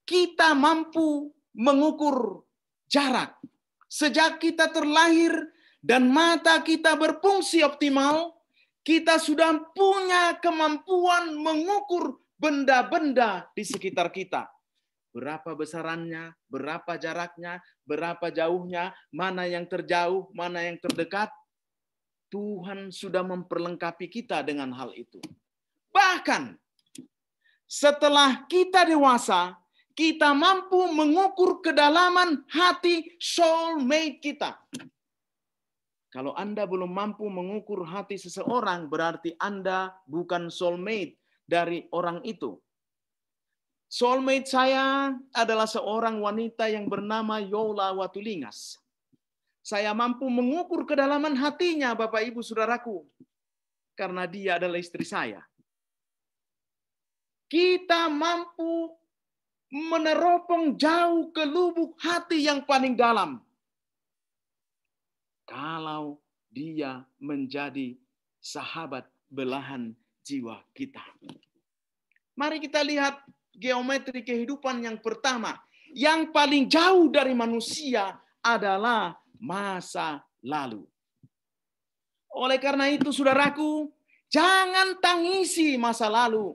kita mampu mengukur jarak. Sejak kita terlahir dan mata kita berfungsi optimal, kita sudah punya kemampuan mengukur benda-benda di sekitar kita. Berapa besarannya, berapa jaraknya, berapa jauhnya, mana yang terjauh, mana yang terdekat. Tuhan sudah memperlengkapi kita dengan hal itu. Bahkan setelah kita dewasa, kita mampu mengukur kedalaman hati soulmate kita. Kalau Anda belum mampu mengukur hati seseorang, berarti Anda bukan soulmate dari orang itu. Soulmate saya adalah seorang wanita yang bernama Yola Watulingas. Saya mampu mengukur kedalaman hatinya, Bapak Ibu Saudaraku. Karena dia adalah istri saya kita mampu meneropong jauh ke lubuk hati yang paling dalam. Kalau dia menjadi sahabat belahan jiwa kita. Mari kita lihat geometri kehidupan yang pertama. Yang paling jauh dari manusia adalah masa lalu. Oleh karena itu, saudaraku, jangan tangisi masa lalu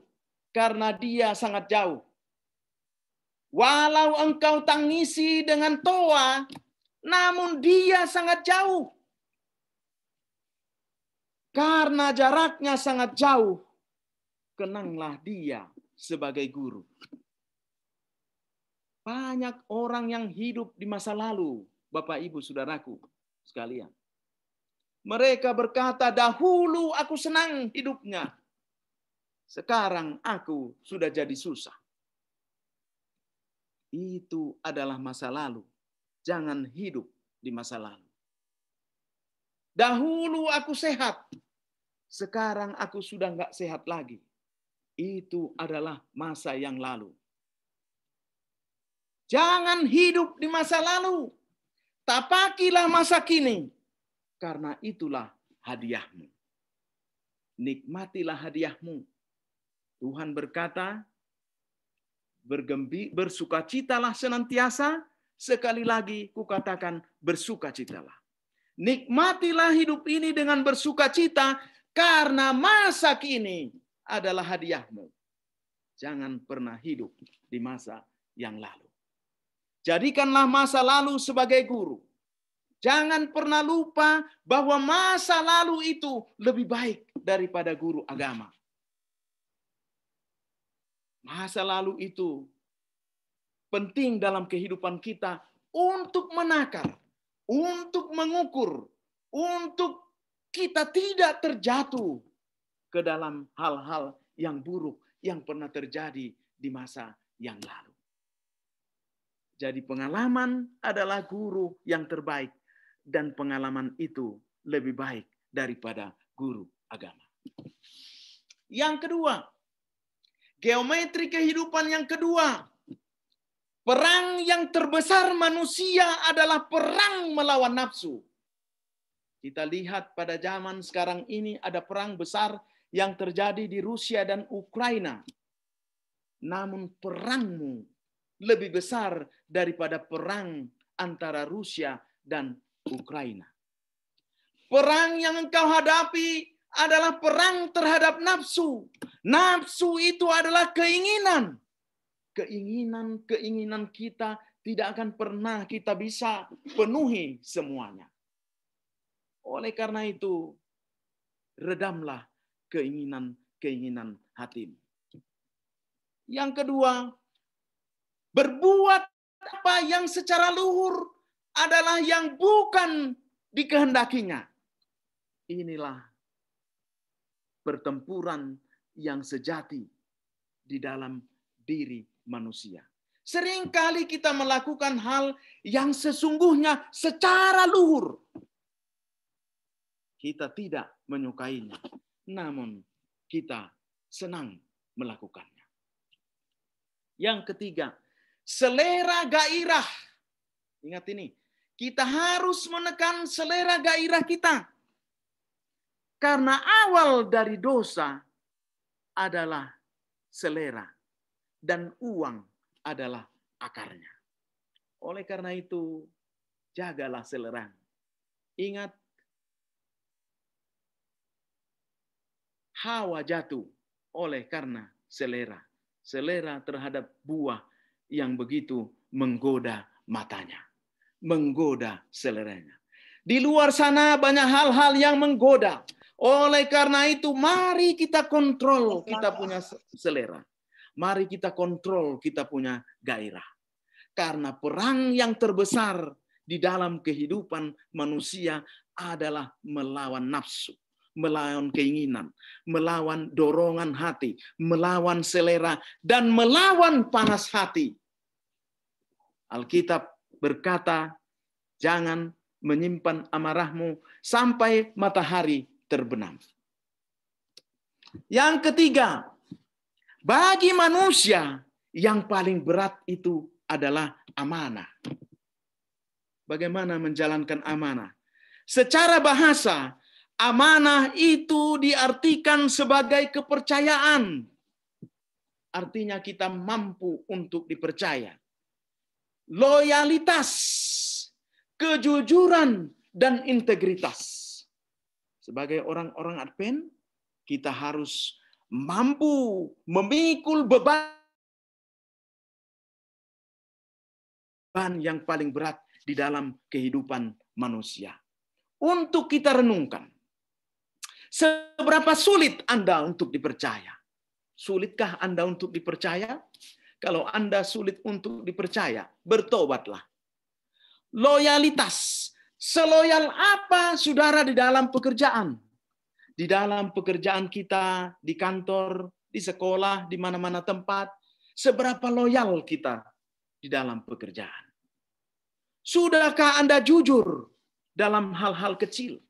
karena dia sangat jauh. Walau engkau tangisi dengan toa, namun dia sangat jauh. Karena jaraknya sangat jauh, kenanglah dia sebagai guru. Banyak orang yang hidup di masa lalu, Bapak Ibu Saudaraku sekalian. Mereka berkata, dahulu aku senang hidupnya. Sekarang aku sudah jadi susah. Itu adalah masa lalu. Jangan hidup di masa lalu. Dahulu aku sehat, sekarang aku sudah nggak sehat lagi. Itu adalah masa yang lalu. Jangan hidup di masa lalu. Tapakilah masa kini. Karena itulah hadiahmu. Nikmatilah hadiahmu. Tuhan berkata, bergembi, bersukacitalah senantiasa, sekali lagi kukatakan bersukacitalah. Nikmatilah hidup ini dengan bersukacita karena masa kini adalah hadiahmu. Jangan pernah hidup di masa yang lalu. Jadikanlah masa lalu sebagai guru. Jangan pernah lupa bahwa masa lalu itu lebih baik daripada guru agama. Masa lalu itu penting dalam kehidupan kita untuk menakar, untuk mengukur, untuk kita tidak terjatuh ke dalam hal-hal yang buruk yang pernah terjadi di masa yang lalu. Jadi pengalaman adalah guru yang terbaik dan pengalaman itu lebih baik daripada guru agama. Yang kedua, Geometri kehidupan yang kedua. Perang yang terbesar manusia adalah perang melawan nafsu. Kita lihat pada zaman sekarang ini ada perang besar yang terjadi di Rusia dan Ukraina. Namun perangmu lebih besar daripada perang antara Rusia dan Ukraina. Perang yang engkau hadapi adalah perang terhadap nafsu. Nafsu itu adalah keinginan. Keinginan-keinginan kita tidak akan pernah kita bisa penuhi semuanya. Oleh karena itu, redamlah keinginan-keinginan hatimu. Yang kedua, berbuat apa yang secara luhur adalah yang bukan dikehendakinya. Inilah pertempuran yang sejati di dalam diri manusia. Seringkali kita melakukan hal yang sesungguhnya secara luhur. Kita tidak menyukainya, namun kita senang melakukannya. Yang ketiga, selera gairah. Ingat ini, kita harus menekan selera gairah kita. Karena awal dari dosa adalah selera dan uang adalah akarnya. Oleh karena itu, jagalah selera. Ingat, Hawa jatuh oleh karena selera. Selera terhadap buah yang begitu menggoda matanya. Menggoda seleranya. Di luar sana banyak hal-hal yang menggoda. Oleh karena itu, mari kita kontrol kita punya selera. Mari kita kontrol kita punya gairah. Karena perang yang terbesar di dalam kehidupan manusia adalah melawan nafsu, melawan keinginan, melawan dorongan hati, melawan selera, dan melawan panas hati. Alkitab berkata, "Jangan menyimpan amarahmu sampai matahari terbenam. Yang ketiga, bagi manusia yang paling berat itu adalah amanah. Bagaimana menjalankan amanah? Secara bahasa, amanah itu diartikan sebagai kepercayaan. Artinya kita mampu untuk dipercaya. Loyalitas, kejujuran, dan integritas. Sebagai orang-orang Advent, kita harus mampu memikul beban yang paling berat di dalam kehidupan manusia. Untuk kita renungkan, seberapa sulit Anda untuk dipercaya? Sulitkah Anda untuk dipercaya? Kalau Anda sulit untuk dipercaya, bertobatlah. Loyalitas Seloyal apa saudara di dalam pekerjaan? Di dalam pekerjaan kita, di kantor, di sekolah, di mana-mana tempat. Seberapa loyal kita di dalam pekerjaan? Sudahkah Anda jujur dalam hal-hal kecil?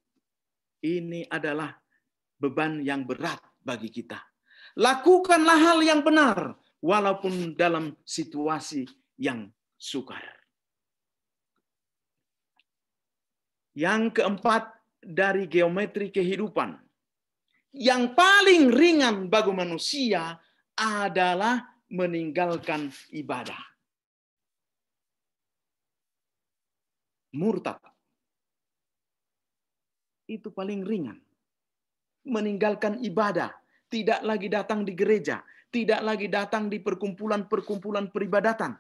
Ini adalah beban yang berat bagi kita. Lakukanlah hal yang benar, walaupun dalam situasi yang sukar. Yang keempat, dari geometri kehidupan. Yang paling ringan bagi manusia adalah meninggalkan ibadah. Murtad. Itu paling ringan. Meninggalkan ibadah. Tidak lagi datang di gereja. Tidak lagi datang di perkumpulan-perkumpulan peribadatan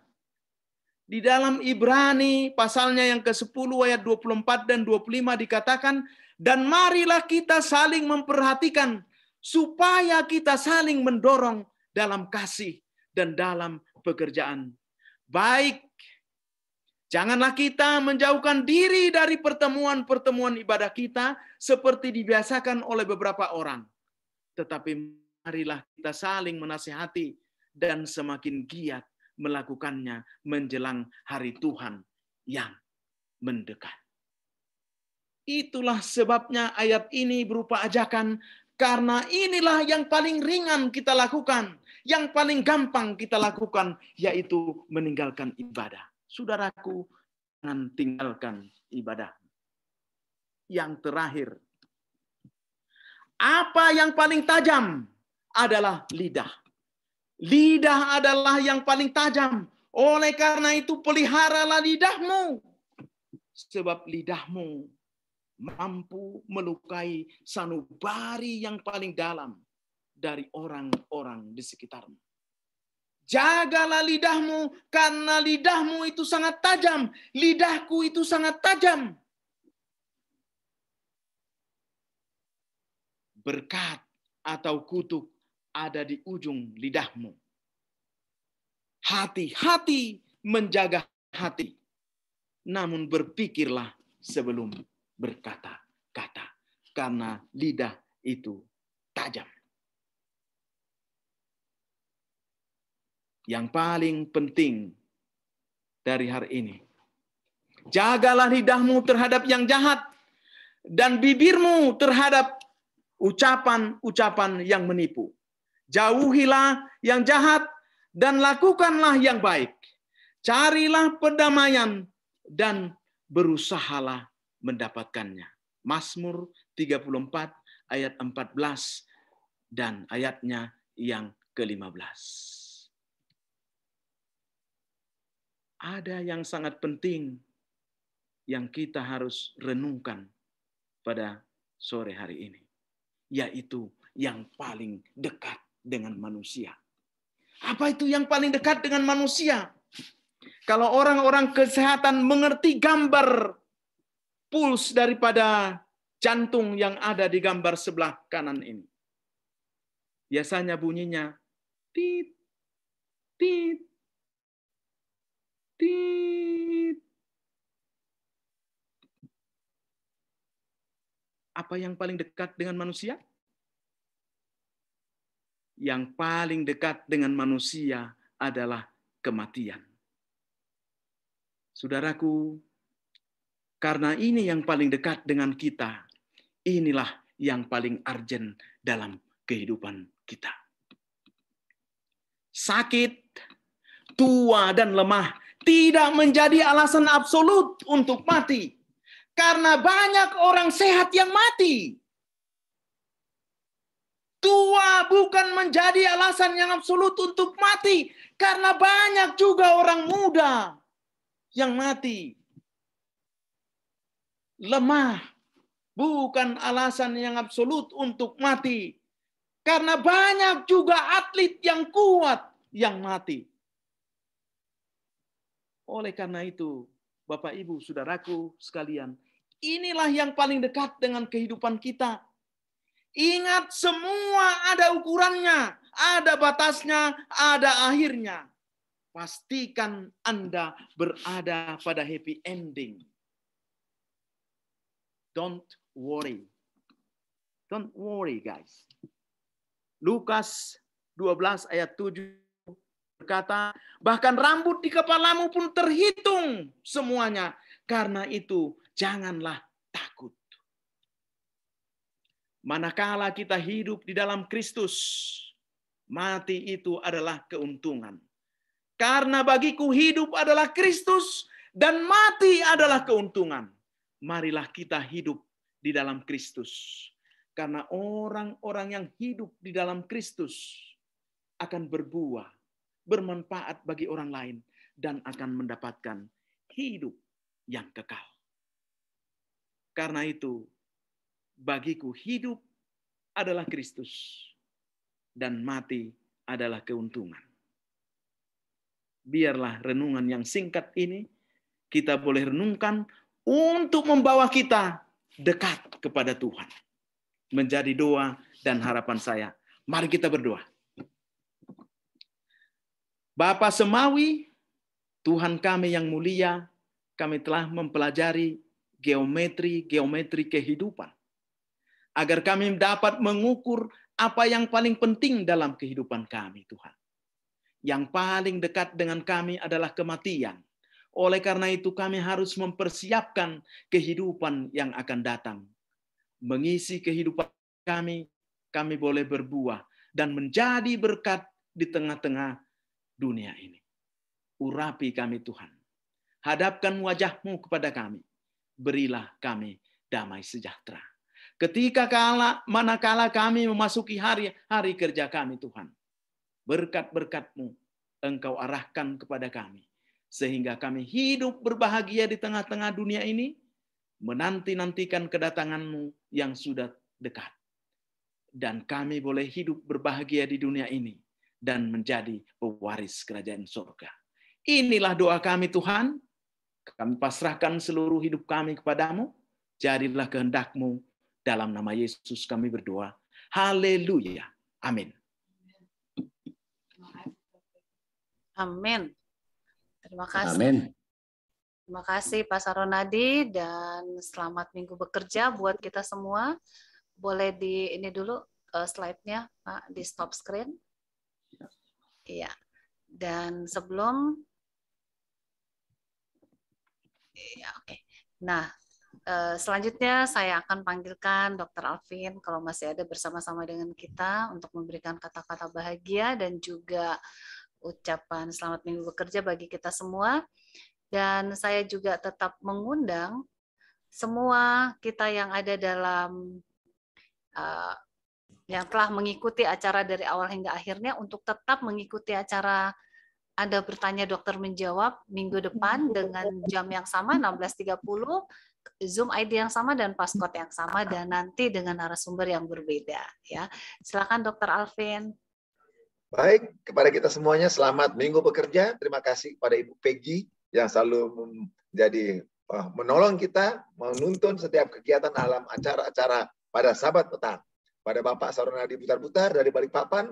di dalam Ibrani pasalnya yang ke-10 ayat 24 dan 25 dikatakan, dan marilah kita saling memperhatikan supaya kita saling mendorong dalam kasih dan dalam pekerjaan. Baik, janganlah kita menjauhkan diri dari pertemuan-pertemuan ibadah kita seperti dibiasakan oleh beberapa orang. Tetapi marilah kita saling menasihati dan semakin giat melakukannya menjelang hari Tuhan yang mendekat. Itulah sebabnya ayat ini berupa ajakan karena inilah yang paling ringan kita lakukan, yang paling gampang kita lakukan yaitu meninggalkan ibadah. Saudaraku, jangan tinggalkan ibadah. Yang terakhir, apa yang paling tajam adalah lidah Lidah adalah yang paling tajam. Oleh karena itu peliharalah lidahmu. Sebab lidahmu mampu melukai sanubari yang paling dalam dari orang-orang di sekitarmu. Jagalah lidahmu, karena lidahmu itu sangat tajam. Lidahku itu sangat tajam. Berkat atau kutuk ada di ujung lidahmu. Hati-hati menjaga hati. Namun berpikirlah sebelum berkata-kata. Karena lidah itu tajam. Yang paling penting dari hari ini. Jagalah lidahmu terhadap yang jahat dan bibirmu terhadap ucapan-ucapan yang menipu. Jauhilah yang jahat dan lakukanlah yang baik. Carilah perdamaian dan berusahalah mendapatkannya. Mazmur 34 ayat 14 dan ayatnya yang ke-15. Ada yang sangat penting yang kita harus renungkan pada sore hari ini, yaitu yang paling dekat dengan manusia. Apa itu yang paling dekat dengan manusia? Kalau orang-orang kesehatan mengerti gambar puls daripada jantung yang ada di gambar sebelah kanan ini. Biasanya bunyinya tit tit tit. Apa yang paling dekat dengan manusia? yang paling dekat dengan manusia adalah kematian. Saudaraku, karena ini yang paling dekat dengan kita, inilah yang paling urgent dalam kehidupan kita. Sakit, tua, dan lemah tidak menjadi alasan absolut untuk mati, karena banyak orang sehat yang mati. Tua bukan menjadi alasan yang absolut untuk mati, karena banyak juga orang muda yang mati. Lemah bukan alasan yang absolut untuk mati, karena banyak juga atlet yang kuat yang mati. Oleh karena itu, Bapak, Ibu, saudaraku sekalian, inilah yang paling dekat dengan kehidupan kita Ingat semua ada ukurannya, ada batasnya, ada akhirnya. Pastikan Anda berada pada happy ending. Don't worry. Don't worry guys. Lukas 12 ayat 7 berkata, bahkan rambut di kepalamu pun terhitung semuanya. Karena itu janganlah takut. Manakala kita hidup di dalam Kristus, mati itu adalah keuntungan. Karena bagiku hidup adalah Kristus dan mati adalah keuntungan. Marilah kita hidup di dalam Kristus. Karena orang-orang yang hidup di dalam Kristus akan berbuah, bermanfaat bagi orang lain, dan akan mendapatkan hidup yang kekal. Karena itu, bagiku hidup adalah Kristus dan mati adalah keuntungan. Biarlah renungan yang singkat ini kita boleh renungkan untuk membawa kita dekat kepada Tuhan. Menjadi doa dan harapan saya. Mari kita berdoa. Bapa Semawi, Tuhan kami yang mulia, kami telah mempelajari geometri-geometri kehidupan agar kami dapat mengukur apa yang paling penting dalam kehidupan kami, Tuhan. Yang paling dekat dengan kami adalah kematian. Oleh karena itu, kami harus mempersiapkan kehidupan yang akan datang, mengisi kehidupan kami. Kami boleh berbuah dan menjadi berkat di tengah-tengah dunia ini. Urapi kami, Tuhan. Hadapkan wajahmu kepada kami. Berilah kami damai sejahtera. Ketika kala manakala kami memasuki hari hari kerja kami Tuhan, berkat berkatmu Engkau arahkan kepada kami sehingga kami hidup berbahagia di tengah-tengah dunia ini menanti-nantikan kedatanganmu yang sudah dekat. Dan kami boleh hidup berbahagia di dunia ini dan menjadi pewaris kerajaan surga. Inilah doa kami Tuhan. Kami pasrahkan seluruh hidup kami kepadamu. Jadilah kehendakmu. Dalam nama Yesus kami berdoa. Haleluya. Amin. Amin. Terima kasih. Amin. Terima kasih Pak Saronadi dan selamat minggu bekerja buat kita semua. Boleh di ini dulu uh, slide-nya Pak di stop screen. Iya. Dan sebelum Iya, oke. Okay. Nah, Eh, selanjutnya saya akan panggilkan Dr. Alvin kalau masih ada bersama-sama dengan kita untuk memberikan kata-kata bahagia dan juga ucapan selamat minggu bekerja bagi kita semua. Dan saya juga tetap mengundang semua kita yang ada dalam uh, yang telah mengikuti acara dari awal hingga akhirnya untuk tetap mengikuti acara anda bertanya dokter menjawab minggu depan dengan jam yang sama 16.30 Zoom ID yang sama dan passcode yang sama dan nanti dengan narasumber yang berbeda ya. Silakan Dokter Alvin. Baik, kepada kita semuanya selamat minggu bekerja. Terima kasih kepada Ibu Peggy yang selalu menjadi eh, menolong kita menuntun setiap kegiatan alam acara-acara pada sabat petang. Pada Bapak Sarunadi putar putar dari Balikpapan.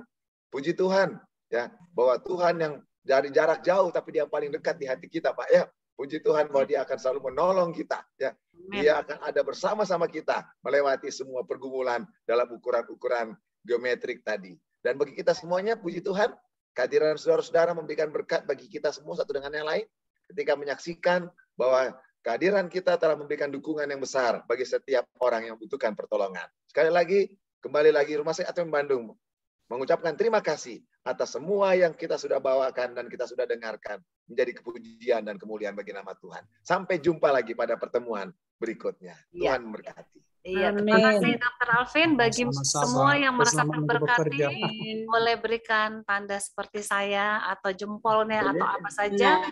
puji Tuhan ya bahwa Tuhan yang dari jarak jauh tapi dia paling dekat di hati kita Pak ya Puji Tuhan bahwa Dia akan selalu menolong kita. Ya. Dia akan ada bersama-sama kita melewati semua pergumulan dalam ukuran-ukuran geometrik tadi. Dan bagi kita semuanya, puji Tuhan, kehadiran saudara-saudara memberikan berkat bagi kita semua satu dengan yang lain. Ketika menyaksikan bahwa kehadiran kita telah memberikan dukungan yang besar bagi setiap orang yang membutuhkan pertolongan. Sekali lagi, kembali lagi Rumah Sehat atau Bandung mengucapkan terima kasih atas semua yang kita sudah bawakan dan kita sudah dengarkan menjadi kepujian dan kemuliaan bagi nama Tuhan. Sampai jumpa lagi pada pertemuan berikutnya. Iya. Tuhan ya. memberkati. Iya, terima kasih Dr. Alvin bagi Sama -sama. semua yang merasa terberkati boleh berikan tanda seperti saya atau jempolnya boleh. atau apa saja. Ya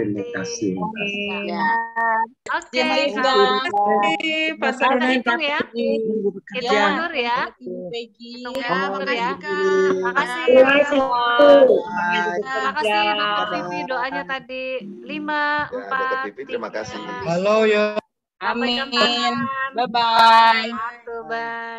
Iya, terima kasih. Ya. Oke, okay, terima kasih Pak Sarunantung ya. Kita mundur ya. Terima kasih iya, kasih. Terima kasih. Terima kasih Terima kasih. doanya tadi lima ya, empat. Terima kasih. Halo ya. Amin. Bye bye. Bye bye.